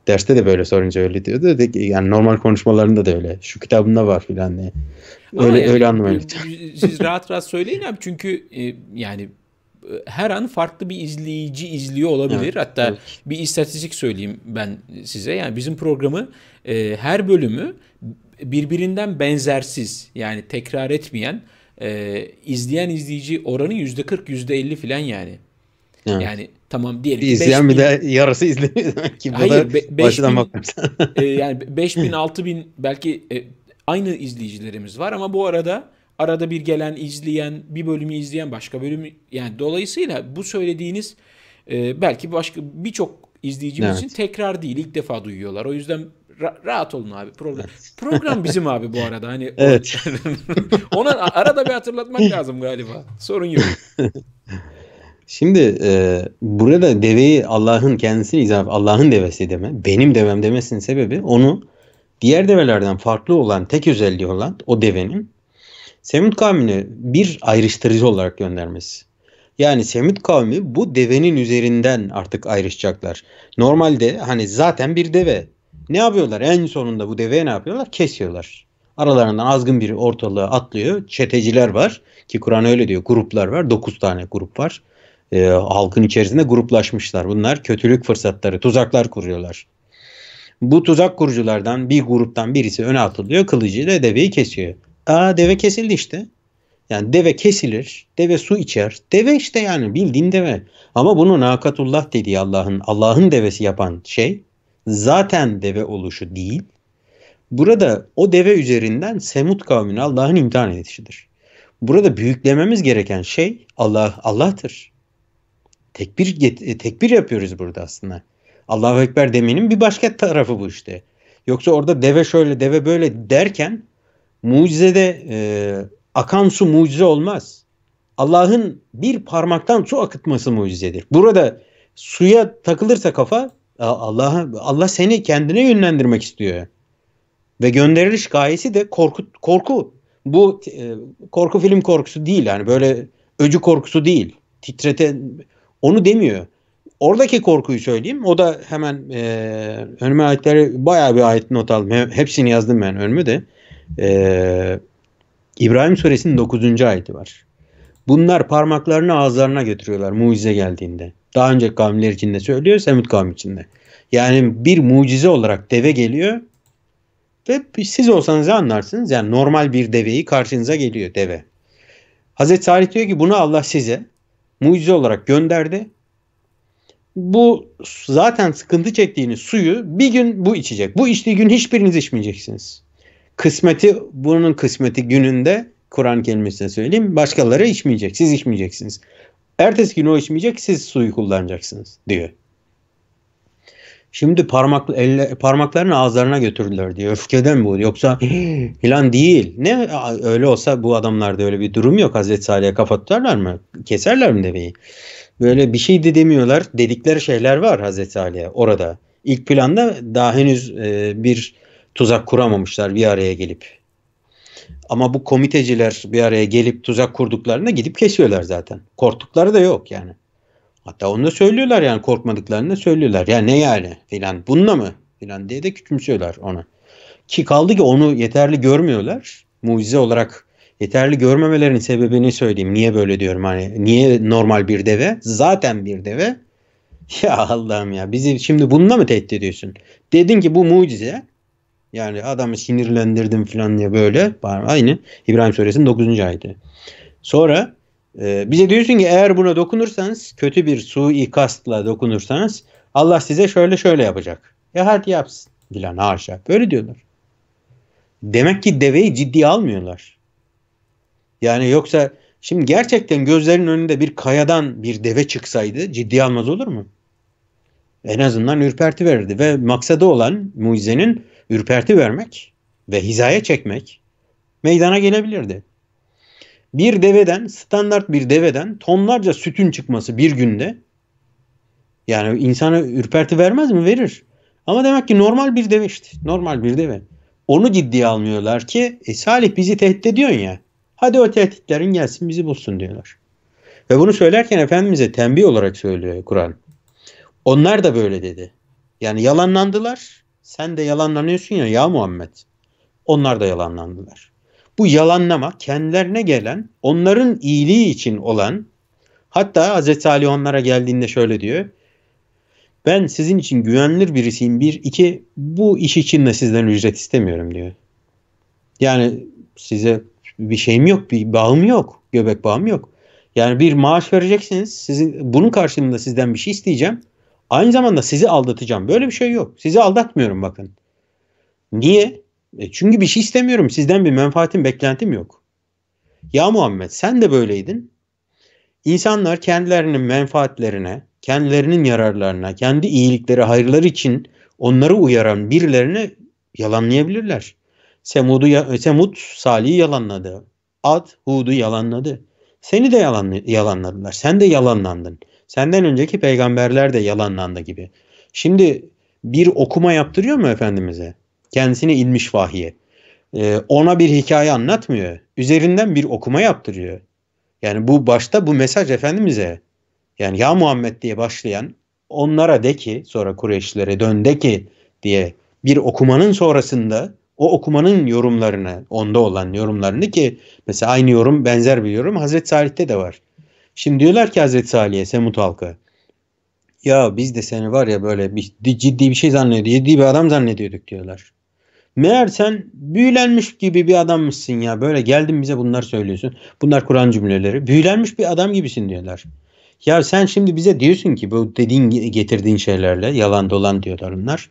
Derste de böyle sorunca öyle diyordu. De, yani normal konuşmalarında da öyle. Şu kitabında var filan diye. Öyle, ama yani, öyle anlamayın. Siz rahat rahat söyleyin abi çünkü e, yani her an farklı bir izleyici izliyor olabilir. Evet, Hatta evet. bir istatistik söyleyeyim ben size. Yani bizim programı e, her bölümü birbirinden benzersiz yani tekrar etmeyen e, izleyen izleyici oranı yüzde 40 yüzde 50 filan yani. Evet. Yani tamam diyelim. Bir izleyen bir de yarısı izlemiyor demek ki. Hayır. Be, beş bin, e, yani 5000 6000 belki e, aynı izleyicilerimiz var ama bu arada Arada bir gelen, izleyen, bir bölümü izleyen başka bölümü yani dolayısıyla bu söylediğiniz e, belki başka birçok izleyicimiz evet. için tekrar değil ilk defa duyuyorlar. O yüzden ra- rahat olun abi. Program evet. program bizim abi bu arada. Hani Evet. ona arada bir hatırlatmak lazım galiba. Sorun yok. Şimdi e, burada deveyi Allah'ın kendisini izah Allah'ın devesi deme, benim devem demesinin sebebi onu diğer develerden farklı olan tek özelliği olan o devenin Semit kavmini bir ayrıştırıcı olarak göndermesi. Yani Semit kavmi bu devenin üzerinden artık ayrışacaklar. Normalde hani zaten bir deve. Ne yapıyorlar? En sonunda bu deveye ne yapıyorlar? Kesiyorlar. Aralarından azgın biri ortalığı atlıyor. Çeteciler var ki Kur'an öyle diyor. Gruplar var. dokuz tane grup var. E, halkın içerisinde gruplaşmışlar. Bunlar kötülük fırsatları, tuzaklar kuruyorlar. Bu tuzak kuruculardan bir gruptan birisi öne atılıyor. Kılıcıyla deveyi kesiyor. Aa deve kesildi işte. Yani deve kesilir, deve su içer. Deve işte yani bildiğin deve. Ama bunu nakatullah dediği Allah'ın Allah'ın devesi yapan şey zaten deve oluşu değil. Burada o deve üzerinden Semut kavmini Allah'ın imtihan edişidir. Burada büyüklememiz gereken şey Allah Allah'tır. Tekbir e, tekbir yapıyoruz burada aslında. Allahu ekber demenin bir başka tarafı bu işte. Yoksa orada deve şöyle deve böyle derken Mucizede e, akan su mucize olmaz. Allah'ın bir parmaktan su akıtması mucizedir. Burada suya takılırsa kafa Allah Allah seni kendine yönlendirmek istiyor. Ve gönderiliş gayesi de korku korku. Bu e, korku film korkusu değil yani böyle öcü korkusu değil. Titrete onu demiyor. Oradaki korkuyu söyleyeyim. O da hemen e, önüme ayetleri bayağı bir ayet not aldım. Hepsini yazdım ben önüme de. Ee, İbrahim suresinin 9. ayeti var. Bunlar parmaklarını ağızlarına götürüyorlar mucize geldiğinde. Daha önce kavimler için de söylüyor, Semut kavmi için de. Yani bir mucize olarak deve geliyor ve siz olsanız anlarsınız. Yani normal bir deveyi karşınıza geliyor deve. Hazreti Salih diyor ki bunu Allah size mucize olarak gönderdi. Bu zaten sıkıntı çektiğiniz suyu bir gün bu içecek. Bu içtiği gün hiçbiriniz içmeyeceksiniz kısmeti bunun kısmeti gününde Kur'an kelimesine söyleyeyim. Başkaları içmeyecek. Siz içmeyeceksiniz. Ertesi gün o içmeyecek. Siz suyu kullanacaksınız diyor. Şimdi parmak, elle, parmaklarını ağızlarına götürdüler diyor. Öfkeden bu. Yoksa filan değil. Ne öyle olsa bu adamlarda öyle bir durum yok. Hazreti Salih'e kafa tutarlar mı? Keserler mi deveyi? Böyle bir şey de demiyorlar. Dedikleri şeyler var Hazreti Ali'ye orada. İlk planda daha henüz e, bir tuzak kuramamışlar bir araya gelip. Ama bu komiteciler bir araya gelip tuzak kurduklarında gidip kesiyorlar zaten. Korktukları da yok yani. Hatta onu da söylüyorlar yani korkmadıklarını da söylüyorlar. Ya ne yani filan bununla mı filan diye de küçümsüyorlar onu. Ki kaldı ki onu yeterli görmüyorlar. Mucize olarak yeterli görmemelerin sebebini söyleyeyim. Niye böyle diyorum hani niye normal bir deve zaten bir deve. Ya Allah'ım ya bizi şimdi bununla mı tehdit ediyorsun? Dedin ki bu mucize yani adamı sinirlendirdim falan diye böyle. Aynı İbrahim Suresi'nin 9. ayeti. Sonra e, bize diyorsun ki eğer buna dokunursanız kötü bir su suikastla dokunursanız Allah size şöyle şöyle yapacak. Ya e, hadi yapsın. Dilan haşa. Böyle diyorlar. Demek ki deveyi ciddi almıyorlar. Yani yoksa şimdi gerçekten gözlerin önünde bir kayadan bir deve çıksaydı ciddi almaz olur mu? En azından ürperti verirdi ve maksadı olan mucizenin ürperti vermek ve hizaya çekmek meydana gelebilirdi. Bir deveden, standart bir deveden tonlarca sütün çıkması bir günde yani insana ürperti vermez mi? Verir. Ama demek ki normal bir deve işte. Normal bir deve. Onu ciddiye almıyorlar ki e, Salih bizi tehdit ediyorsun ya. Hadi o tehditlerin gelsin bizi bulsun diyorlar. Ve bunu söylerken Efendimiz'e tembih olarak söylüyor Kur'an. Onlar da böyle dedi. Yani yalanlandılar. Sen de yalanlanıyorsun ya ya Muhammed. Onlar da yalanlandılar. Bu yalanlama kendilerine gelen, onların iyiliği için olan hatta Hz. Ali onlara geldiğinde şöyle diyor. Ben sizin için güvenilir birisiyim. Bir, iki bu iş için de sizden ücret istemiyorum diyor. Yani size bir şeyim yok, bir bağım yok, göbek bağım yok. Yani bir maaş vereceksiniz. Sizin bunun karşılığında sizden bir şey isteyeceğim. Aynı zamanda sizi aldatacağım. Böyle bir şey yok. Sizi aldatmıyorum bakın. Niye? E çünkü bir şey istemiyorum. Sizden bir menfaatim, beklentim yok. Ya Muhammed sen de böyleydin. İnsanlar kendilerinin menfaatlerine, kendilerinin yararlarına, kendi iyilikleri, hayırları için onları uyaran birilerini yalanlayabilirler. Semud'u ya, Semud Salih'i yalanladı. Ad Hud'u yalanladı. Seni de yalan, yalanladılar. Sen de yalanlandın. Senden önceki peygamberler de yalanlandı gibi. Şimdi bir okuma yaptırıyor mu Efendimiz'e? Kendisine inmiş vahiye. Ee, ona bir hikaye anlatmıyor. Üzerinden bir okuma yaptırıyor. Yani bu başta bu mesaj Efendimiz'e. Yani ya Muhammed diye başlayan onlara de ki sonra Kureyşlilere dön de ki diye bir okumanın sonrasında o okumanın yorumlarını onda olan yorumlarını ki mesela aynı yorum benzer bir yorum Hazreti Salih'te de var. Şimdi diyorlar ki Hazreti Salih'e Semut halkı. Ya biz de seni var ya böyle bir, ciddi bir şey zannediyor. Ciddi bir adam zannediyorduk diyorlar. Meğer sen büyülenmiş gibi bir adammışsın ya. Böyle geldin bize bunlar söylüyorsun. Bunlar Kur'an cümleleri. Büyülenmiş bir adam gibisin diyorlar. Ya sen şimdi bize diyorsun ki bu dediğin getirdiğin şeylerle yalan dolan diyorlar onlar.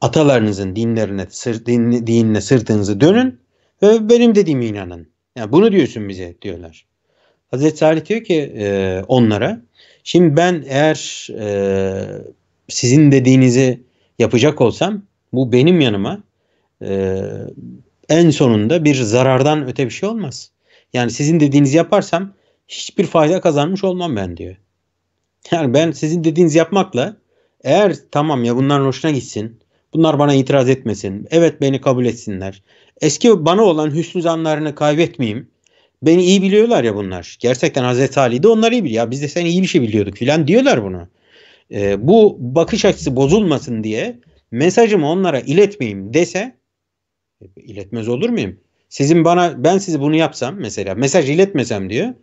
Atalarınızın dinlerine, sır, din, dinine sırtınızı dönün ve benim dediğime inanın. Yani bunu diyorsun bize diyorlar. Hazreti Salih diyor ki e, onlara şimdi ben eğer e, sizin dediğinizi yapacak olsam bu benim yanıma e, en sonunda bir zarardan öte bir şey olmaz. Yani sizin dediğinizi yaparsam hiçbir fayda kazanmış olmam ben diyor. Yani ben sizin dediğinizi yapmakla eğer tamam ya bunların hoşuna gitsin. Bunlar bana itiraz etmesin. Evet beni kabul etsinler. Eski bana olan hüsnü zanlarını kaybetmeyeyim beni iyi biliyorlar ya bunlar. Gerçekten Hazreti Ali onlar iyi biliyor. Ya biz de seni iyi bir şey biliyorduk filan diyorlar bunu. E, bu bakış açısı bozulmasın diye mesajımı onlara iletmeyeyim dese iletmez olur muyum? Sizin bana ben sizi bunu yapsam mesela mesaj iletmesem diyor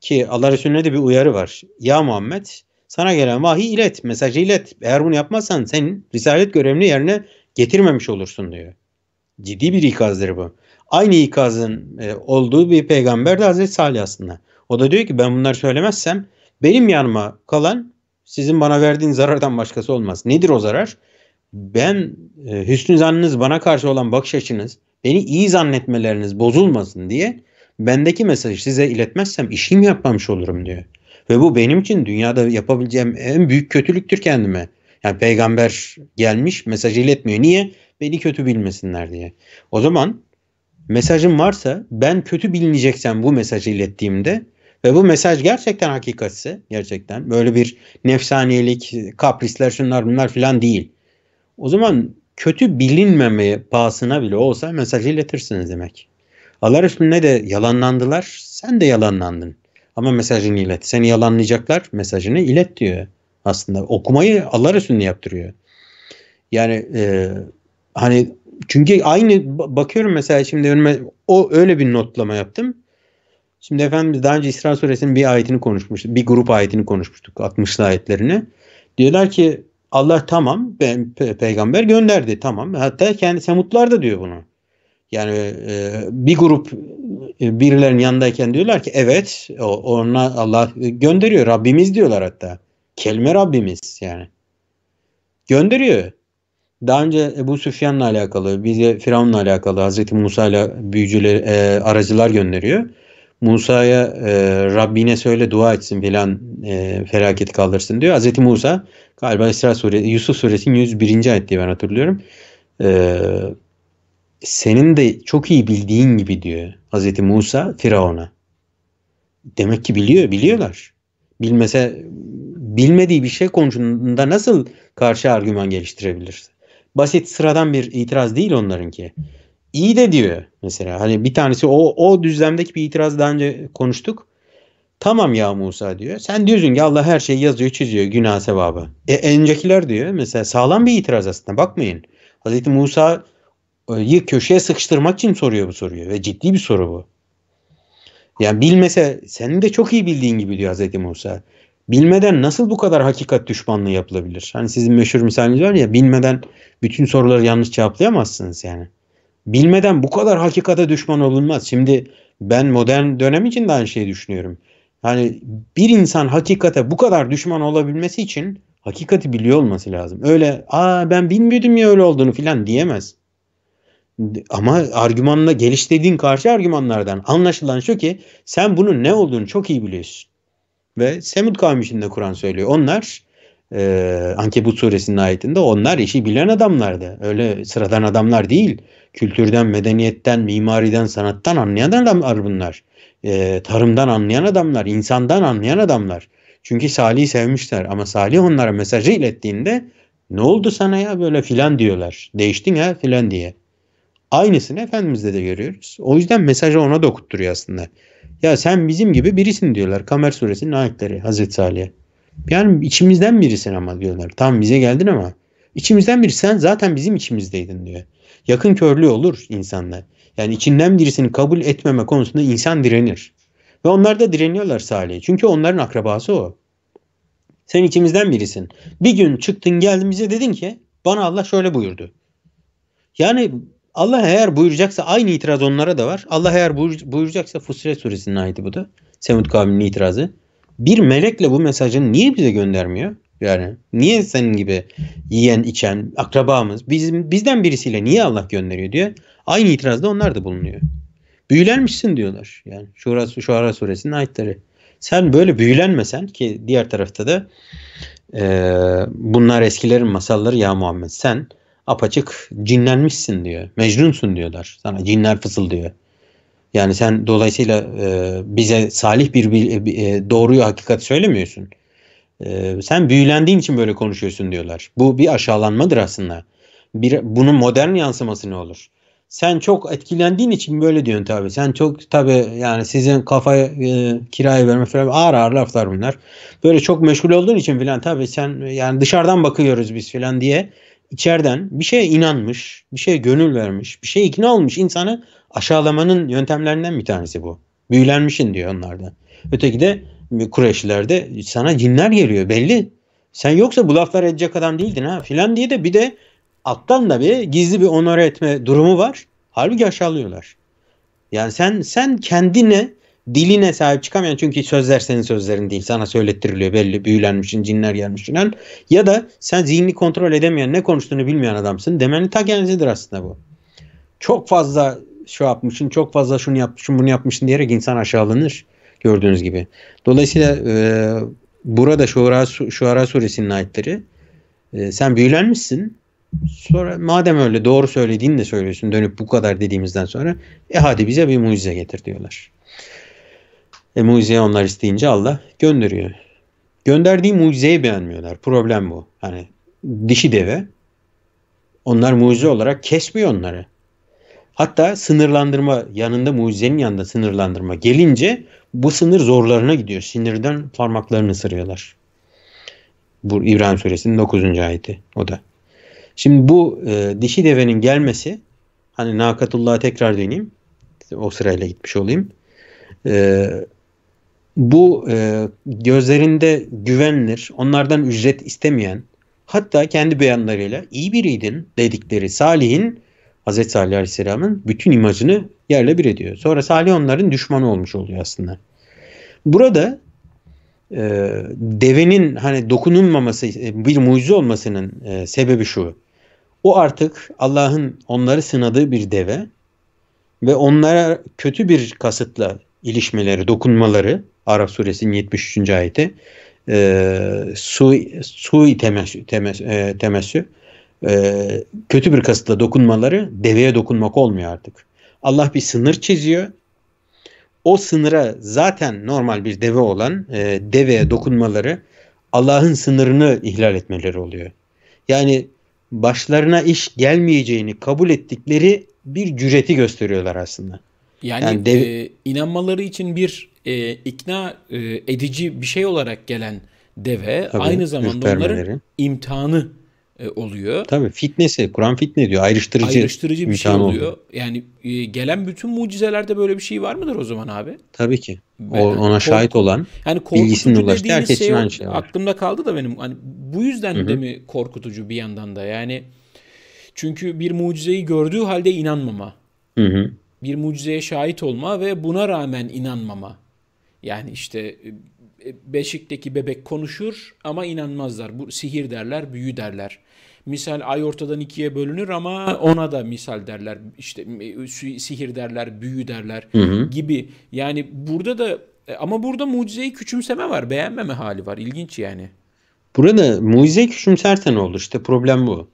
ki Allah Resulüne de bir uyarı var. Ya Muhammed sana gelen vahiy ilet, mesajı ilet. Eğer bunu yapmazsan sen risalet görevini yerine getirmemiş olursun diyor. Ciddi bir ikazdır bu aynı ikazın e, olduğu bir peygamber de Hazreti Salih aslında. O da diyor ki ben bunları söylemezsem benim yanıma kalan sizin bana verdiğiniz zarardan başkası olmaz. Nedir o zarar? Ben e, hüsnü zannınız bana karşı olan bakış açınız beni iyi zannetmeleriniz bozulmasın diye bendeki mesajı size iletmezsem işim yapmamış olurum diyor. Ve bu benim için dünyada yapabileceğim en büyük kötülüktür kendime. Yani peygamber gelmiş mesajı iletmiyor. Niye? Beni kötü bilmesinler diye. O zaman mesajım varsa ben kötü bilineceksem bu mesajı ilettiğimde ve bu mesaj gerçekten hakikatse gerçekten böyle bir nefsaniyelik, kaprisler şunlar bunlar filan değil. O zaman kötü bilinmemeye pahasına bile olsa mesajı iletirsiniz demek. Allah Resulüne de yalanlandılar, sen de yalanlandın. Ama mesajını ilet. Seni yalanlayacaklar, mesajını ilet diyor aslında. Okumayı Allah Resulüne yaptırıyor. Yani e, hani çünkü aynı bakıyorum mesela şimdi önüme o öyle bir notlama yaptım. Şimdi efendim biz daha önce İsra suresinin bir ayetini konuşmuştuk. Bir grup ayetini konuşmuştuk. 60'lı ayetlerini. Diyorlar ki Allah tamam ben pe- peygamber gönderdi tamam. Hatta kendi Semutlar da diyor bunu. Yani e, bir grup e, birilerinin yanındayken diyorlar ki evet o, ona Allah gönderiyor Rabbimiz diyorlar hatta. Kelime Rabbimiz yani. Gönderiyor. Daha önce Ebu Süfyan'la alakalı, bize Firavun'la alakalı Hazreti Musa'yla büyücüler, e, aracılar gönderiyor. Musa'ya e, Rabbine söyle dua etsin filan e, felaket kaldırsın diyor. Hazreti Musa galiba İsra suresi, Yusuf suresinin 101. ayet diye ben hatırlıyorum. E, senin de çok iyi bildiğin gibi diyor Hazreti Musa Firavun'a. Demek ki biliyor, biliyorlar. Bilmese bilmediği bir şey konusunda nasıl karşı argüman geliştirebilirsin? basit sıradan bir itiraz değil onlarınki. İyi de diyor mesela. Hani bir tanesi o, o düzlemdeki bir itiraz daha önce konuştuk. Tamam ya Musa diyor. Sen diyorsun ki Allah her şeyi yazıyor çiziyor günah sevabı. E, öncekiler diyor mesela sağlam bir itiraz aslında bakmayın. Hazreti Musa'yı köşeye sıkıştırmak için soruyor bu soruyu ve ciddi bir soru bu. Yani bilmese senin de çok iyi bildiğin gibi diyor Hazreti Musa bilmeden nasıl bu kadar hakikat düşmanlığı yapılabilir? Hani sizin meşhur misaliniz var ya bilmeden bütün soruları yanlış cevaplayamazsınız yani. Bilmeden bu kadar hakikate düşman olunmaz. Şimdi ben modern dönem için de aynı şeyi düşünüyorum. Hani bir insan hakikate bu kadar düşman olabilmesi için hakikati biliyor olması lazım. Öyle aa ben bilmiyordum ya öyle olduğunu filan diyemez. Ama argümanla geliştirdiğin karşı argümanlardan anlaşılan şu ki sen bunun ne olduğunu çok iyi biliyorsun ve Semud kavmi içinde Kur'an söylüyor. Onlar e, Ankebut suresinin ayetinde onlar işi bilen adamlardı. Öyle sıradan adamlar değil. Kültürden, medeniyetten, mimariden, sanattan anlayan adamlar bunlar. E, tarımdan anlayan adamlar, insandan anlayan adamlar. Çünkü Salih'i sevmişler ama Salih onlara mesajı ilettiğinde ne oldu sana ya böyle filan diyorlar. Değiştin ha filan diye. Aynısını Efendimiz'de de görüyoruz. O yüzden mesajı ona dokutturuyor aslında. Ya sen bizim gibi birisin diyorlar. Kamer suresinin ayetleri Hazreti Ali'ye. Yani içimizden birisin ama diyorlar. Tam bize geldin ama içimizden biri sen zaten bizim içimizdeydin diyor. Yakın körlüğü olur insanda. Yani içinden birisini kabul etmeme konusunda insan direnir. Ve onlar da direniyorlar Salih'e. Çünkü onların akrabası o. Sen içimizden birisin. Bir gün çıktın geldin bize dedin ki bana Allah şöyle buyurdu. Yani Allah eğer buyuracaksa aynı itiraz onlara da var. Allah eğer buyuracaksa Fussilet suresinin ayeti bu da. Semud kavminin itirazı. Bir melekle bu mesajını niye bize göndermiyor? Yani niye senin gibi yiyen içen akrabamız bizim bizden birisiyle niye Allah gönderiyor diyor? aynı itirazda onlar da bulunuyor. Büyülenmişsin diyorlar. Yani Şura, Şuara suresinin ayetleri. Sen böyle büyülenmesen ki diğer tarafta da e, bunlar eskilerin masalları ya Muhammed sen apaçık cinlenmişsin diyor. Mecnunsun diyorlar. Sana cinler fısıldıyor. Yani sen dolayısıyla e, bize salih bir, bir e, e, doğruyu hakikat söylemiyorsun. E, sen büyülendiğin için böyle konuşuyorsun diyorlar. Bu bir aşağılanmadır aslında. Bir, bunun modern yansıması ne olur? Sen çok etkilendiğin için böyle diyorsun tabi. Sen çok tabi yani sizin kafaya e, kiraya verme falan ağır ağır laflar bunlar. Böyle çok meşgul olduğun için filan tabi sen yani dışarıdan bakıyoruz biz filan diye içeriden bir şeye inanmış, bir şeye gönül vermiş, bir şeye ikna olmuş insanı aşağılamanın yöntemlerinden bir tanesi bu. Büyülenmişin diyor onlardan. Öteki de Kureyşlilerde sana cinler geliyor belli. Sen yoksa bu laflar edecek adam değildin ha filan diye de bir de alttan da bir gizli bir onore etme durumu var. Halbuki aşağılıyorlar. Yani sen sen kendine diline sahip çıkamayan çünkü sözler senin sözlerin değil sana söylettiriliyor belli büyülenmişsin cinler gelmiş falan ya da sen zihni kontrol edemeyen ne konuştuğunu bilmeyen adamsın demenin ta kendisidir aslında bu. Çok fazla şu şey yapmışsın çok fazla şunu yapmışsın bunu yapmışsın diyerek insan aşağılanır gördüğünüz gibi. Dolayısıyla e, burada Şuara, Şuara suresinin ayetleri e, sen büyülenmişsin sonra madem öyle doğru söylediğini de söylüyorsun dönüp bu kadar dediğimizden sonra e hadi bize bir mucize getir diyorlar. E, mucizeyi onlar isteyince Allah gönderiyor. Gönderdiği mucizeyi beğenmiyorlar. Problem bu. Hani dişi deve onlar mucize olarak kesmiyor onları. Hatta sınırlandırma yanında mucizenin yanında sınırlandırma gelince bu sınır zorlarına gidiyor. Sinirden parmaklarını ısırıyorlar. Bu İbrahim suresinin 9. ayeti o da. Şimdi bu e, dişi devenin gelmesi hani Nakatullah'a tekrar döneyim. O sırayla gitmiş olayım. E, bu e, gözlerinde güvenilir, onlardan ücret istemeyen, hatta kendi beyanlarıyla iyi biriydin dedikleri Salih'in Hz. Salih Aleyhisselam'ın bütün imajını yerle bir ediyor. Sonra Salih onların düşmanı olmuş oluyor aslında. Burada e, devenin hani dokunulmaması e, bir mucize olmasının e, sebebi şu. O artık Allah'ın onları sınadığı bir deve ve onlara kötü bir kasıtla ilişmeleri, dokunmaları Araf suresinin 73. ayeti e, su, sui temessü, temes, e, temessü e, kötü bir kasıtla dokunmaları deveye dokunmak olmuyor artık. Allah bir sınır çiziyor. O sınıra zaten normal bir deve olan e, deveye dokunmaları Allah'ın sınırını ihlal etmeleri oluyor. Yani başlarına iş gelmeyeceğini kabul ettikleri bir cüreti gösteriyorlar aslında. Yani, yani dev- e, inanmaları için bir e, ikna e, edici bir şey olarak gelen deve Tabii, aynı zamanda onların imtihanı e, oluyor. Tabii fitnesi, Kur'an fitne diyor. Ayrıştırıcı, Ayrıştırıcı bir şey oluyor. Oldu. Yani e, gelen bütün mucizelerde böyle bir şey var mıdır o zaman abi? Tabii ki. o, ona kork- şahit olan yani bilgisinin ulaştığı herkes şey, aynı şey var. Aklımda kaldı da benim hani bu yüzden Hı-hı. de mi korkutucu bir yandan da yani çünkü bir mucizeyi gördüğü halde inanmama. Hı hı. Bir mucizeye şahit olma ve buna rağmen inanmama. Yani işte e, e, beşikteki bebek konuşur ama inanmazlar. Bu sihir derler, büyü derler. Misal ay ortadan ikiye bölünür ama ona da misal derler. İşte e, sihir derler, büyü derler hı hı. gibi. Yani burada da ama burada mucizeyi küçümseme var, beğenmeme hali var. İlginç yani. Burada mucizeyi küçümsersen olur? İşte problem bu.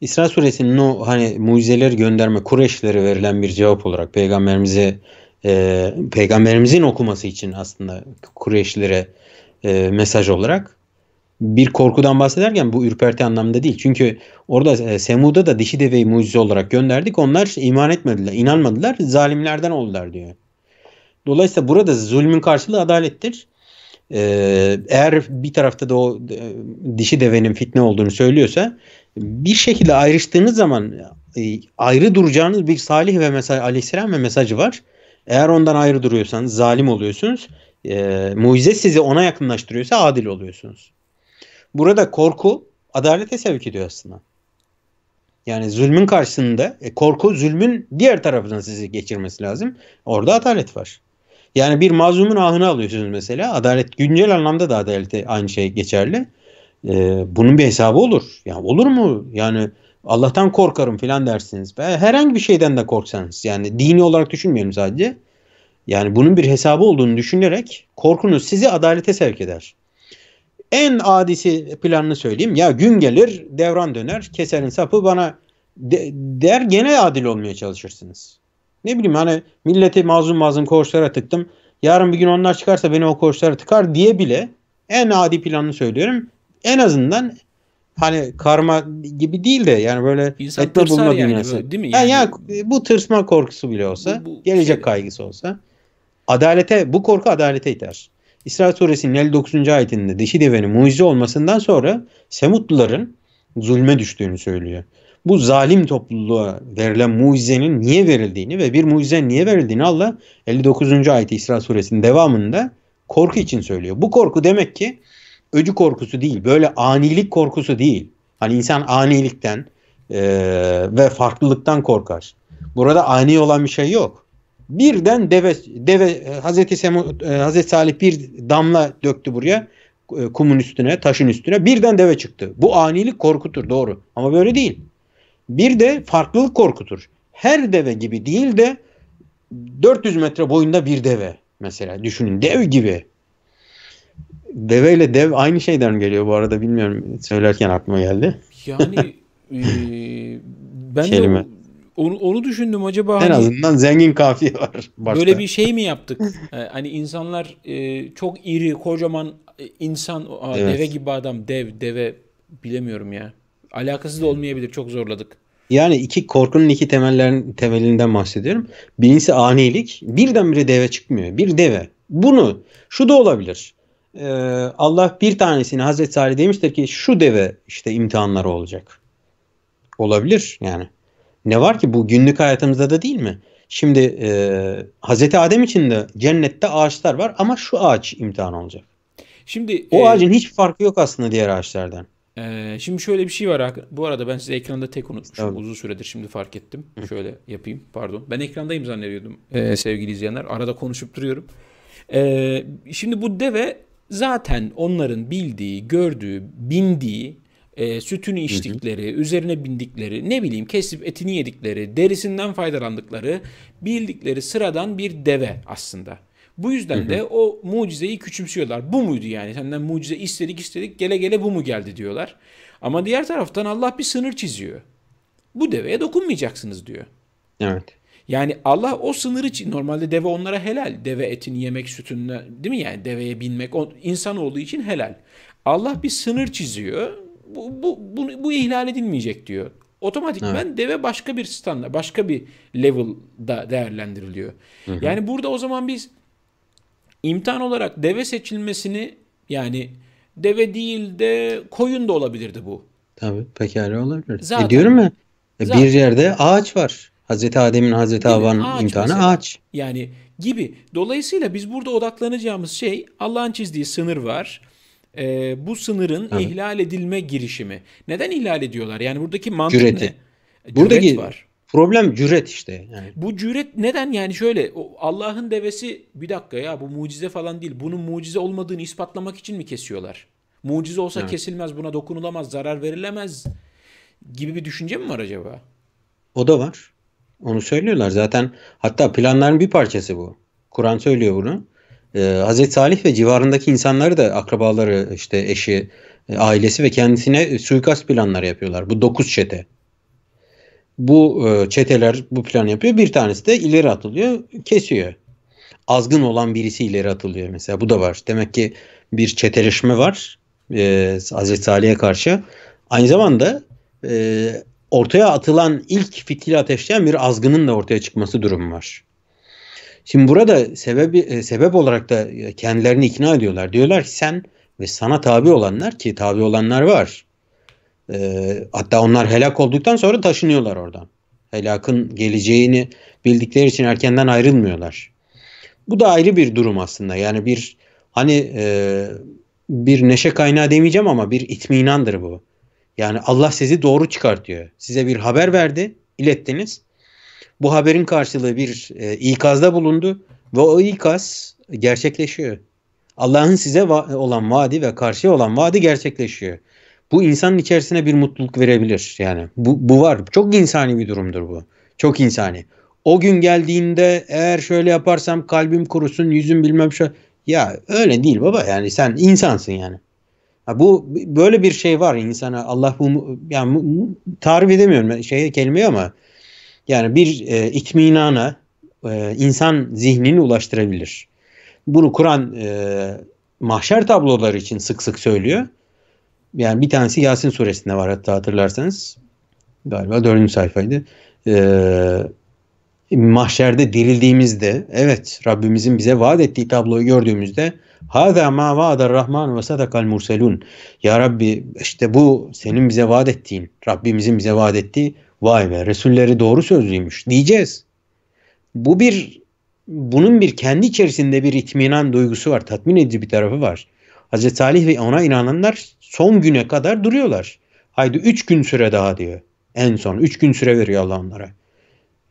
İsra suresinin o hani mucizeler gönderme Kureyşlere verilen bir cevap olarak peygamberimize e, peygamberimizin okuması için aslında Kureyşlilere e, mesaj olarak bir korkudan bahsederken bu ürperti anlamda değil. Çünkü orada e, Semud'a da dişi deveyi mucize olarak gönderdik. Onlar iman etmediler, inanmadılar, zalimlerden oldular diyor. Dolayısıyla burada zulmün karşılığı adalettir. Ee, eğer bir tarafta da o e, dişi devenin fitne olduğunu söylüyorsa bir şekilde ayrıştığınız zaman e, ayrı duracağınız bir salih ve mesaj aleyhisselam ve mesajı var. Eğer ondan ayrı duruyorsanız zalim oluyorsunuz. E, mucize sizi ona yakınlaştırıyorsa adil oluyorsunuz. Burada korku adalete sevk ediyor aslında. Yani zulmün karşısında e, korku zulmün diğer tarafından sizi geçirmesi lazım. Orada adalet var. Yani bir mazlumun ahını alıyorsunuz mesela. Adalet güncel anlamda da adalete aynı şey geçerli. E, bunun bir hesabı olur. Ya yani olur mu? Yani Allah'tan korkarım filan dersiniz. Herhangi bir şeyden de korksanız yani dini olarak düşünmeyelim sadece. Yani bunun bir hesabı olduğunu düşünerek korkunuz sizi adalete sevk eder. En adisi planını söyleyeyim. Ya gün gelir devran döner keserin sapı bana de, der gene adil olmaya çalışırsınız. Ne bileyim hani milleti mazlum mazlum koğuşlara tıktım. Yarın bir gün onlar çıkarsa beni o koğuşlara tıkar diye bile en adi planını söylüyorum. En azından hani karma gibi değil de yani böyle etme bulma yani dünyası. Böyle, değil mi? Yani, yani, yani bu tırsma korkusu bile olsa, bu, bu gelecek şey... kaygısı olsa adalete bu korku adalete iter. İsra suresinin 59. ayetinde dişi devenin mucize olmasından sonra Semutluların zulme düştüğünü söylüyor. Bu zalim topluluğa verilen mucizenin niye verildiğini ve bir mucizenin niye verildiğini Allah 59. ayeti İsra suresinin devamında korku için söylüyor. Bu korku demek ki öcü korkusu değil. Böyle anilik korkusu değil. Hani insan anilikten e, ve farklılıktan korkar. Burada ani olan bir şey yok. Birden deve, deve Hazreti, Semu, e, Hazreti Salih bir damla döktü buraya e, kumun üstüne, taşın üstüne. Birden deve çıktı. Bu anilik korkutur doğru ama böyle değil. Bir de farklılık korkutur. Her deve gibi değil de 400 metre boyunda bir deve mesela düşünün dev gibi Deve ile dev aynı şeyden geliyor bu arada bilmiyorum. Söylerken aklıma geldi. Yani e, ben Kelime. de onu, onu düşündüm acaba. En hani, azından zengin kafiye var. Başta. Böyle bir şey mi yaptık? E, hani insanlar e, çok iri, kocaman e, insan, aa, evet. deve gibi adam, dev, deve bilemiyorum ya. Alakası da olmayabilir. Çok zorladık. Yani iki korkunun iki temellerin temelinden bahsediyorum. Birincisi anilik. Birdenbire deve çıkmıyor. Bir deve. Bunu şu da olabilir. Ee, Allah bir tanesini Hazreti Ali demiştir ki şu deve işte imtihanları olacak. Olabilir yani. Ne var ki bu günlük hayatımızda da değil mi? Şimdi e, Hazreti Adem için de cennette ağaçlar var ama şu ağaç imtihan olacak. Şimdi o e, ağacın hiç farkı yok aslında diğer ağaçlardan. E, şimdi şöyle bir şey var. Bu arada ben size ekranda tek unutmuşum. Tabii. Uzun süredir şimdi fark ettim. Hı. Şöyle yapayım. Pardon. Ben ekrandayım zannediyordum e, sevgili izleyenler. Arada konuşup duruyorum. E, şimdi bu deve zaten onların bildiği, gördüğü, bindiği, e, sütünü içtikleri, hı hı. üzerine bindikleri, ne bileyim kesip etini yedikleri, derisinden faydalandıkları, bildikleri sıradan bir deve aslında. Bu yüzden hı hı. de o mucizeyi küçümsüyorlar. Bu muydu yani? Senden mucize istedik istedik gele gele bu mu geldi diyorlar. Ama diğer taraftan Allah bir sınır çiziyor. Bu deveye dokunmayacaksınız diyor. Evet. Yani Allah o sınır için normalde deve onlara helal. Deve etini yemek sütünü değil mi yani deveye binmek insan olduğu için helal. Allah bir sınır çiziyor. Bu, bu, bu, bu ihlal edilmeyecek diyor. Otomatikmen evet. deve başka bir standart, başka bir level'da değerlendiriliyor. Hı hı. Yani burada o zaman biz imtihan olarak deve seçilmesini yani deve değil de koyun da olabilirdi bu. Tabii pekala olabilir. E zaten, e diyorum ya e zaten, bir yerde ağaç var. Hazreti Adem'in Hazreti Havva'nın imtihanı mesela. ağaç. Yani gibi. Dolayısıyla biz burada odaklanacağımız şey Allah'ın çizdiği sınır var. Ee, bu sınırın evet. ihlal edilme girişimi. Neden ihlal ediyorlar? Yani buradaki mantık Cüreti. ne? Cüret Buradaki var. Problem cüret işte. Yani. Bu cüret neden yani şöyle Allah'ın devesi bir dakika ya bu mucize falan değil. Bunun mucize olmadığını ispatlamak için mi kesiyorlar? Mucize olsa evet. kesilmez buna dokunulamaz zarar verilemez gibi bir düşünce mi var acaba? O da var. Onu söylüyorlar zaten. Hatta planların bir parçası bu. Kur'an söylüyor bunu. Ee, Hazreti Salih ve civarındaki insanları da akrabaları işte eşi, e, ailesi ve kendisine suikast planları yapıyorlar. Bu dokuz çete. Bu e, çeteler bu plan yapıyor. Bir tanesi de ileri atılıyor, kesiyor. Azgın olan birisi ileri atılıyor mesela. Bu da var. Demek ki bir çeteleşme var e, Hazreti Salih'e karşı. Aynı zamanda e, ortaya atılan ilk fitili ateşleyen bir azgının da ortaya çıkması durumu var. Şimdi burada sebebi, e, sebep olarak da e, kendilerini ikna ediyorlar. Diyorlar ki sen ve sana tabi olanlar ki tabi olanlar var. Ee, hatta onlar helak olduktan sonra taşınıyorlar oradan. Helakın geleceğini bildikleri için erkenden ayrılmıyorlar. Bu da ayrı bir durum aslında. Yani bir hani e, bir neşe kaynağı demeyeceğim ama bir itminandır bu. Yani Allah sizi doğru çıkartıyor. Size bir haber verdi, ilettiniz. Bu haberin karşılığı bir e, ikazda bulundu ve o ikaz gerçekleşiyor. Allah'ın size va- olan vaadi ve karşıya olan vaadi gerçekleşiyor. Bu insanın içerisine bir mutluluk verebilir. Yani bu, bu var. Çok insani bir durumdur bu. Çok insani. O gün geldiğinde eğer şöyle yaparsam kalbim kurusun, yüzüm bilmem şu. Ya öyle değil baba. Yani sen insansın yani. Ha bu böyle bir şey var insana Allah bu yani tarif edemiyorum şey kelime ama yani bir e, itminana e, insan zihnini ulaştırabilir. Bunu Kur'an e, mahşer tabloları için sık sık söylüyor. Yani bir tanesi Yasin suresinde var hatta hatırlarsanız. Galiba dördüncü sayfaydı. Eee mahşerde dirildiğimizde evet Rabbimizin bize vaat ettiği tabloyu gördüğümüzde Hâzâ mâ vâdar rahman ve sadakal murselun. Ya Rabbi işte bu senin bize vaat ettiğin, Rabbimizin bize vaat ettiği vay be Resulleri doğru sözlüymüş diyeceğiz. Bu bir bunun bir kendi içerisinde bir itminan duygusu var. Tatmin edici bir tarafı var. Hz. Salih ve ona inananlar son güne kadar duruyorlar. Haydi üç gün süre daha diyor. En son üç gün süre veriyor Allah onlara.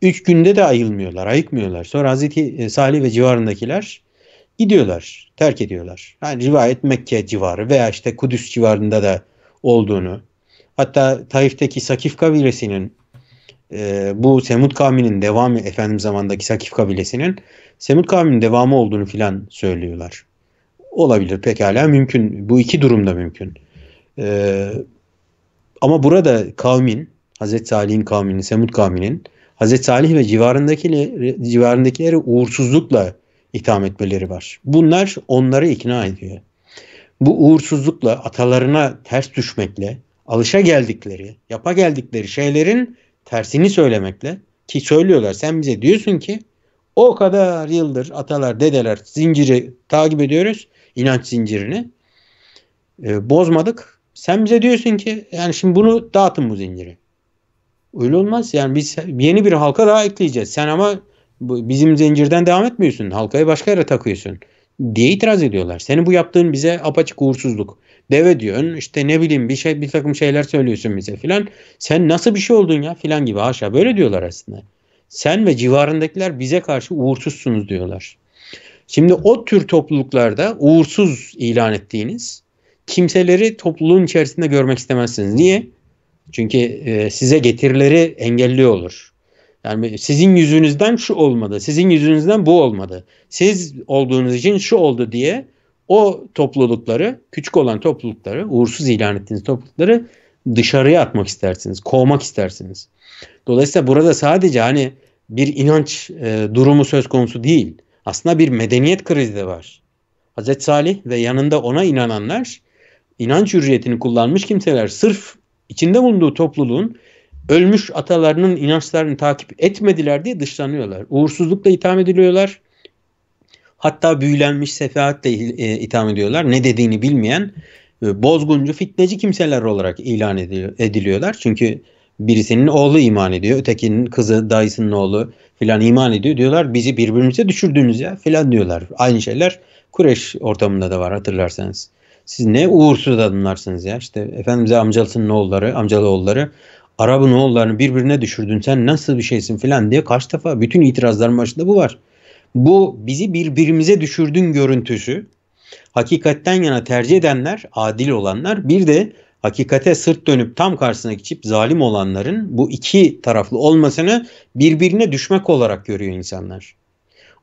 Üç günde de ayılmıyorlar, ayıkmıyorlar. Sonra Hazreti e, Salih ve civarındakiler gidiyorlar, terk ediyorlar. Yani rivayet Mekke civarı veya işte Kudüs civarında da olduğunu. Hatta Taif'teki Sakif kabilesinin e, bu Semud kavminin devamı efendim zamandaki Sakif kabilesinin Semud kavminin devamı olduğunu filan söylüyorlar. Olabilir pekala mümkün. Bu iki durumda mümkün. E, ama burada kavmin Hazreti Salih'in kavminin, Semud kavminin Hazreti Salih ve civarındakileri, civarındakileri uğursuzlukla itham etmeleri var. Bunlar onları ikna ediyor. Bu uğursuzlukla atalarına ters düşmekle, alışa geldikleri, yapa geldikleri şeylerin tersini söylemekle ki söylüyorlar sen bize diyorsun ki o kadar yıldır atalar dedeler zinciri takip ediyoruz inanç zincirini e, bozmadık. Sen bize diyorsun ki yani şimdi bunu dağıtın bu zinciri. Öyle olmaz. Yani biz yeni bir halka daha ekleyeceğiz. Sen ama bizim zincirden devam etmiyorsun. Halkayı başka yere takıyorsun diye itiraz ediyorlar. Senin bu yaptığın bize apaçık uğursuzluk. Deve diyorsun işte ne bileyim bir şey bir takım şeyler söylüyorsun bize filan. Sen nasıl bir şey oldun ya filan gibi aşağı böyle diyorlar aslında. Sen ve civarındakiler bize karşı uğursuzsunuz diyorlar. Şimdi o tür topluluklarda uğursuz ilan ettiğiniz kimseleri topluluğun içerisinde görmek istemezsiniz. Niye? Çünkü e, size getirileri engelliyor olur. Yani sizin yüzünüzden şu olmadı, sizin yüzünüzden bu olmadı. Siz olduğunuz için şu oldu diye o toplulukları, küçük olan toplulukları, uğursuz ilan ettiğiniz toplulukları dışarıya atmak istersiniz, kovmak istersiniz. Dolayısıyla burada sadece hani bir inanç e, durumu söz konusu değil. Aslında bir medeniyet krizi de var. Hazreti Salih ve yanında ona inananlar inanç hürriyetini kullanmış kimseler sırf içinde bulunduğu topluluğun ölmüş atalarının inançlarını takip etmediler diye dışlanıyorlar. Uğursuzlukla itham ediliyorlar. Hatta büyülenmiş sefaatle e, itham ediyorlar. Ne dediğini bilmeyen bozguncu, fitneci kimseler olarak ilan ediliyorlar. Çünkü birisinin oğlu iman ediyor, ötekinin kızı, dayısının oğlu filan iman ediyor. Diyorlar bizi birbirimize düşürdünüz ya filan diyorlar. Aynı şeyler Kureş ortamında da var hatırlarsanız. Siz ne uğursuz adamlarsınız ya. İşte Efendimiz'e amcalısının oğulları, amcalı oğulları Arap'ın oğullarını birbirine düşürdün sen nasıl bir şeysin filan diye kaç defa bütün itirazların başında bu var. Bu bizi birbirimize düşürdün görüntüsü hakikatten yana tercih edenler adil olanlar bir de hakikate sırt dönüp tam karşısına geçip zalim olanların bu iki taraflı olmasını birbirine düşmek olarak görüyor insanlar.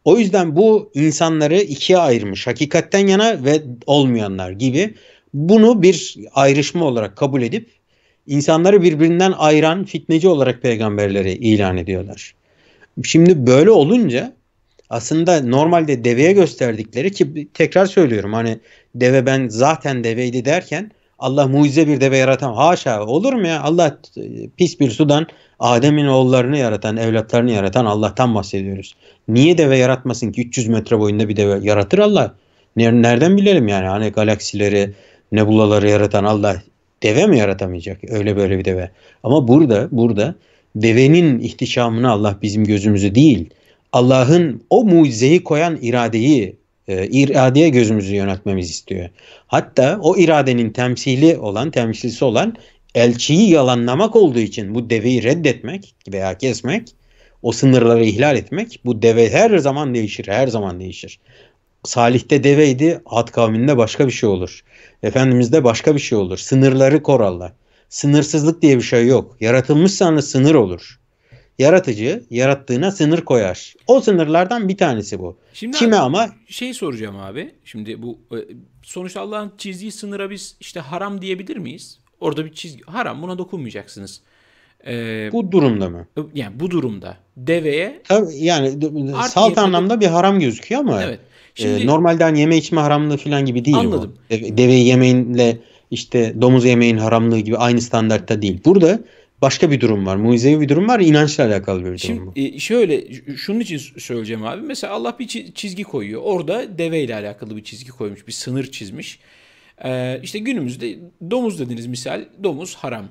O yüzden bu insanları ikiye ayırmış. Hakikatten yana ve olmayanlar gibi. Bunu bir ayrışma olarak kabul edip insanları birbirinden ayıran fitneci olarak peygamberleri ilan ediyorlar. Şimdi böyle olunca aslında normalde deveye gösterdikleri ki tekrar söylüyorum hani deve ben zaten deveydi derken Allah mucize bir deve yaratan haşa olur mu ya? Allah pis bir sudan Adem'in oğullarını yaratan, evlatlarını yaratan Allah'tan bahsediyoruz. Niye deve yaratmasın ki 300 metre boyunda bir deve yaratır Allah? Nereden bilelim yani hani galaksileri, nebulaları yaratan Allah deve mi yaratamayacak? Öyle böyle bir deve. Ama burada burada devenin ihtişamını Allah bizim gözümüzü değil, Allah'ın o mucizeyi koyan iradeyi e, iradeye gözümüzü yöneltmemiz istiyor. Hatta o iradenin temsili olan, temsilcisi olan elçiyi yalanlamak olduğu için bu deveyi reddetmek veya kesmek, o sınırları ihlal etmek bu deve her zaman değişir, her zaman değişir. Salih'te deveydi, Ad kavminde başka bir şey olur. Efendimiz'de başka bir şey olur. Sınırları koralla. Sınırsızlık diye bir şey yok. Yaratılmışsanız sınır olur yaratıcı yarattığına sınır koyar. O sınırlardan bir tanesi bu. Şimdi Kime abi, ama? Şey soracağım abi. Şimdi bu e, sonuçta Allah'ın çizdiği sınıra biz işte haram diyebilir miyiz? Orada bir çizgi haram buna dokunmayacaksınız. Ee, bu durumda mı? E, yani bu durumda deveye Tabii yani salt anlamda bir haram gözüküyor ama evet. E, Şimdi, e, normalde hani yeme içme haramlığı falan gibi değil anladım. deveyi yemeğinle işte domuz yemeğin haramlığı gibi aynı standartta değil. Burada başka bir durum var. Mucizevi bir durum var. inançla alakalı bir durum Şimdi, bu. E, şöyle şunun için söyleyeceğim abi. Mesela Allah bir çizgi koyuyor. Orada deveyle alakalı bir çizgi koymuş. Bir sınır çizmiş. Ee, işte günümüzde domuz dediniz misal. Domuz haram.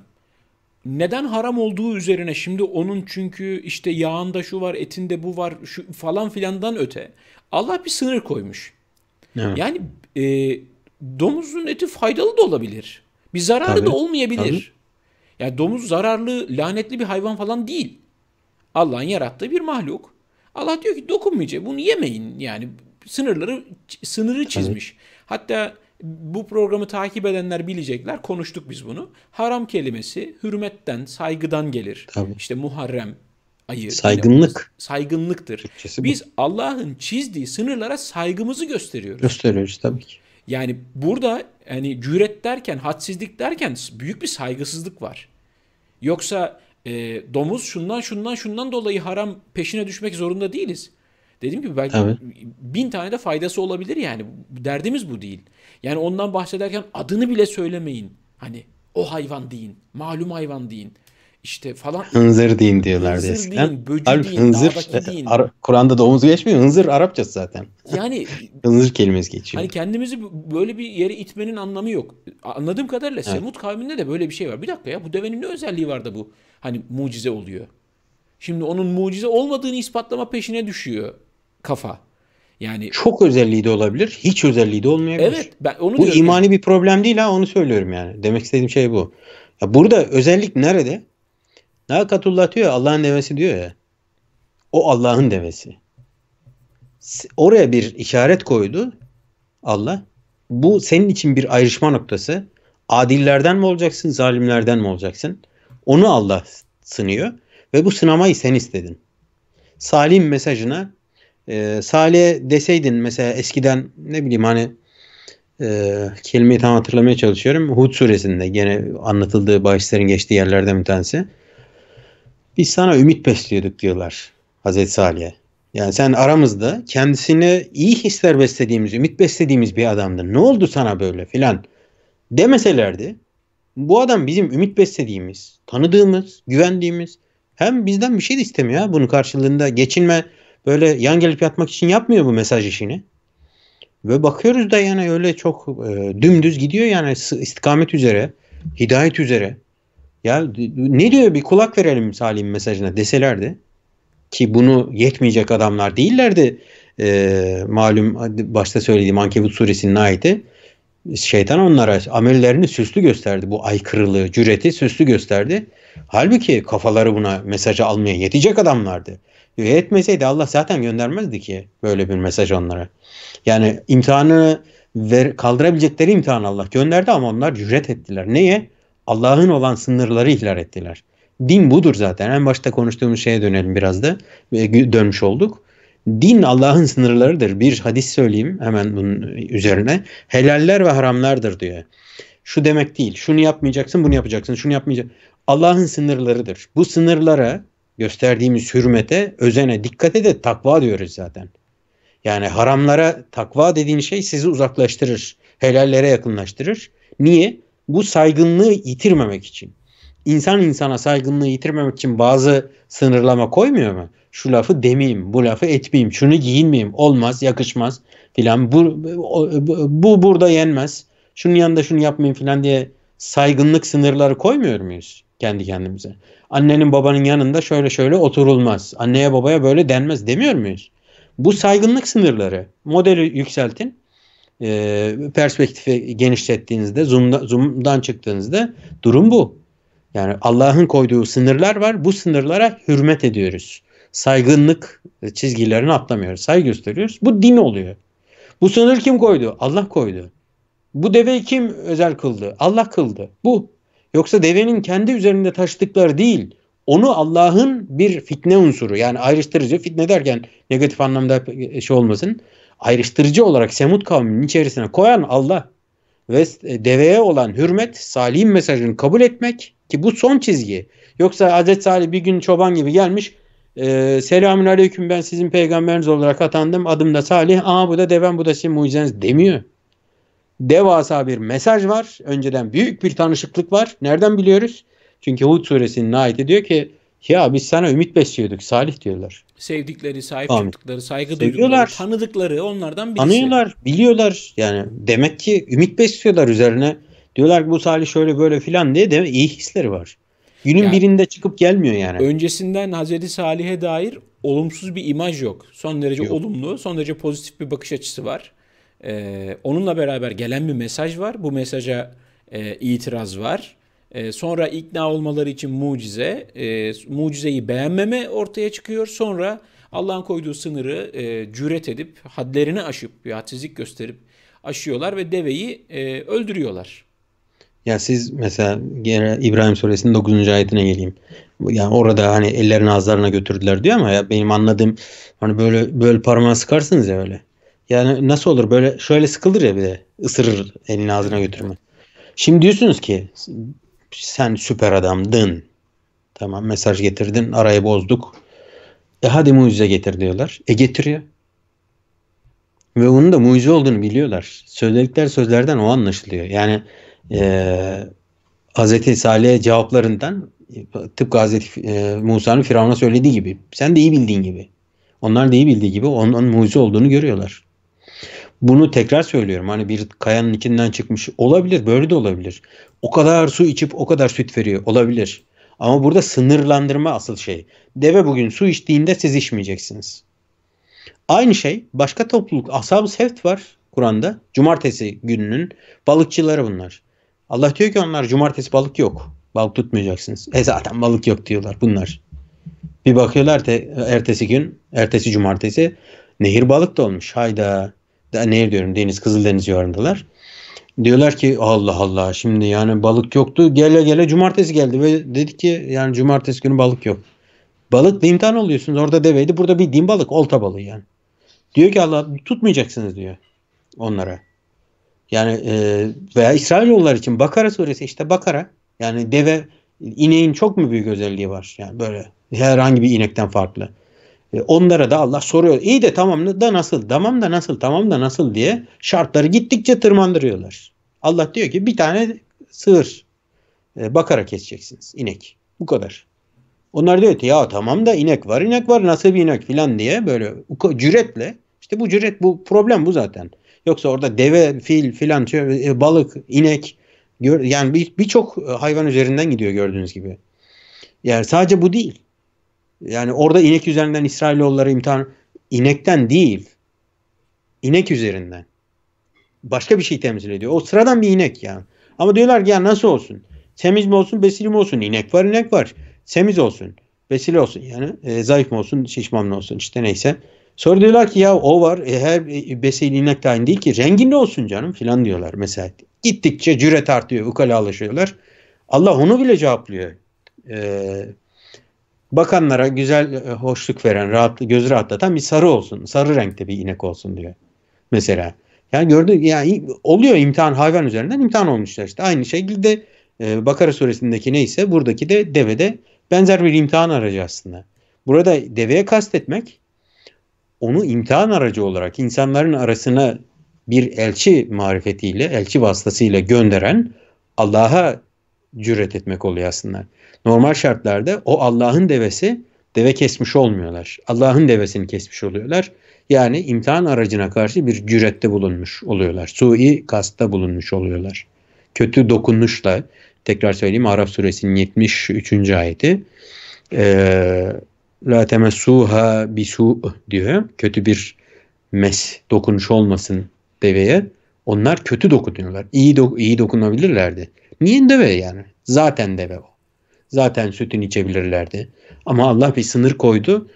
Neden haram olduğu üzerine şimdi onun çünkü işte yağında şu var, etinde bu var şu falan filandan öte. Allah bir sınır koymuş. Evet. Yani e, domuzun eti faydalı da olabilir. Bir zararı tabii, da olmayabilir. Tabii. Yani domuz zararlı, lanetli bir hayvan falan değil. Allah'ın yarattığı bir mahluk. Allah diyor ki dokunmayacak. Bunu yemeyin. Yani sınırları sınırı çizmiş. Hatta bu programı takip edenler bilecekler. Konuştuk biz bunu. Haram kelimesi hürmetten, saygıdan gelir. Tabii. İşte muharrem ayı. Saygınlık. Saygınlıktır. Türkçesi biz Allah'ın çizdiği sınırlara saygımızı gösteriyoruz. Gösteriyoruz tabii ki. Yani burada yani cüret derken, hadsizlik derken büyük bir saygısızlık var. Yoksa e, domuz şundan şundan şundan dolayı haram peşine düşmek zorunda değiliz. Dediğim gibi belki Tabii. bin tane de faydası olabilir yani. Derdimiz bu değil. Yani ondan bahsederken adını bile söylemeyin. Hani o hayvan deyin, malum hayvan deyin. İşte falan. Hınzır deyin diyorlardı hınzır eskiden. Deyin, böcü Halbuki deyin, hınzır, deyin. E, Ar- Kur'an'da da omuz geçmiyor. Hınzır Arapçası zaten. Yani hınzır kelimesi geçiyor. Hani kendimizi böyle bir yere itmenin anlamı yok. Anladığım kadarıyla evet. Semut kavminde de böyle bir şey var. Bir dakika ya bu devenin ne özelliği var da bu hani mucize oluyor. Şimdi onun mucize olmadığını ispatlama peşine düşüyor kafa. Yani çok özelliği de olabilir, hiç özelliği de olmayabilir. Evet, ben onu Bu diyorum. imani bir problem değil ha onu söylüyorum yani. Demek istediğim şey bu. Ya burada özellik nerede? Nakatullah diyor Allah'ın devesi diyor ya. O Allah'ın devesi. Oraya bir işaret koydu Allah. Bu senin için bir ayrışma noktası. Adillerden mi olacaksın, zalimlerden mi olacaksın? Onu Allah sınıyor ve bu sınamayı sen istedin. Salim mesajına e, Salih deseydin mesela eskiden ne bileyim hani e, kelimeyi tam hatırlamaya çalışıyorum. Hud suresinde gene anlatıldığı bahislerin geçtiği yerlerden bir tanesi. Biz sana ümit besliyorduk diyorlar Hazreti Salih'e. Yani sen aramızda kendisine iyi hisler beslediğimiz, ümit beslediğimiz bir adamdın. Ne oldu sana böyle filan demeselerdi bu adam bizim ümit beslediğimiz, tanıdığımız, güvendiğimiz hem bizden bir şey de istemiyor. Ha. Bunun karşılığında geçinme böyle yan gelip yatmak için yapmıyor bu mesaj işini. Ve bakıyoruz da yani öyle çok e, dümdüz gidiyor yani istikamet üzere, hidayet üzere. Ya ne diyor bir kulak verelim Salih'in mesajına deselerdi ki bunu yetmeyecek adamlar değillerdi e, malum başta söylediğim Ankebut suresinin ayeti şeytan onlara amellerini süslü gösterdi. Bu aykırılığı, cüreti süslü gösterdi. Halbuki kafaları buna mesajı almaya yetecek adamlardı. Yetmeseydi Allah zaten göndermezdi ki böyle bir mesaj onlara. Yani imtihanı ver, kaldırabilecekleri imtihanı Allah gönderdi ama onlar cüret ettiler. Neye? Allah'ın olan sınırları ihlal ettiler. Din budur zaten. En başta konuştuğumuz şeye dönelim biraz da. Dönmüş olduk. Din Allah'ın sınırlarıdır. Bir hadis söyleyeyim hemen bunun üzerine. Helaller ve haramlardır diyor. Şu demek değil. Şunu yapmayacaksın, bunu yapacaksın. Şunu yapmayacaksın. Allah'ın sınırlarıdır. Bu sınırlara gösterdiğimiz hürmete, özene, dikkate de takva diyoruz zaten. Yani haramlara takva dediğin şey sizi uzaklaştırır. Helallere yakınlaştırır. Niye? bu saygınlığı yitirmemek için. İnsan insana saygınlığı yitirmemek için bazı sınırlama koymuyor mu? Şu lafı demeyeyim, bu lafı etmeyeyim, şunu giyinmeyeyim, olmaz, yakışmaz filan. Bu, bu, bu burada yenmez. Şunun yanında şunu yapmayayım filan diye saygınlık sınırları koymuyor muyuz kendi kendimize? Annenin babanın yanında şöyle şöyle oturulmaz. Anneye babaya böyle denmez demiyor muyuz? Bu saygınlık sınırları modeli yükseltin e, perspektifi genişlettiğinizde, zoom'da, zoom'dan çıktığınızda durum bu. Yani Allah'ın koyduğu sınırlar var. Bu sınırlara hürmet ediyoruz. Saygınlık çizgilerini atlamıyoruz. Saygı gösteriyoruz. Bu din oluyor. Bu sınır kim koydu? Allah koydu. Bu deveyi kim özel kıldı? Allah kıldı. Bu. Yoksa devenin kendi üzerinde taşıdıkları değil. Onu Allah'ın bir fitne unsuru yani ayrıştırıcı fitne derken negatif anlamda şey olmasın ayrıştırıcı olarak Semut kavminin içerisine koyan Allah ve e, deveye olan hürmet Salih'in mesajını kabul etmek ki bu son çizgi. Yoksa Hazreti Salih bir gün çoban gibi gelmiş e, selamün aleyküm ben sizin peygamberiniz olarak atandım adım da Salih aa bu da devem bu da sizin mucizeniz demiyor. Devasa bir mesaj var önceden büyük bir tanışıklık var nereden biliyoruz? Çünkü Hud suresinin ayeti diyor ki ya biz sana ümit besliyorduk Salih diyorlar. Sevdikleri, sahip Amin. çıktıkları, saygı duydukları, tanıdıkları onlardan birisi. Tanıyorlar, biliyorlar. Yani demek ki ümit besliyorlar üzerine. Diyorlar ki bu Salih şöyle böyle filan diye de iyi hisleri var. Günün yani, birinde çıkıp gelmiyor yani. Öncesinden Hazreti Salih'e dair olumsuz bir imaj yok. Son derece yok. olumlu, son derece pozitif bir bakış açısı var. Ee, onunla beraber gelen bir mesaj var. Bu mesaja e, itiraz var. Ee, sonra ikna olmaları için mucize, e, mucizeyi beğenmeme ortaya çıkıyor. Sonra Allah'ın koyduğu sınırı e, cüret edip, hadlerini aşıp, bir hadsizlik gösterip aşıyorlar ve deveyi e, öldürüyorlar. Ya siz mesela gene İbrahim suresinin 9. ayetine geleyim. Yani orada hani ellerini ağızlarına götürdüler diyor ama ya benim anladığım hani böyle böyle parmağı sıkarsınız ya öyle. Yani nasıl olur böyle şöyle sıkılır ya bir de ısırır elini ağzına götürme. Şimdi diyorsunuz ki sen süper adamdın. Tamam mesaj getirdin arayı bozduk. E hadi mucize getir diyorlar. E getiriyor. Ve onun da mucize olduğunu biliyorlar. Söyledikler sözlerden o anlaşılıyor. Yani e, Hz. Salih'e cevaplarından tıpkı Hz. E, Musa'nın Firavun'a söylediği gibi. Sen de iyi bildiğin gibi. Onlar da iyi bildiği gibi onun, onun mucize olduğunu görüyorlar. Bunu tekrar söylüyorum. Hani bir kayanın içinden çıkmış olabilir. Böyle de olabilir. O kadar su içip o kadar süt veriyor. Olabilir. Ama burada sınırlandırma asıl şey. Deve bugün su içtiğinde siz içmeyeceksiniz. Aynı şey başka topluluk. Ashab-ı Seft var Kur'an'da. Cumartesi gününün balıkçıları bunlar. Allah diyor ki onlar cumartesi balık yok. Balık tutmayacaksınız. E zaten balık yok diyorlar bunlar. Bir bakıyorlar te, ertesi gün, ertesi cumartesi nehir balık da olmuş. Hayda nehir diyorum deniz Kızıldeniz yuvarındalar. Diyorlar ki Allah Allah şimdi yani balık yoktu gele gele cumartesi geldi ve dedi ki yani cumartesi günü balık yok. Balıkla imtihan oluyorsunuz orada deveydi burada bir din balık olta balığı yani. Diyor ki Allah tutmayacaksınız diyor onlara. Yani e, veya İsrailoğullar için Bakara suresi işte Bakara yani deve ineğin çok mu büyük özelliği var yani böyle herhangi bir inekten farklı. E, onlara da Allah soruyor. İyi de tamam da nasıl, tamam da nasıl, tamam da nasıl diye şartları gittikçe tırmandırıyorlar. Allah diyor ki bir tane sığır e, bakara keseceksiniz inek. Bu kadar. Onlar diyor ki ya tamam da inek var inek var nasıl bir inek filan diye böyle cüretle işte bu cüret bu problem bu zaten. Yoksa orada deve, fil filan şey, e, balık, inek yani birçok bir hayvan üzerinden gidiyor gördüğünüz gibi. Yani sadece bu değil. Yani orada inek üzerinden İsrailoğulları imtihan inekten değil. inek üzerinden. Başka bir şey temsil ediyor. O sıradan bir inek yani. Ama diyorlar ki ya nasıl olsun? Semiz mi olsun, besili mi olsun? İnek var, inek var. Semiz olsun, besili olsun yani. E, zayıf mı olsun, şişman mı olsun işte neyse. Sonra diyorlar ki ya o var e, her e, besili inek de aynı değil ki. Rengin ne olsun canım filan diyorlar mesela. Gittikçe cüret artıyor, ukalalaşıyorlar. Allah onu bile cevaplıyor. Eee bakanlara güzel e, hoşluk veren, rahat, göz rahatlatan bir sarı olsun. Sarı renkte bir inek olsun diyor. Mesela. Yani gördük yani oluyor imtihan hayvan üzerinden imtihan olmuşlar işte. Aynı şekilde e, Bakara suresindeki neyse buradaki de devede benzer bir imtihan aracı aslında. Burada deveye kastetmek onu imtihan aracı olarak insanların arasına bir elçi marifetiyle, elçi vasıtasıyla gönderen Allah'a cüret etmek oluyor aslında. Normal şartlarda o Allah'ın devesi deve kesmiş olmuyorlar. Allah'ın devesini kesmiş oluyorlar. Yani imtihan aracına karşı bir cürette bulunmuş oluyorlar. Sui kasta bulunmuş oluyorlar. Kötü dokunuşla tekrar söyleyeyim Arap suresinin 73. ayeti. Ee, La temessuha bisu diyor. Kötü bir mes dokunuş olmasın deveye. Onlar kötü dokunuyorlar. İyi, do iyi dokunabilirlerdi. Niye deve yani? Zaten deve o. Zaten sütün içebilirlerdi. Ama Allah bir sınır koydu.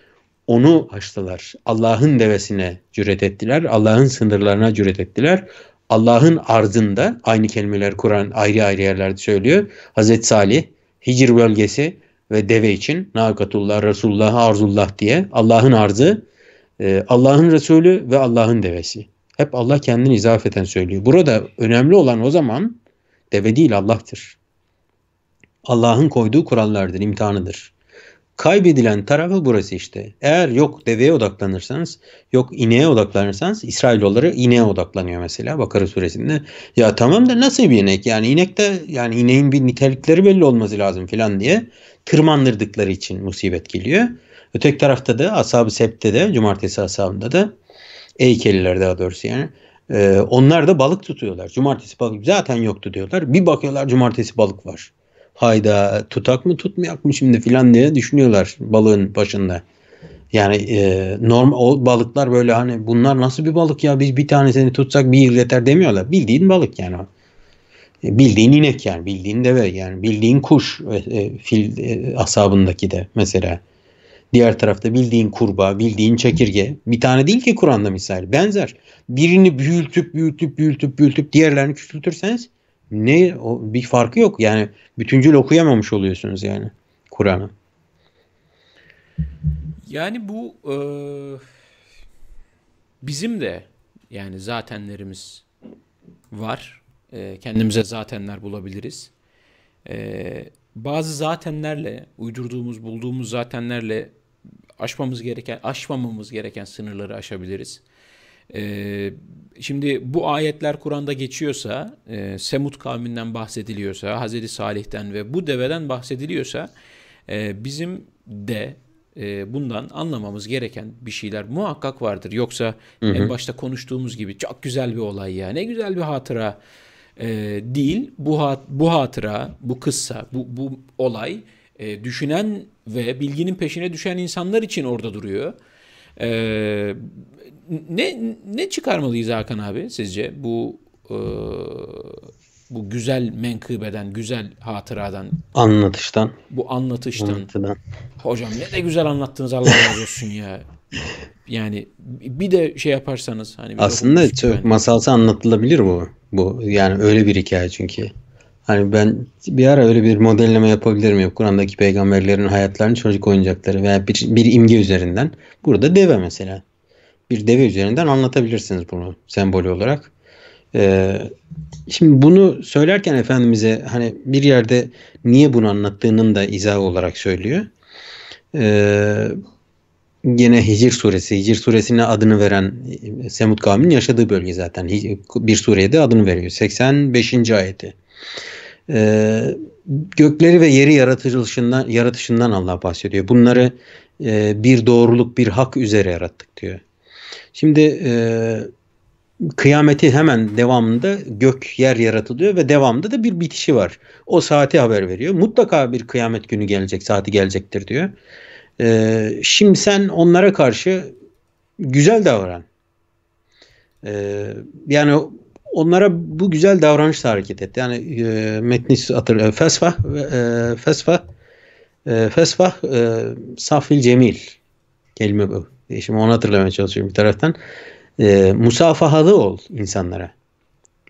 Onu aştılar. Allah'ın devesine cüret ettiler. Allah'ın sınırlarına cüret ettiler. Allah'ın arzında aynı kelimeler Kur'an ayrı ayrı yerlerde söylüyor. Hazreti Salih Hicr bölgesi ve deve için Nakatullah, Resulullah, Arzullah diye Allah'ın arzı, e, Allah'ın Resulü ve Allah'ın devesi. Hep Allah kendini izafeten söylüyor. Burada önemli olan o zaman deve değil Allah'tır. Allah'ın koyduğu kurallardır, imtihanıdır. Kaybedilen tarafı burası işte. Eğer yok deveye odaklanırsanız, yok ineğe odaklanırsanız İsrailoğulları ineğe odaklanıyor mesela Bakara suresinde. Ya tamam da nasıl bir inek? Yani inek de yani ineğin bir nitelikleri belli olması lazım filan diye tırmandırdıkları için musibet geliyor. Öteki tarafta da Ashab-ı Sept'te de cumartesi ashabında da Eykeliler daha doğrusu yani e, onlar da balık tutuyorlar. Cumartesi balık zaten yoktu diyorlar. Bir bakıyorlar cumartesi balık var hayda tutak mı tutmayak mı şimdi filan diye düşünüyorlar balığın başında. Yani e, normal o balıklar böyle hani bunlar nasıl bir balık ya biz bir tanesini tutsak bir yıl yeter demiyorlar. Bildiğin balık yani o. E, bildiğin inek yani bildiğin deve yani bildiğin kuş e, e, fil e, asabındaki de mesela. Diğer tarafta bildiğin kurbağa, bildiğin çekirge. Bir tane değil ki Kur'an'da misal. Benzer. Birini büyütüp büyütüp büyütüp büyütüp diğerlerini küçültürseniz ne o, bir farkı yok. Yani bütüncül okuyamamış oluyorsunuz yani Kur'an'ı. Yani bu e, bizim de yani zatenlerimiz var. E, kendimize zatenler bulabiliriz. E, bazı zatenlerle uydurduğumuz, bulduğumuz zatenlerle aşmamız gereken, aşmamamız gereken sınırları aşabiliriz. Ee, şimdi bu ayetler Kur'an'da geçiyorsa, e, Semud kavminden bahsediliyorsa, Hazreti Salih'ten ve bu deveden bahsediliyorsa e, bizim de e, bundan anlamamız gereken bir şeyler muhakkak vardır. Yoksa hı hı. en başta konuştuğumuz gibi çok güzel bir olay ya, ne güzel bir hatıra e, değil. Bu, hat, bu hatıra, bu kıssa, bu, bu olay e, düşünen ve bilginin peşine düşen insanlar için orada duruyor. E, ne ne çıkarmalıyız Hakan abi sizce bu e, bu güzel menkıbeden, güzel hatıradan, anlatıştan, bu anlatıştan. Anlatıdan. Hocam ne de güzel anlattınız Allah razı olsun ya. Yani bir de şey yaparsanız hani aslında çok yani. masalsa anlatılabilir bu. Bu yani öyle bir hikaye çünkü. Hani ben bir ara öyle bir modelleme yapabilir miyim? Kur'an'daki peygamberlerin hayatlarını çocuk oyuncakları veya bir, bir imge üzerinden. Burada deve mesela bir deve üzerinden anlatabilirsiniz bunu sembolü olarak. Ee, şimdi bunu söylerken Efendimiz'e hani bir yerde niye bunu anlattığının da izahı olarak söylüyor. Ee, gene Hicr suresi, Hicr suresine adını veren Semud kavminin yaşadığı bölge zaten. Bir sureye de adını veriyor. 85. ayeti. Ee, gökleri ve yeri yaratılışından, yaratışından Allah bahsediyor. Bunları e, bir doğruluk, bir hak üzere yarattık diyor. Şimdi e, kıyametin hemen devamında gök yer yaratılıyor ve devamında da bir bitişi var. O saati haber veriyor. Mutlaka bir kıyamet günü gelecek, saati gelecektir diyor. E, şimdi sen onlara karşı güzel davran. E, yani onlara bu güzel davranışla hareket et. Yani e, metni atır e, fesfa e, fesfa e, fesfa e, safil cemil kelime bu. E, şimdi onu hatırlamaya çalışıyorum bir taraftan. E, musafahalı ol insanlara.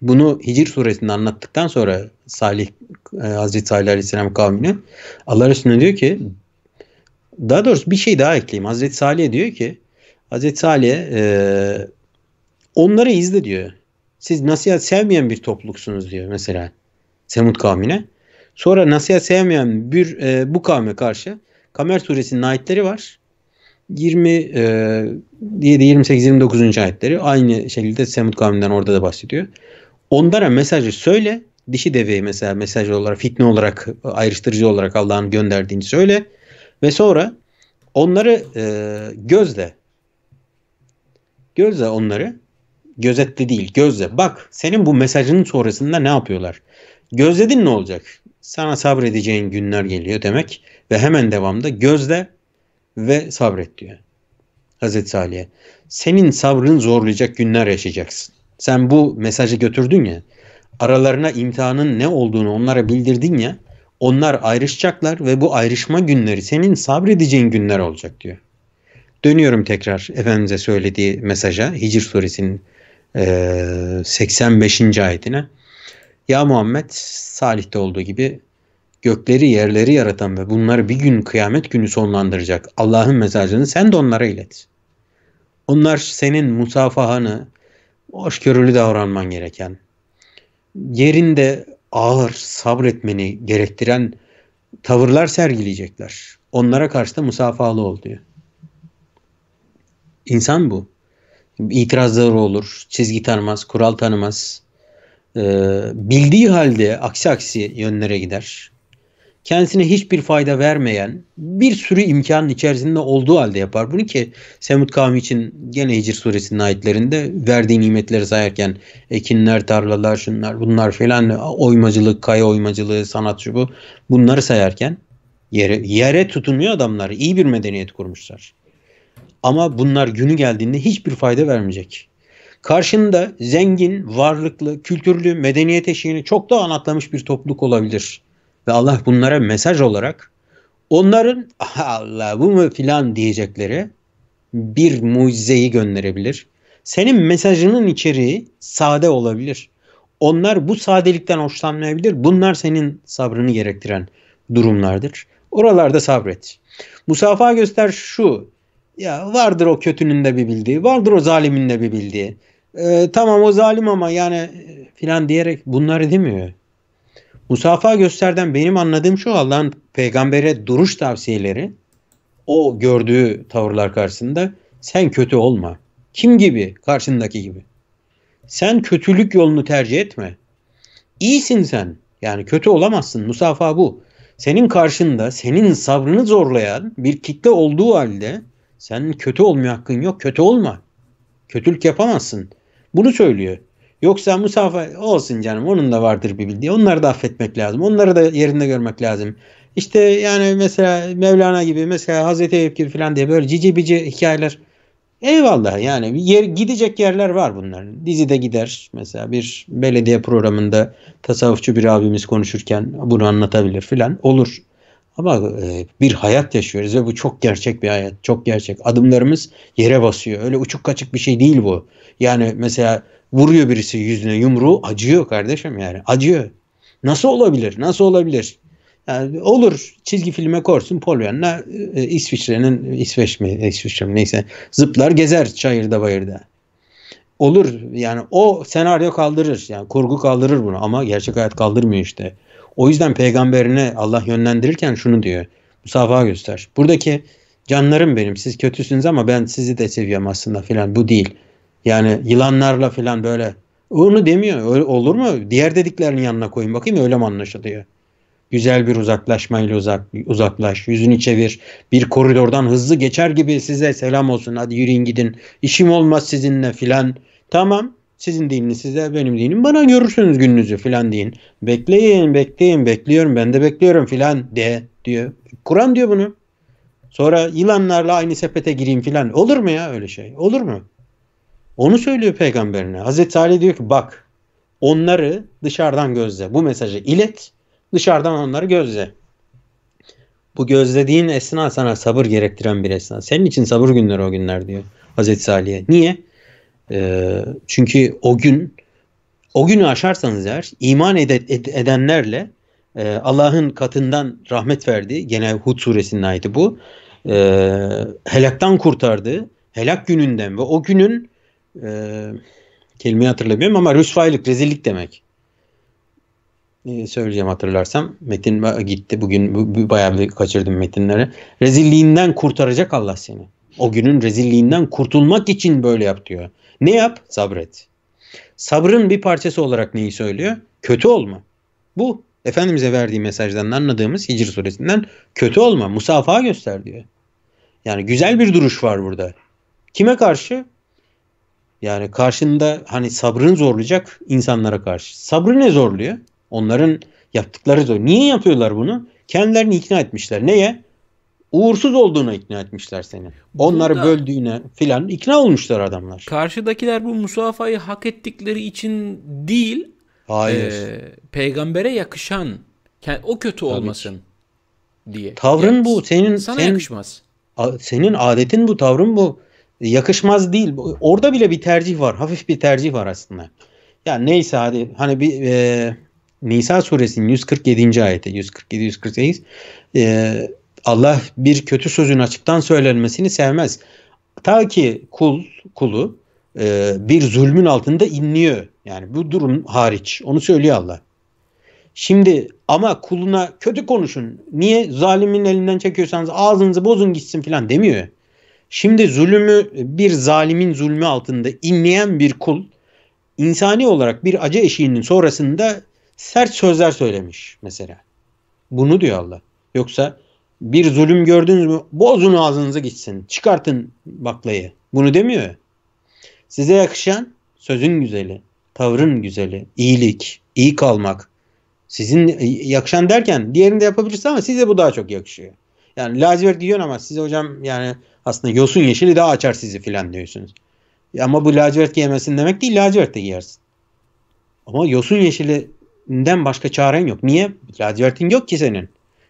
Bunu Hicr suresinde anlattıktan sonra Salih e, Hazreti Salih Aleyhisselam kavmine Allah Resulü diyor ki daha doğrusu bir şey daha ekleyeyim. Hazreti Salih diyor ki Hazreti Salih e, onları izle diyor. Siz nasihat sevmeyen bir topluluksunuz diyor mesela Semud kavmine. Sonra nasihat sevmeyen bir e, bu kavme karşı Kamer suresinin ayetleri var. 20 e, 28 29. ayetleri aynı şekilde Semud kavminden orada da bahsediyor. Onlara mesajı söyle. Dişi deveyi mesela mesaj olarak fitne olarak ayrıştırıcı olarak Allah'ın gönderdiğini söyle ve sonra onları e, gözle gözle onları gözetle değil gözle bak senin bu mesajının sonrasında ne yapıyorlar? Gözledin ne olacak? Sana sabredeceğin günler geliyor demek ve hemen devamda gözle ve sabret diyor. Hazreti Ali'ye. Senin sabrın zorlayacak günler yaşayacaksın. Sen bu mesajı götürdün ya. Aralarına imtihanın ne olduğunu onlara bildirdin ya. Onlar ayrışacaklar ve bu ayrışma günleri senin sabredeceğin günler olacak diyor. Dönüyorum tekrar Efendimiz'e söylediği mesaja Hicr suresinin 85. E, ayetine. Ya Muhammed Salih'te olduğu gibi gökleri yerleri yaratan ve bunları bir gün kıyamet günü sonlandıracak Allah'ın mesajını sen de onlara ilet. Onlar senin musafahanı, hoşgörülü davranman gereken, yerinde ağır sabretmeni gerektiren tavırlar sergileyecekler. Onlara karşı da musafahalı ol diyor. İnsan bu. İtirazları olur, çizgi tanımaz, kural tanımaz. Ee, bildiği halde aksi aksi yönlere gider kendisine hiçbir fayda vermeyen bir sürü imkanın içerisinde olduğu halde yapar bunu ki Semut kavmi için gene Hicr suresinin ayetlerinde verdiği nimetleri sayarken ekinler, tarlalar, şunlar bunlar filan oymacılık, kaya oymacılığı, sanat şu bu bunları sayarken yere, yere tutunuyor adamlar. iyi bir medeniyet kurmuşlar. Ama bunlar günü geldiğinde hiçbir fayda vermeyecek. Karşında zengin, varlıklı, kültürlü, medeniyet eşiğini çok daha anlatlamış bir topluluk olabilir. Ve Allah bunlara mesaj olarak onların Allah bu mu filan diyecekleri bir mucizeyi gönderebilir. Senin mesajının içeriği sade olabilir. Onlar bu sadelikten hoşlanmayabilir. Bunlar senin sabrını gerektiren durumlardır. Oralarda sabret. Musafa göster şu. Ya vardır o kötünün de bir bildiği, vardır o zalimin de bir bildiği. Ee, tamam o zalim ama yani e, filan diyerek bunları demiyor. Musafa gösterden benim anladığım şu Allah'ın peygambere duruş tavsiyeleri o gördüğü tavırlar karşısında sen kötü olma. Kim gibi? Karşındaki gibi. Sen kötülük yolunu tercih etme. İyisin sen. Yani kötü olamazsın. Musafa bu. Senin karşında senin sabrını zorlayan bir kitle olduğu halde sen kötü olmaya hakkın yok. Kötü olma. Kötülük yapamazsın. Bunu söylüyor. Yoksa musafa olsun canım onun da vardır bir bildiği. Onları da affetmek lazım. Onları da yerinde görmek lazım. İşte yani mesela Mevlana gibi mesela Hazreti Eyüp gibi falan diye böyle cici bici hikayeler. Eyvallah yani yer, gidecek yerler var bunların. Dizide gider mesela bir belediye programında tasavvufçu bir abimiz konuşurken bunu anlatabilir filan olur. Ama e, bir hayat yaşıyoruz ve bu çok gerçek bir hayat. Çok gerçek. Adımlarımız yere basıyor. Öyle uçuk kaçık bir şey değil bu. Yani mesela Vuruyor birisi yüzüne yumruğu acıyor kardeşim yani acıyor. Nasıl olabilir? Nasıl olabilir? Yani olur çizgi filme korsun Polyanna e, İsviçre'nin İsveç mi İsviçre mi neyse zıplar gezer çayırda bayırda. Olur yani o senaryo kaldırır yani kurgu kaldırır bunu ama gerçek hayat kaldırmıyor işte. O yüzden peygamberine Allah yönlendirirken şunu diyor. Musafaha göster. Buradaki canlarım benim siz kötüsünüz ama ben sizi de seviyorum aslında filan bu değil. Yani yılanlarla falan böyle. Onu demiyor. Öyle olur mu? Diğer dediklerini yanına koyun bakayım öyle mi anlaşılıyor? Güzel bir uzaklaşmayla uzak, uzaklaş. Yüzünü çevir. Bir koridordan hızlı geçer gibi size selam olsun. Hadi yürüyün gidin. İşim olmaz sizinle filan. Tamam. Sizin dininiz size, benim dinim bana görürsünüz gününüzü filan deyin. Bekleyin, bekleyin, bekliyorum, ben de bekliyorum filan de diyor. Kur'an diyor bunu. Sonra yılanlarla aynı sepete gireyim filan. Olur mu ya öyle şey? Olur mu? Onu söylüyor peygamberine. Hazreti Ali diyor ki bak onları dışarıdan gözle. Bu mesajı ilet dışarıdan onları gözle. Bu gözlediğin esna sana sabır gerektiren bir esna. Senin için sabır günleri o günler diyor Hazreti Salih'e. Niye? Ee, çünkü o gün o günü aşarsanız eğer iman ed- ed- edenlerle e, Allah'ın katından rahmet verdi. Gene Hud suresinin ayeti bu. E, helaktan kurtardı. Helak gününden ve o günün e, kelimeyi hatırlamıyorum ama rüsvaylık, rezillik demek. E, söyleyeceğim hatırlarsam. Metin gitti. Bugün bu, bu, bayağı bir kaçırdım metinleri. Rezilliğinden kurtaracak Allah seni. O günün rezilliğinden kurtulmak için böyle yap diyor. Ne yap? Sabret. Sabrın bir parçası olarak neyi söylüyor? Kötü olma. Bu Efendimiz'e verdiği mesajdan anladığımız Hicr suresinden kötü olma, musafaha göster diyor. Yani güzel bir duruş var burada. Kime karşı? Yani karşında hani sabrını zorlayacak insanlara karşı. Sabrı ne zorluyor? Onların yaptıkları zor. Niye yapıyorlar bunu? Kendilerini ikna etmişler. Neye? Uğursuz olduğuna ikna etmişler seni. Burada Onları böldüğüne filan ikna olmuşlar adamlar. Karşıdakiler bu musafayı hak ettikleri için değil. Hayır. E, peygambere yakışan o kötü olmasın ki. diye. Tavrın yani, bu. Senin sana senin, yakışmaz. A, senin adetin bu, tavrın bu yakışmaz değil. Orada bile bir tercih var. Hafif bir tercih var aslında. Yani neyse hadi hani bir e, Nisa suresinin 147. ayeti 147-148 e, Allah bir kötü sözün açıktan söylenmesini sevmez. Ta ki kul kulu e, bir zulmün altında inliyor. Yani bu durum hariç. Onu söylüyor Allah. Şimdi ama kuluna kötü konuşun. Niye zalimin elinden çekiyorsanız ağzınızı bozun gitsin filan demiyor. Şimdi zulümü bir zalimin zulmü altında inleyen bir kul insani olarak bir acı eşiğinin sonrasında sert sözler söylemiş mesela. Bunu diyor Allah. Yoksa bir zulüm gördünüz mü bozun ağzınıza gitsin. Çıkartın baklayı. Bunu demiyor. Size yakışan sözün güzeli, tavrın güzeli, iyilik, iyi kalmak. Sizin yakışan derken diğerinde yapabilirsin ama size bu daha çok yakışıyor. Yani lacivert giyiyorsun ama size hocam yani aslında yosun yeşili daha açar sizi filan diyorsunuz. Ama bu lacivert yemesin demek değil lacivert de giyersin. Ama yosun yeşilinden başka çaren yok. Niye? Lacivertin yok ki senin.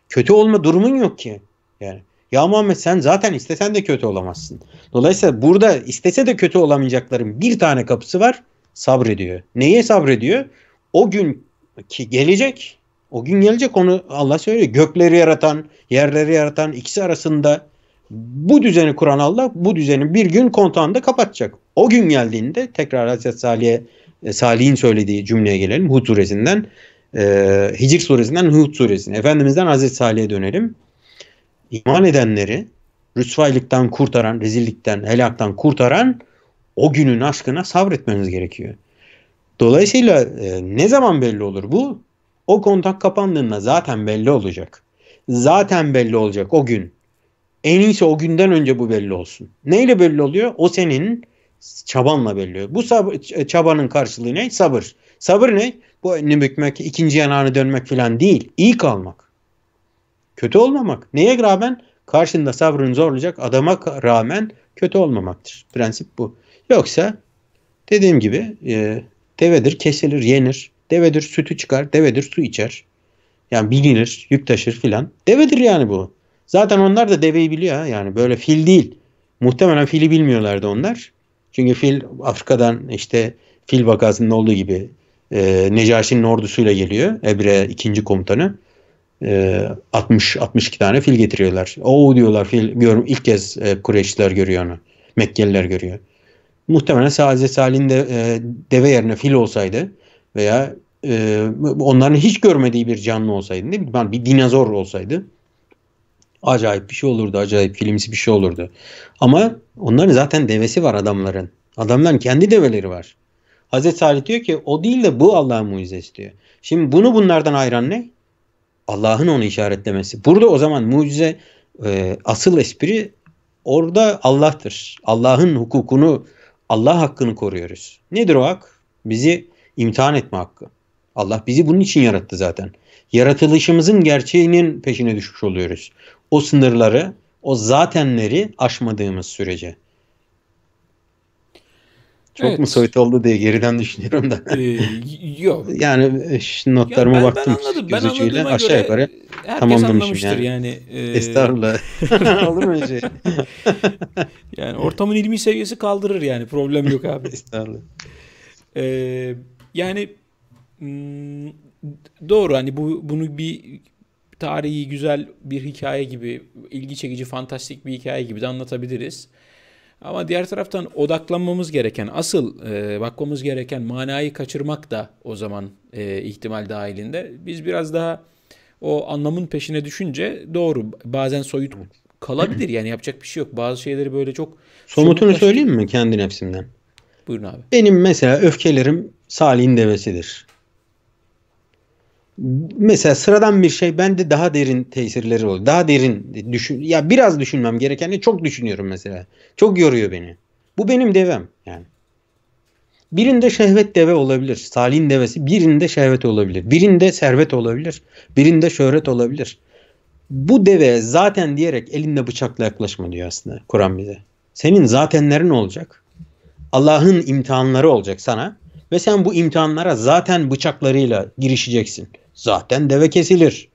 Kötü olma durumun yok ki. Yani ya Muhammed sen zaten istesen de kötü olamazsın. Dolayısıyla burada istese de kötü olamayacakların bir tane kapısı var. Sabrediyor. Neye sabrediyor? O gün ki gelecek. O gün gelecek onu Allah söylüyor. Gökleri yaratan, yerleri yaratan ikisi arasında bu düzeni kuran Allah bu düzeni bir gün kontağında kapatacak. O gün geldiğinde tekrar Hazreti Salih'e e, Salih'in söylediği cümleye gelelim. Hud suresinden e, Hicr suresinden Hud suresine. Efendimiz'den Hazreti Salih'e dönelim. İman edenleri rüsvaylıktan kurtaran, rezillikten, helaktan kurtaran o günün aşkına sabretmeniz gerekiyor. Dolayısıyla e, ne zaman belli olur bu? O kontak kapandığında zaten belli olacak. Zaten belli olacak o gün. En iyisi o günden önce bu belli olsun. Neyle belli oluyor? O senin çabanla belli oluyor. Bu sab- e, çabanın karşılığı ne? Sabır. Sabır ne? Bu önünü bükmek, ikinci yanağını dönmek falan değil. İyi kalmak. Kötü olmamak. Neye rağmen? Karşında sabrını zorlayacak adama rağmen kötü olmamaktır. Prensip bu. Yoksa dediğim gibi e, devedir kesilir, yenir. Devedir sütü çıkar, devedir su içer. Yani bilinir, yük taşır filan. Devedir yani bu. Zaten onlar da deveyi biliyor ha. Yani böyle fil değil. Muhtemelen fili bilmiyorlardı onlar. Çünkü fil Afrika'dan işte fil vakasında olduğu gibi e, Necaşi'nin ordusuyla geliyor. Ebre ikinci komutanı. E, 60-62 tane fil getiriyorlar. O diyorlar fil. Görüm, ilk kez e, Kureyşliler görüyor onu. Mekkeliler görüyor. Muhtemelen Hazreti Salih'in de e, deve yerine fil olsaydı veya e, onların hiç görmediği bir canlı olsaydı ne bileyim bir dinozor olsaydı Acayip bir şey olurdu. Acayip filmsi bir şey olurdu. Ama onların zaten devesi var adamların. Adamların kendi develeri var. Hazreti Salih diyor ki o değil de bu Allah'ın mucizesi diyor. Şimdi bunu bunlardan ayıran ne? Allah'ın onu işaretlemesi. Burada o zaman mucize e, asıl espri orada Allah'tır. Allah'ın hukukunu, Allah hakkını koruyoruz. Nedir o hak? Bizi imtihan etme hakkı. Allah bizi bunun için yarattı zaten. Yaratılışımızın gerçeğinin peşine düşmüş oluyoruz o sınırları, o zatenleri aşmadığımız sürece. Çok evet. mu soyut oldu diye geriden düşünüyorum da. Ee, yok. yani e, notlarıma ya ben, baktım. Ben anladım. ben ucuyla aşağı yukarı tamamlamışım yani. yani. Ee... Estağfurullah. Olur mu öyle şey? yani ortamın ilmi seviyesi kaldırır yani. Problem yok abi. Estağfurullah. Ee, yani hmm, doğru hani bu bunu bir tarihi güzel bir hikaye gibi, ilgi çekici, fantastik bir hikaye gibi de anlatabiliriz. Ama diğer taraftan odaklanmamız gereken, asıl e, bakmamız gereken manayı kaçırmak da o zaman e, ihtimal dahilinde. Biz biraz daha o anlamın peşine düşünce doğru bazen soyut kalabilir yani yapacak bir şey yok. Bazı şeyleri böyle çok... Somutunu söyleyeyim mi kendi nefsimden? Buyurun abi. Benim mesela öfkelerim Salih'in devesidir mesela sıradan bir şey bende daha derin tesirleri oluyor. Daha derin düşün ya biraz düşünmem gerekeni çok düşünüyorum mesela. Çok yoruyor beni. Bu benim devem yani. Birinde şehvet deve olabilir. Salih'in devesi. Birinde şehvet olabilir. Birinde servet olabilir. Birinde şöhret olabilir. Bu deve zaten diyerek elinde bıçakla yaklaşma diyor aslında Kur'an bize. Senin zatenlerin olacak. Allah'ın imtihanları olacak sana. Ve sen bu imtihanlara zaten bıçaklarıyla girişeceksin. Zaten deve kesilir.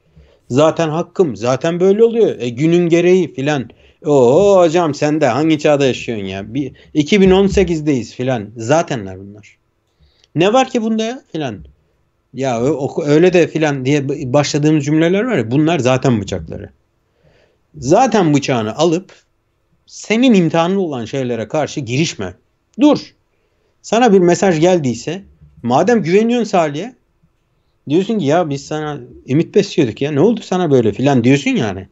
Zaten hakkım. Zaten böyle oluyor. E, günün gereği filan. Oo hocam sen de hangi çağda yaşıyorsun ya? Bir, 2018'deyiz filan. Zatenler bunlar. Ne var ki bunda ya filan. Ya öyle de filan diye başladığımız cümleler var ya bunlar zaten bıçakları. Zaten bıçağını alıp senin imtihanlı olan şeylere karşı girişme. Dur. Sana bir mesaj geldiyse madem güveniyorsun Salih'e Diyorsun ki ya biz sana ümit besliyorduk ya. Ne oldu sana böyle filan diyorsun yani.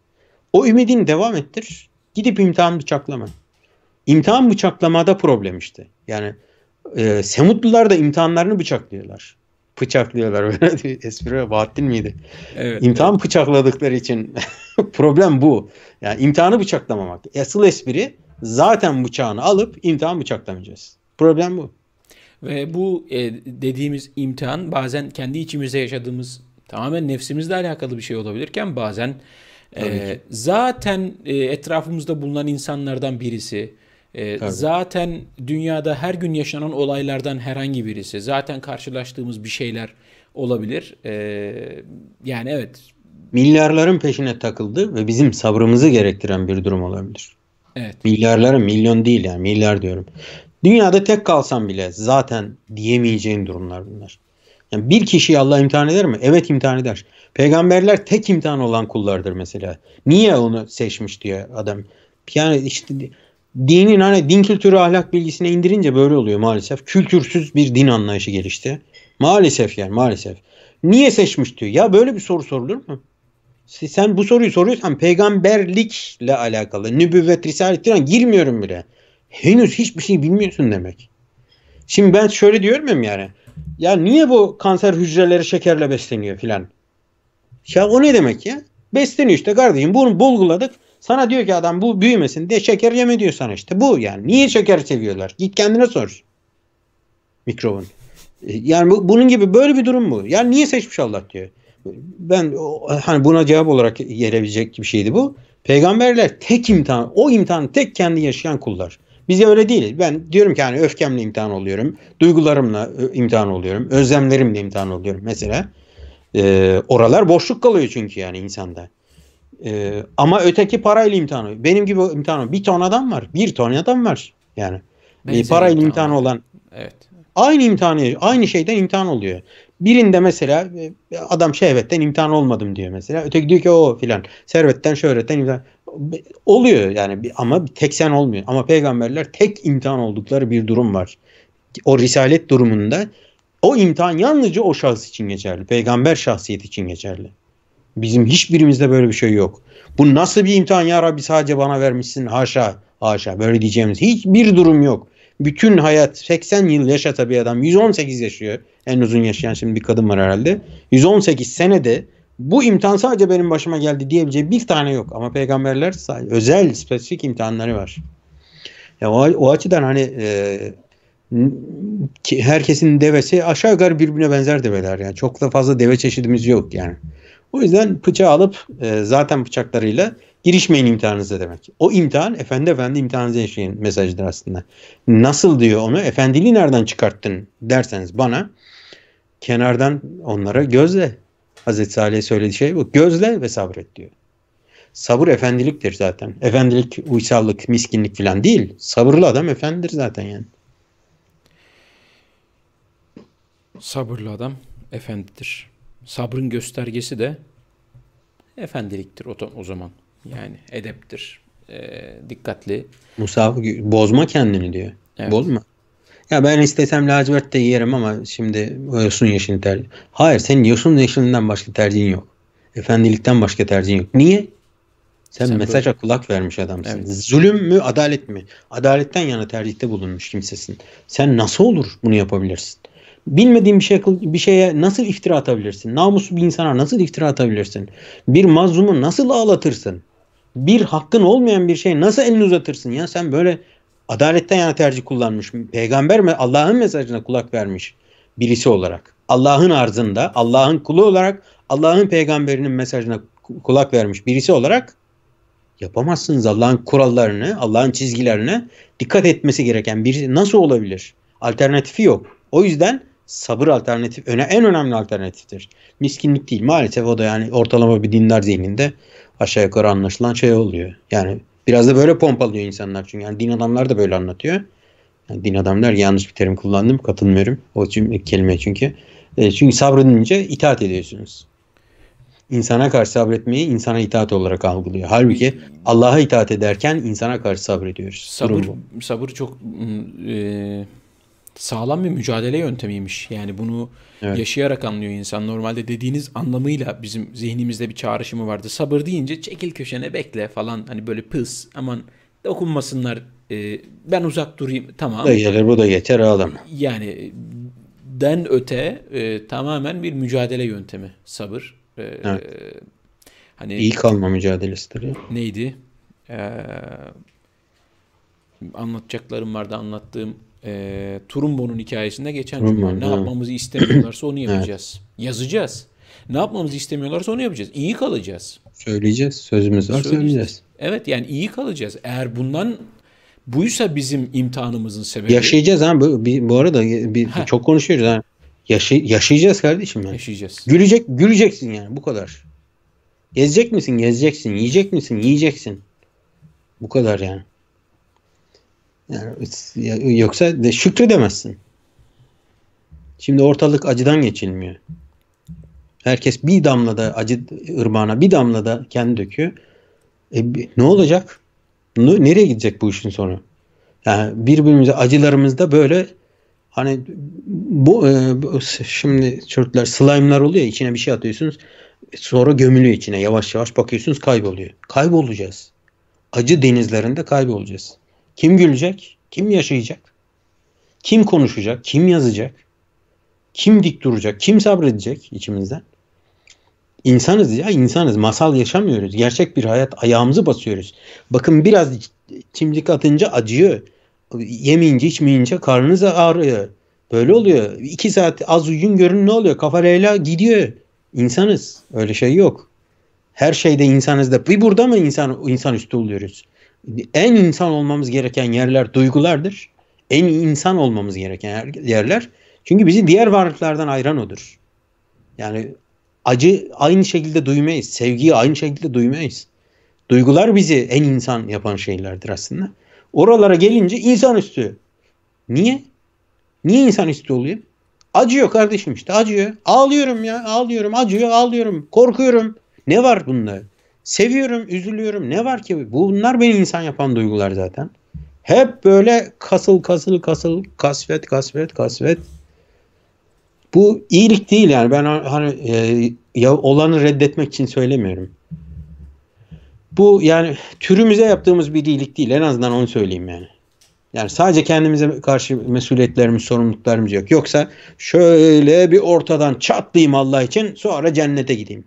O ümidin devam ettir. Gidip imtihan bıçaklama. İmtihan bıçaklamada problem işte. Yani e, Semutlular da imtihanlarını bıçaklıyorlar. Bıçaklıyorlar böyle espri Bahattin miydi? Evet, İmtihan evet. bıçakladıkları için problem bu. Yani imtihanı bıçaklamamak. Asıl espri zaten bıçağını alıp imtihan bıçaklamayacağız. Problem bu. Ve bu e, dediğimiz imtihan bazen kendi içimizde yaşadığımız tamamen nefsimizle alakalı bir şey olabilirken bazen e, zaten e, etrafımızda bulunan insanlardan birisi, e, zaten dünyada her gün yaşanan olaylardan herhangi birisi, zaten karşılaştığımız bir şeyler olabilir. E, yani evet. Milyarların peşine takıldı ve bizim sabrımızı gerektiren bir durum olabilir. Evet. Milyarların, milyon değil yani milyar diyorum. Dünyada tek kalsam bile zaten diyemeyeceğin durumlar bunlar. Yani bir kişiyi Allah imtihan eder mi? Evet imtihan eder. Peygamberler tek imtihan olan kullardır mesela. Niye onu seçmiş diye adam. Yani işte dinin hani din kültürü ahlak bilgisine indirince böyle oluyor maalesef. Kültürsüz bir din anlayışı gelişti. Maalesef yani maalesef. Niye seçmiş diyor. Ya böyle bir soru sorulur mu? Sen bu soruyu soruyorsan peygamberlikle alakalı nübüvvet, risalet falan girmiyorum bile henüz hiçbir şey bilmiyorsun demek. Şimdi ben şöyle diyorum muyum yani? Ya niye bu kanser hücreleri şekerle besleniyor filan? Ya o ne demek ya? Besleniyor işte kardeşim bunu bulguladık. Sana diyor ki adam bu büyümesin diye şeker yeme diyor sana işte. Bu yani. Niye şeker seviyorlar? Git kendine sor. Mikrobun. E, yani bu, bunun gibi böyle bir durum bu. Ya niye seçmiş Allah diyor. Ben hani buna cevap olarak gelebilecek bir şeydi bu. Peygamberler tek imtihan, o imtihanı tek kendi yaşayan kullar. Biz Bize öyle değil. Ben diyorum ki hani öfkemle imtihan oluyorum. Duygularımla e, imtihan oluyorum. Özlemlerimle imtihan oluyorum mesela. E, oralar boşluk kalıyor çünkü yani insanda. E, ama öteki parayla imtihanı. Benim gibi imtihanı. Bir ton adam var. Bir ton adam var. Yani. E, parayla imtihanı olan. Evet. Aynı imtihanı, aynı şeyden imtihan oluyor. Birinde mesela e, adam şehvetten imtihan olmadım diyor mesela. Öteki diyor ki o filan. Servetten, şöhretten imtihan oluyor yani ama tek sen olmuyor. Ama peygamberler tek imtihan oldukları bir durum var. O risalet durumunda o imtihan yalnızca o şahıs için geçerli. Peygamber şahsiyeti için geçerli. Bizim hiçbirimizde böyle bir şey yok. Bu nasıl bir imtihan ya Rabbi sadece bana vermişsin haşa haşa böyle diyeceğimiz hiçbir durum yok. Bütün hayat 80 yıl yaşa tabii adam 118 yaşıyor. En uzun yaşayan şimdi bir kadın var herhalde. 118 senede bu imtihan sadece benim başıma geldi diyebileceği bir tane yok. Ama peygamberler sadece özel, spesifik imtihanları var. Ya o, o açıdan hani e, ki herkesin devesi aşağı yukarı birbirine benzer develer. Yani çok da fazla deve çeşidimiz yok yani. O yüzden bıçağı alıp e, zaten bıçaklarıyla girişmeyin imtihanınıza demek. O imtihan efendi efendi imtihanınıza yaşayın mesajıdır aslında. Nasıl diyor onu? Efendiliği nereden çıkarttın derseniz bana kenardan onlara gözle Hazreti Salih'e söylediği şey bu. Gözle ve sabret diyor. Sabır efendiliktir zaten. Efendilik, uysallık, miskinlik falan değil. Sabırlı adam efendidir zaten yani. Sabırlı adam efendidir. Sabrın göstergesi de efendiliktir o, o zaman. Yani edeptir. E, dikkatli. Musaf bozma kendini diyor. Evet. Bozma. Ya ben istesem lacivert de yerim ama şimdi yosun yeşilini tercih. Hayır sen yosun yeşilinden başka tercihin yok. Efendilikten başka tercihin yok. Niye? Sen, Sen mesaja böyle... kulak vermiş adamsın. Evet. Zulüm mü adalet mi? Adaletten yana tercihte bulunmuş kimsesin. Sen nasıl olur bunu yapabilirsin? Bilmediğin bir, şey, bir şeye nasıl iftira atabilirsin? Namuslu bir insana nasıl iftira atabilirsin? Bir mazlumu nasıl ağlatırsın? Bir hakkın olmayan bir şeye nasıl elini uzatırsın ya? Sen böyle Adaletten yana tercih kullanmış. Peygamber mi Allah'ın mesajına kulak vermiş birisi olarak. Allah'ın arzında, Allah'ın kulu olarak, Allah'ın peygamberinin mesajına kulak vermiş birisi olarak yapamazsınız. Allah'ın kurallarını, Allah'ın çizgilerine dikkat etmesi gereken birisi nasıl olabilir? Alternatifi yok. O yüzden sabır alternatif öne en önemli alternatiftir. Miskinlik değil. Maalesef o da yani ortalama bir dinler zihninde aşağı yukarı anlaşılan şey oluyor. Yani Biraz da böyle pompalıyor insanlar çünkü. Yani din adamlar da böyle anlatıyor. Yani din adamlar yanlış bir terim kullandım. Katılmıyorum. O cümle, kelime çünkü. E, çünkü sabredince itaat ediyorsunuz. İnsana karşı sabretmeyi insana itaat olarak algılıyor. Halbuki Allah'a itaat ederken insana karşı sabrediyoruz. Sabır, sabır çok e, sağlam bir mücadele yöntemiymiş. Yani bunu evet. yaşayarak anlıyor insan. Normalde dediğiniz anlamıyla bizim zihnimizde bir çağrışımı vardı. Sabır deyince çekil köşene bekle falan hani böyle pıs aman dokunmasınlar e, ben uzak durayım tamam. da gelir bu da yeter ağlama. Yani den öte e, tamamen bir mücadele yöntemi sabır. E, evet. E, hani iyi kalma mücadelesi Ya. Neydi? Ee, anlatacaklarım vardı anlattığım e, Trumbo'nun hikayesinde geçen Trumbo, cümle. Ne ha. yapmamızı istemiyorlarsa onu yapacağız. evet. Yazacağız. Ne yapmamızı istemiyorlarsa onu yapacağız. İyi kalacağız. Söyleyeceğiz. Sözümüz var söyleyeceğiz. Evet yani iyi kalacağız. Eğer bundan buysa bizim imtihanımızın sebebi. Yaşayacağız ha bu, bu arada bir, çok konuşuyoruz ha. Yaşay, yaşayacağız kardeşim yani. Yaşayacağız. Gülecek güleceksin yani bu kadar. Gezecek misin? Gezeceksin. Yiyecek misin? Yiyeceksin. Bu kadar yani. Yani yoksa de şükredemezsin. Şimdi ortalık acıdan geçilmiyor. Herkes bir damla da acı ırmağına bir damla da kendi döküyor. E, ne olacak? Nereye gidecek bu işin sonu? Yani birbirimize acılarımızda böyle hani bu e, şimdi çocuklar slime'lar oluyor içine bir şey atıyorsunuz. Sonra gömülüyor içine. Yavaş yavaş bakıyorsunuz kayboluyor. Kaybolacağız. Acı denizlerinde kaybolacağız. Kim gülecek? Kim yaşayacak? Kim konuşacak? Kim yazacak? Kim dik duracak? Kim sabredecek içimizden? İnsanız ya insanız. Masal yaşamıyoruz. Gerçek bir hayat. Ayağımızı basıyoruz. Bakın biraz çimdik atınca acıyor. Yemeyince içmeyince karnınız ağrıyor. Böyle oluyor. İki saat az uyuyun görün ne oluyor? Kafa leyla gidiyor. İnsanız. Öyle şey yok. Her şeyde insanız da. Bir burada mı insan, insan üstü oluyoruz? en insan olmamız gereken yerler duygulardır. En insan olmamız gereken yerler. Çünkü bizi diğer varlıklardan ayıran odur. Yani acı aynı şekilde duymayız. Sevgiyi aynı şekilde duymayız. Duygular bizi en insan yapan şeylerdir aslında. Oralara gelince insanüstü. Niye? Niye insanüstü oluyor? Acıyor kardeşim işte acıyor. Ağlıyorum ya ağlıyorum acıyor ağlıyorum. Korkuyorum. Ne var bunda? Seviyorum, üzülüyorum. Ne var ki? Bunlar beni insan yapan duygular zaten. Hep böyle kasıl kasıl kasıl kasvet kasvet kasvet. Bu iyilik değil yani. Ben hani e, ya olanı reddetmek için söylemiyorum. Bu yani türümüze yaptığımız bir iyilik değil. En azından onu söyleyeyim yani. Yani sadece kendimize karşı mesuliyetlerimiz, sorumluluklarımız yok. Yoksa şöyle bir ortadan çatlayayım Allah için sonra cennete gideyim.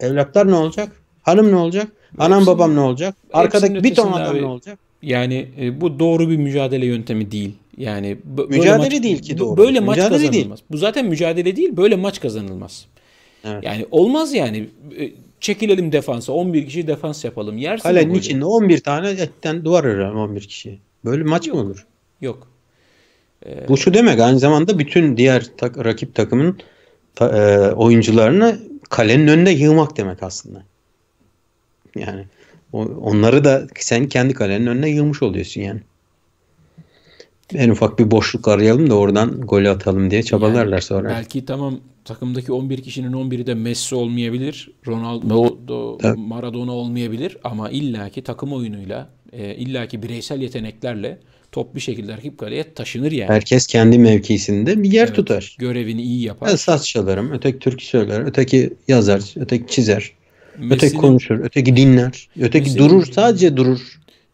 Evlatlar ne olacak? Hanım ne olacak? Anam hepsinin, babam ne olacak? Arkadaki bir ton adam abi, ne olacak? Yani e, bu doğru bir mücadele yöntemi değil. Yani mücadele maç, değil ki doğru. Böyle mücadele maç kazanılmaz. Değil. Bu zaten mücadele değil. Böyle maç kazanılmaz. Evet. Yani olmaz yani. E, çekilelim defansa. 11 kişi defans yapalım. Yersin Kalenin içinde 11 tane etten duvar örer 11 kişi. Böyle maç mı olur? Yok. Ee, bu şu demek aynı zamanda bütün diğer tak, rakip takımın ta, e, oyuncularını kalenin önünde yığmak demek aslında. Yani onları da sen kendi kalenin önüne yığmış oluyorsun yani. En ufak bir boşluk arayalım da oradan golü atalım diye çabalarlar yani, sonra. Belki tamam takımdaki 11 kişinin 11'i de Messi olmayabilir, Ronaldo, Maradona olmayabilir ama illaki takım oyunuyla, e, illaki bireysel yeteneklerle top bir şekilde rakip kaleye taşınır yani. Herkes kendi mevkisinde bir yer evet, tutar. Görevini iyi yapar. Ben saz çalarım, öteki türkü söyler, öteki yazar, öteki çizer öteki konuşur, öteki dinler. Öteki Messi durur, sadece durur.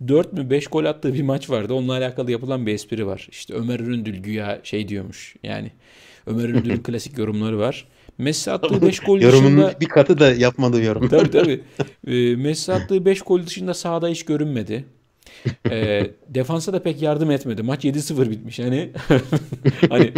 4 mü 5 gol attığı bir maç vardı. Onunla alakalı yapılan bir espri var. İşte Ömer Üründül güya şey diyormuş. Yani Ömer Üründül'ün klasik yorumları var. Messi attığı 5 gol dışında... bir katı da yapmadığı yorum. Tabii tabii. Ee, Messi attığı 5 gol dışında sahada hiç görünmedi. E, defansa da pek yardım etmedi. Maç 7-0 bitmiş. Yani hani, hani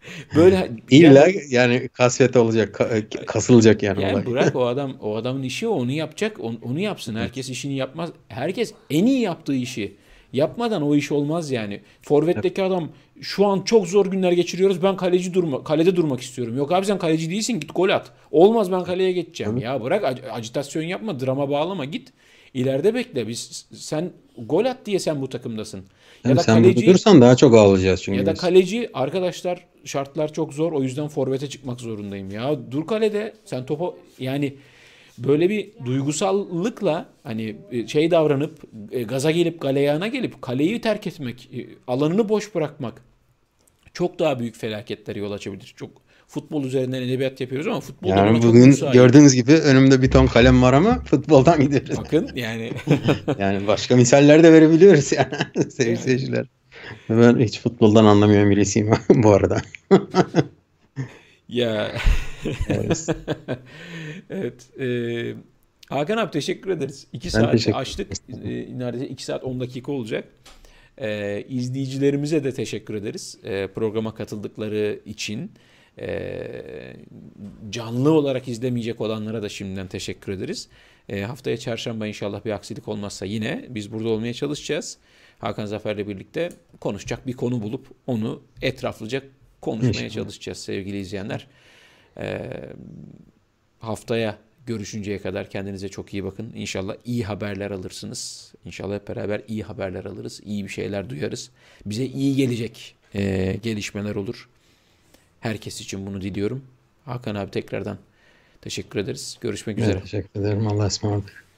Böyle illa yani, yani kasvet olacak, e, kasılacak yani. Yani olay. bırak o adam o adamın işi o onu yapacak, onu, onu yapsın. Herkes işini yapmaz. Herkes en iyi yaptığı işi yapmadan o iş olmaz yani. Forvet'teki adam şu an çok zor günler geçiriyoruz. Ben kaleci durma, kalede durmak istiyorum. Yok abi sen kaleci değilsin git gol at. Olmaz ben kaleye geçeceğim. Evet. Ya bırak ac- acitasyon yapma, drama bağlama git. İleride bekle. Biz sen gol at diye sen bu takımdasın. Hem ya da sen kaleci, durursan daha çok ağlayacağız çünkü. Ya da kaleci arkadaşlar şartlar çok zor. O yüzden forvete çıkmak zorundayım. Ya dur kalede sen topa yani böyle bir duygusallıkla hani e, şey davranıp e, gaza gelip galeyana gelip kaleyi terk etmek, e, alanını boş bırakmak çok daha büyük felaketlere yol açabilir. Çok futbol üzerinden edebiyat yapıyoruz ama futbol yani bugün çok gördüğünüz gibi önümde bir ton kalem var ama futboldan gidiyoruz. Bakın yani. yani başka misaller de verebiliyoruz yani sevgili yani. seyirciler. Ben hiç futboldan anlamıyorum birisiyim bu arada. ya. evet. evet. E, Hakan abi teşekkür ederiz. İki ben saat açtık. E, neredeyse iki saat on dakika olacak. E, izleyicilerimize de teşekkür ederiz. E, programa katıldıkları için e, canlı olarak izlemeyecek olanlara da şimdiden teşekkür ederiz. E, haftaya çarşamba inşallah bir aksilik olmazsa yine biz burada olmaya çalışacağız. Hakan Zafer'le birlikte konuşacak bir konu bulup onu etraflıca konuşmaya inşallah. çalışacağız sevgili izleyenler. E, haftaya görüşünceye kadar kendinize çok iyi bakın. İnşallah iyi haberler alırsınız. İnşallah hep beraber iyi haberler alırız, iyi bir şeyler duyarız. Bize iyi gelecek e, gelişmeler olur. Herkes için bunu diliyorum. Hakan abi tekrardan teşekkür ederiz. Görüşmek evet, üzere. Teşekkür ederim. Allah'a ısmarladık.